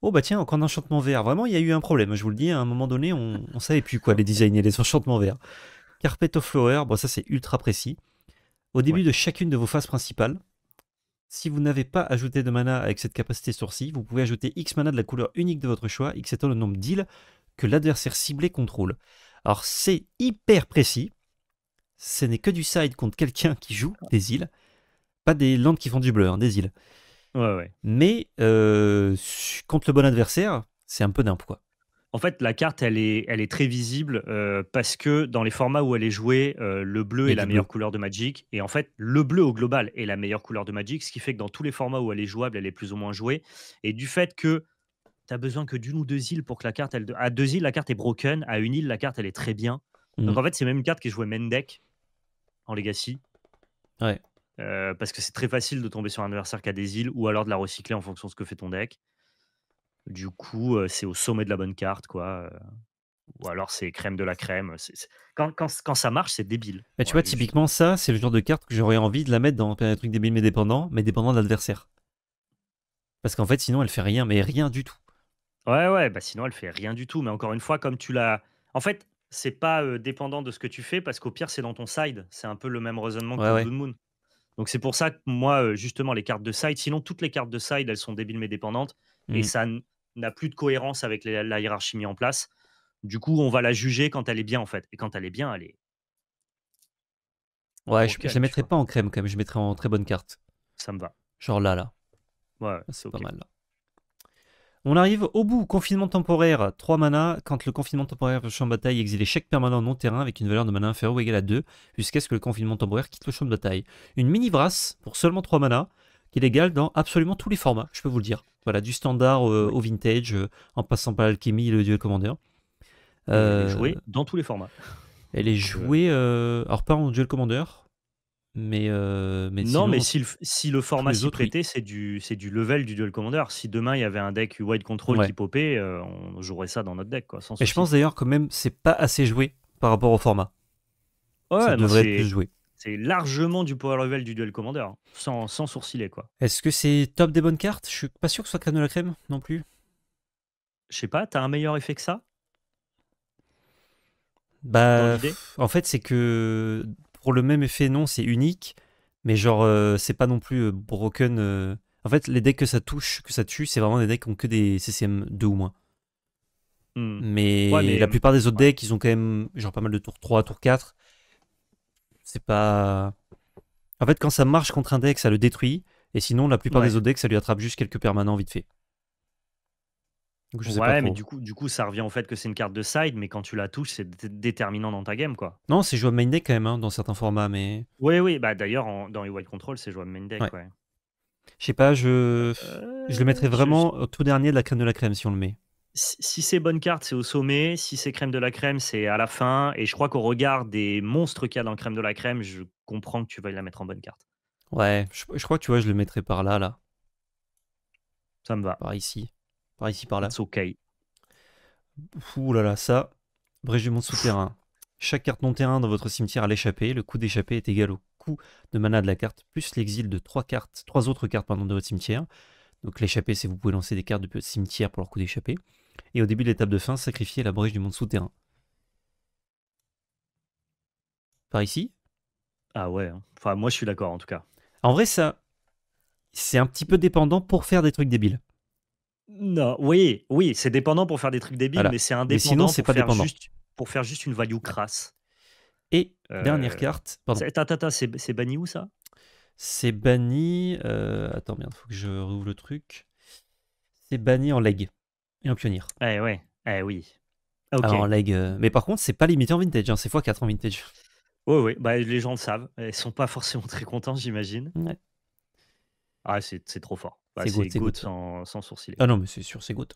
Oh bah tiens, encore un enchantement vert. Vraiment, il y a eu un problème, je vous le dis. À un moment donné, on, ne savait plus quoi les designer, les enchantements verts. Carpet of Flower, bon, ça c'est ultra précis. Au début de chacune de vos phases principales, si vous n'avez pas ajouté de mana avec cette capacité sourcil, vous pouvez ajouter X mana de la couleur unique de votre choix, X étant le nombre d'îles que l'adversaire ciblé contrôle. Alors c'est hyper précis. Ce n'est que du side contre quelqu'un qui joue des îles. Pas des landes qui font du bleu, hein, des îles. Mais euh, contre le bon adversaire, c'est un peu d'un quoi. En fait, la carte, elle est, elle est très visible euh, parce que dans les formats où elle est jouée, euh, le bleu est la meilleure couleur de Magic. Et en fait, le bleu au global est la meilleure couleur de Magic, ce qui fait que dans tous les formats où elle est jouable, elle est plus ou moins jouée. Et du fait que tu besoin que d'une ou deux îles pour que la carte, elle... à deux îles, la carte est broken, à une île, la carte, elle est très bien. Mmh. Donc en fait, c'est même une carte qui est jouée main deck en Legacy. Ouais. Euh, parce que c'est très facile de tomber sur un adversaire qui a des îles ou alors de la recycler en fonction de ce que fait ton deck. Du coup, euh, c'est au sommet de la bonne carte, quoi. Euh, ou alors c'est crème de la crème. Quand, quand, ça marche, c'est débile. Mais tu vois, typiquement, ça, c'est le genre de carte que j'aurais envie de la mettre dans un truc débile mais dépendant, mais dépendant de l'adversaire. Parce qu'en fait, sinon, elle fait rien, mais rien du tout. Ouais, ouais, bah sinon elle fait rien du tout. Mais encore une fois, comme tu l'as. En fait, c'est pas dépendant de ce que tu fais parce qu'au pire, c'est dans ton side. C'est un peu le même raisonnement que Ouais, Moon. Donc c'est pour ça que moi, justement, les cartes de side, sinon toutes les cartes de side, elles sont débiles mais dépendantes et mmh. ça n'a plus de cohérence avec la hiérarchie mise en place. Du coup, on va la juger quand elle est bien en fait. Et quand elle est bien, elle est Ouais, je, je la mettrais pas en crème quand même, je mettrais en très bonne carte. Ça me va. Genre là, là. Ouais, c'est pas mal là. On arrive au bout, confinement temporaire, 3 mana, quand le confinement temporaire le champ de bataille exile échec permanent non terrain avec une valeur de mana inférieure ou égale à 2, jusqu'à ce que le confinement temporaire quitte le champ de bataille. Une mini brasse pour seulement 3 mana, qui est légale dans absolument tous les formats, je peux vous le dire. Voilà, du standard euh, au vintage, euh, en passant par l'alchimie le duel commandeur. est euh, jouée dans tous les formats. Elle est jouée, alors pas en duel commandeur, mais, euh, mais non, mais si le, format s'y prêtait, c'est du, c'est du level du Duel Commander. Si demain il y avait un deck wide control qui popait, euh, on jouerait ça dans notre deck. Quoi, sans mais je pense d'ailleurs que même c'est pas assez joué par rapport au format. Ouais, ça devrait être plus joué. C'est largement du power level du Duel Commander, hein, sans, sans sourciller. quoi. Est-ce que c'est top des bonnes cartes Je suis pas sûr que ce soit crème de la crème non plus. Je sais pas, t'as un meilleur effet que ça bah, en fait, c'est que pour le même effet, non, c'est unique, mais genre, euh, c'est pas non plus euh, broken. Euh. En fait, les decks que ça touche, que ça tue, c'est vraiment des decks qui ont que des CCM 2 ou moins. Hmm. Mais, la plupart des autres decks, ils ont quand même genre pas mal de tour 3, tour 4. C'est pas. En fait, quand ça marche contre un deck, ça le détruit. Et sinon, la plupart des autres decks, ça lui attrape juste quelques permanents vite fait ouais, mais du coup, du coup, ça revient au fait que c'est une carte de side, mais quand tu la touches, c'est déterminant dans ta game, quoi. Non, c'est jouable main deck quand même, hein, dans certains formats, mais. Oui, oui, bah d'ailleurs, dans e Control, c'est jouable main deck, ouais. Je sais pas, je... je le mettrais euh, vraiment tout dernier de la crème de la crème si on le met. Si, c'est bonne carte, c'est au sommet. Si c'est crème de la crème, c'est à la fin. Et je crois qu'au regard des monstres qu'il y a dans crème de la crème, je comprends que tu vas la mettre en bonne carte. Ouais, je, crois que tu vois, je le mettrais par là, là. Ça me va. Par ici. Par ici, par là. C'est OK. Ouh là là, ça. du monde souterrain. Chaque carte non terrain dans votre cimetière à l'échappée. Le coût d'échappée est égal au coût de mana de la carte, plus l'exil de trois cartes, trois autres cartes pendant de votre cimetière. Donc l'échappée, c'est vous pouvez lancer des cartes de votre cimetière pour leur coup d'échappée. Et au début de l'étape de fin, sacrifier la brèche du monde souterrain. Par ici Ah ouais, hein. enfin moi je suis d'accord en tout cas. En vrai, ça, c'est un petit peu dépendant pour faire des trucs débiles. Non, oui, oui, c'est dépendant pour faire des trucs débiles, mais c'est indépendant. c'est pas pour faire juste une value crasse. Et dernière euh, carte. c'est banni où ça C'est banni. Euh, attends, merde, faut que je rouvre le truc. C'est banni en leg et en pionnier. Eh ouais, eh oui. en leg. Euh, mais par contre, c'est pas limité en vintage, hein, c'est x4 en vintage. Oui, oui, bah, les gens le savent. Ils sont pas forcément très contents, j'imagine. Ah, c'est trop fort. Bah, c'est goutte, sans, Ah non, mais c'est sûr, c'est goutte.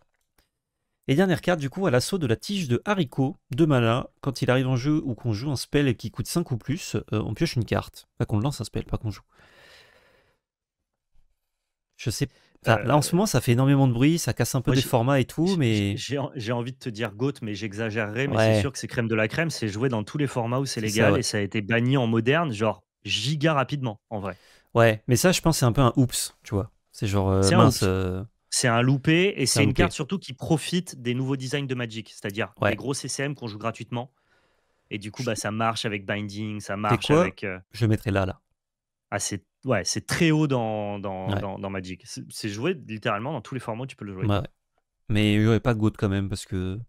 Et dernière carte, du coup, à l'assaut de la tige de haricot, de mana, quand il arrive en jeu ou qu'on joue un spell qui coûte 5 ou plus, euh, on pioche une carte. Pas qu'on lance un spell, pas qu'on joue. Je sais là, en ce euh, moment, ça fait énormément de bruit, ça casse un peu les des formats et tout, mais... J'ai envie de te dire GOAT mais j'exagérerai, mais c'est sûr que c'est crème de la crème, c'est joué dans tous les formats où c'est légal, et ça a été banni en moderne, genre giga rapidement, en vrai. Ouais, mais ça, je pense, c'est un peu un oups, tu vois. Euh, euh. C'est Un, loupé et c'est, une carte surtout qui profite des nouveaux designs de Magic, c'est-à-dire les gros CCM qu'on joue gratuitement. Et du coup, bah, ça marche avec Binding, ça marche avec. Euh, je mettrai là, là. Ah, c'est ouais, c'est très haut dans, dans, dans, Magic. C'est, joué littéralement dans tous les formats où tu peux le jouer. Bah mais il n'y aurait pas de Goat quand même, parce que.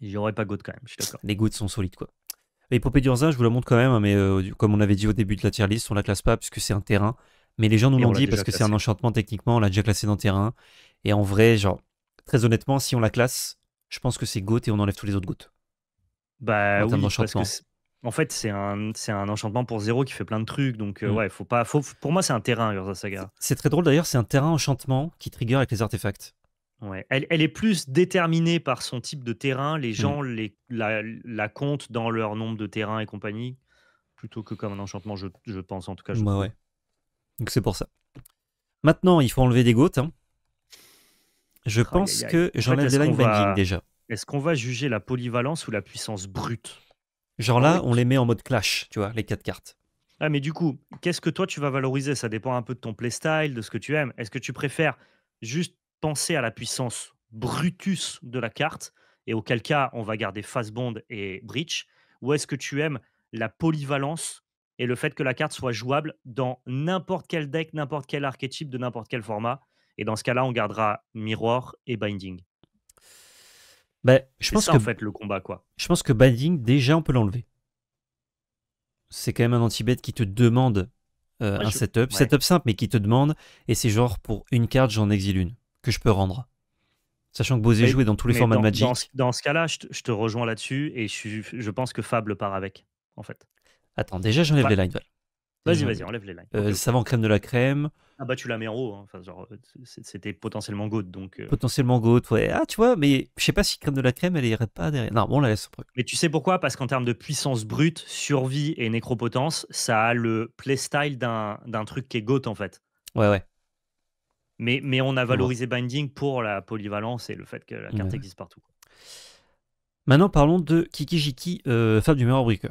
Il n'y aurait pas Goat quand même, je suis d'accord. Les Goats sont solides, quoi. L'épopée je vous la montre quand même, hein, mais comme on avait dit au début de la tier list, on la classe pas, puisque c'est un terrain. Mais les gens nous l'ont dit parce que c'est un enchantement techniquement, on l'a déjà classé dans terrain. Et en vrai, genre, très honnêtement, si on la classe, je pense que c'est Goth et on enlève tous les autres gouttes Bah, en oui, en fait, c'est un, c'est un enchantement pour zéro qui fait plein de trucs. Donc, euh, mm. ouais, faut pas. Faut, pour moi, c'est un terrain, Urza Saga. C'est très drôle d'ailleurs, c'est un terrain enchantement qui trigger avec les artefacts. Ouais. Elle, elle, est plus déterminée par son type de terrain. Les mm. gens les, la, comptent dans leur nombre de terrains et compagnie, plutôt que comme un enchantement, je, je pense en tout cas. Je bah ouais. Donc c'est pour ça. Maintenant, il faut enlever des gouttes. Hein. Je pense que j'en ai des line déjà. Est-ce qu'on va juger la polyvalence ou la puissance brute Genre là, on les met en mode clash, tu vois, les quatre cartes. Ah, mais du coup, qu'est-ce que toi tu vas valoriser Ça dépend un peu de ton playstyle, de ce que tu aimes. Est-ce que tu préfères juste penser à la puissance brutus de la carte, et auquel cas on va garder bond et Breach Ou est-ce que tu aimes la polyvalence et le fait que la carte soit jouable dans n'importe quel deck, n'importe quel archétype de n'importe quel format. Et dans ce cas-là, on gardera miroir et Binding. Ben, je pense que en fait le combat quoi. Je pense que Binding déjà on peut l'enlever. C'est quand même un anti-bet qui te demande euh, un setup, setup simple mais qui te demande et c'est genre pour une carte j'en exile une que je peux rendre. Sachant que est joué dans tous les formats de Magic. Dans ce, cas-là, je, te rejoins là-dessus et je, je pense que Fable part avec en fait. Attends, déjà j'enlève les lines. Vas-y, vas-y, enlève les lines. Euh, va en crème de la crème. Ah bah tu la mets en haut. Hein. Euh, c'était potentiellement goat donc. Euh. Potentiellement goat ouais. Ah, tu vois, mais je sais pas si crème de la crème, elle irait pas derrière. Non, bon, la laisse. Mais tu sais pourquoi Parce qu'en termes de puissance brute, survie et nécropotence, ça a le playstyle d'un truc qui est goat en fait. Ouais, ouais. Mais, mais on a valorisé Binding pour la polyvalence et le fait que la carte existe partout. Maintenant, parlons de Kikijiki, Jiki euh, Femme du meilleur breaker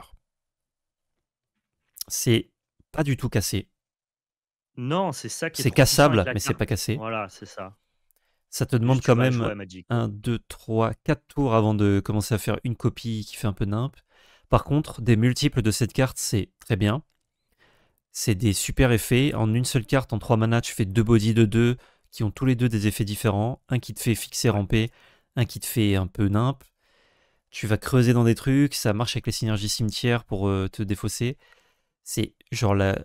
c'est pas du tout cassé. Non, c'est ça qui est. C'est cassable, mais c'est pas cassé. Voilà, c'est ça. Ça te demande quand même 1, 2, 3, 4 tours avant de commencer à faire une copie qui fait un peu nimp. Par contre, des multiples de cette carte, c'est très bien. C'est des super effets. En une seule carte, en 3 mana, tu fais deux bodies de 2 qui ont tous les deux des effets différents. Un qui te fait fixer, ramper, un qui te fait un peu nimp. Tu vas creuser dans des trucs, ça marche avec les synergies cimetières pour euh, te défausser. C'est genre la.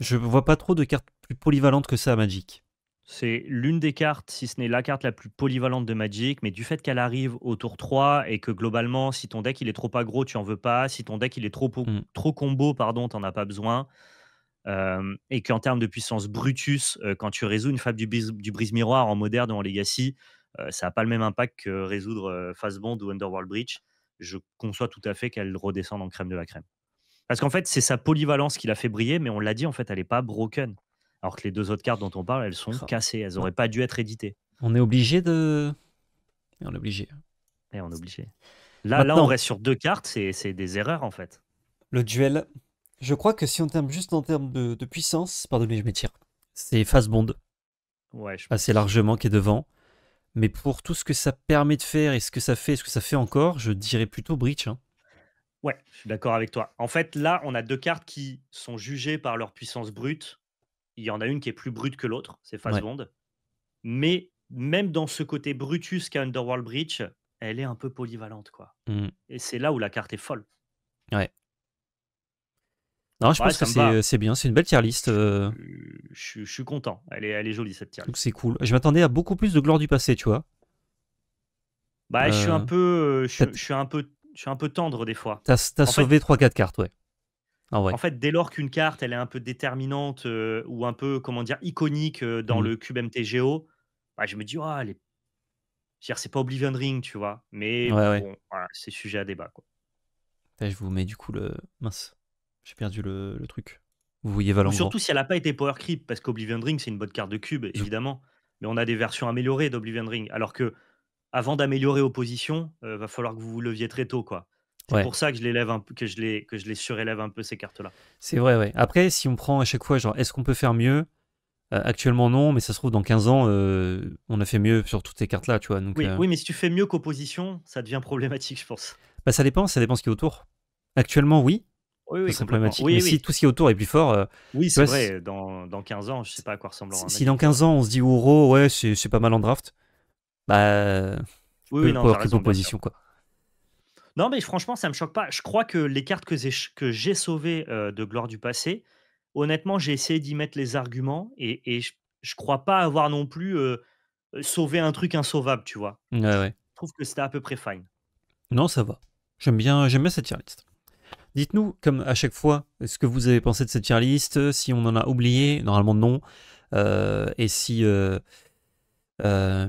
Je vois pas trop de cartes plus polyvalentes que ça à Magic. C'est l'une des cartes, si ce n'est la carte la plus polyvalente de Magic, mais du fait qu'elle arrive au tour 3 et que globalement, si ton deck il est trop gros tu en veux pas. Si ton deck il est trop, mm. trop combo, pardon, t'en as pas besoin. Euh, et qu'en termes de puissance Brutus, euh, quand tu résous une fable du, brise-miroir en moderne ou en legacy, euh, ça n'a pas le même impact que résoudre Fastbond ou Underworld Breach. Je conçois tout à fait qu'elle redescende en crème de la crème. Parce qu'en fait, c'est sa polyvalence qui l'a fait briller, mais on l'a dit, en fait, elle n'est pas broken. Alors que les deux autres cartes dont on parle, elles sont cassées, elles n'auraient pas dû être éditées. On est obligé de. on est obligé. Et on est obligé. Là, là, on reste sur deux cartes, c'est des erreurs en fait. Le duel, je crois que si on termine juste en termes de, puissance, pardonnez, je m'étire, c'est Bond. Ouais, je assez largement qui est devant. Mais pour tout ce que ça permet de faire et ce que ça fait, ce que ça fait encore, je dirais plutôt Breach. Hein. Ouais, je suis d'accord avec toi. En fait, là, on a deux cartes qui sont jugées par leur puissance brute. Il y en a une qui est plus brute que l'autre, c'est Fazbond. Ouais. Mais même dans ce côté Brutus qu'a Underworld Breach, elle est un peu polyvalente, quoi. Mmh. Et c'est là où la carte est folle. Ouais. Non, je pense que c'est bien, c'est une belle tier list. Euh. Je, je, suis content, elle est, elle est jolie cette tier list. Donc c'est cool. Je m'attendais à beaucoup plus de gloire du passé, tu vois. Bah, je suis un euh, peu, euh, je, suis un peu je suis un peu tendre des fois. T'as as sauvé 3-4 cartes, ah ouais. En fait, dès lors qu'une carte, elle est un peu déterminante euh, ou un peu, comment dire, iconique euh, dans mmh. le cube MTGO, bah, je me dis, ah, c'est pas Oblivion Ring, tu vois. Mais bon, c'est sujet à débat. Quoi. je vous mets du coup le. Mince, j'ai perdu le, truc. Vous voyez Valentin. Surtout si elle n'a pas été Power Creep, parce qu'Oblivion Ring, c'est une bonne carte de cube, évidemment. Mais on a des versions améliorées d'Oblivion Ring. Alors que avant d'améliorer Opposition, positions, euh, va falloir que vous vous leviez très tôt, quoi. C'est pour ça que je, l'élève un peu, que, je les, que je les surélève un peu ces cartes-là. C'est vrai, ouais. Après, si on prend à chaque fois, genre, est-ce qu'on peut faire mieux euh, Actuellement, non, mais ça se trouve, dans 15 ans, euh, on a fait mieux sur toutes ces cartes-là, tu vois. oui, mais si tu fais mieux qu'opposition, ça devient problématique, je pense. Bah, ça dépend, ça dépend ce qui est autour. Actuellement, oui, oui, oui, c'est problématique. mais si tout ce qui est autour est plus fort. oui, c'est vrai. Dans, dans, 15 ans, je sais pas à quoi ressemblera. Si, dans 15 ans, on se dit Ouro, ouais, c'est pas mal en draft bah, oui, non, quoi. Non, mais franchement, ça me choque pas. Je crois que les cartes que j'ai sauvées euh, de Gloire du passé, honnêtement, j'ai essayé d'y mettre les arguments et, je, crois pas avoir non plus euh, sauvé un truc insauvable, tu vois. Je trouve que c'était à peu près fine. Non, ça va. J'aime bien, j'aime cette tier Dites-nous, comme à chaque fois, ce que vous avez pensé de cette tier si on en a oublié, normalement non, euh, et si euh,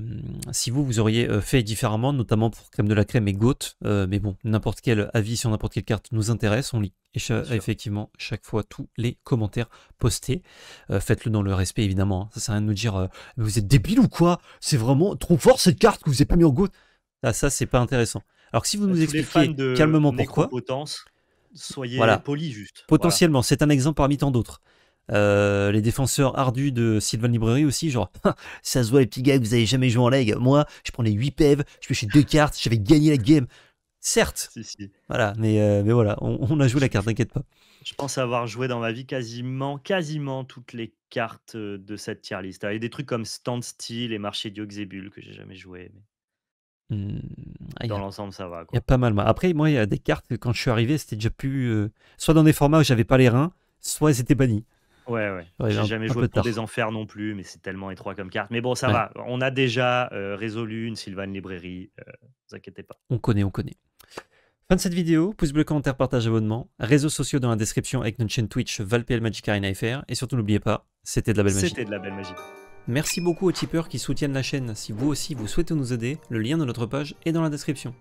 si vous, vous auriez euh, fait différemment, notamment pour Crème de la Crème et Goat. Euh, mais bon, n'importe quel avis sur n'importe quelle carte nous intéresse. On lit effectivement chaque fois tous les commentaires postés. Faites-le dans le respect, évidemment. Hein. Ça sert à rien de nous dire Vous êtes débile ou quoi C'est vraiment trop fort cette carte que vous n'avez pas mis en Goat. Ah, ça, c'est pas intéressant. Alors si vous nous expliquez calmement pourquoi. Soyez voilà. juste. Potentiellement, c'est un exemple parmi tant d'autres. Euh, les défenseurs ardus de Sylvain Librerie aussi, genre, ça se voit les petits gars que vous avez jamais joué en leg. Moi, je prends les 8 PEV, je pêchais deux cartes, j'avais gagné la game. Certes, voilà, mais, euh, mais voilà, on, a joué la carte, t'inquiète pas. Je pense avoir joué dans ma vie quasiment, quasiment toutes les cartes euh, de cette tier list. Il y a des trucs comme Stand Standstill et Marché d'Ioxébule que j'ai jamais joué. Mais... Hmm, ah, dans l'ensemble, ça va. Il y a pas mal. Après, moi, il y a des cartes, quand je suis arrivé, c'était déjà plus. soit dans des formats où j'avais pas les reins, soit elles étaient bannies. Ouais, ouais. J'ai jamais joué pour des enfers non plus, mais c'est tellement étroit comme carte. Mais bon, ça va. On a déjà euh, résolu une Sylvan Librairie. Ne euh, vous inquiétez pas. On connaît, on connaît. Fin de cette vidéo, pouce bleu, commentaire, partage, abonnement. Réseaux sociaux dans la description avec notre chaîne Twitch ValPL Magic Arena Et surtout, n'oubliez pas, c'était de la belle magie. C'était de la belle magie. Merci beaucoup aux tipeurs qui soutiennent la chaîne. Si vous aussi vous souhaitez nous aider, le lien de notre page est dans la description.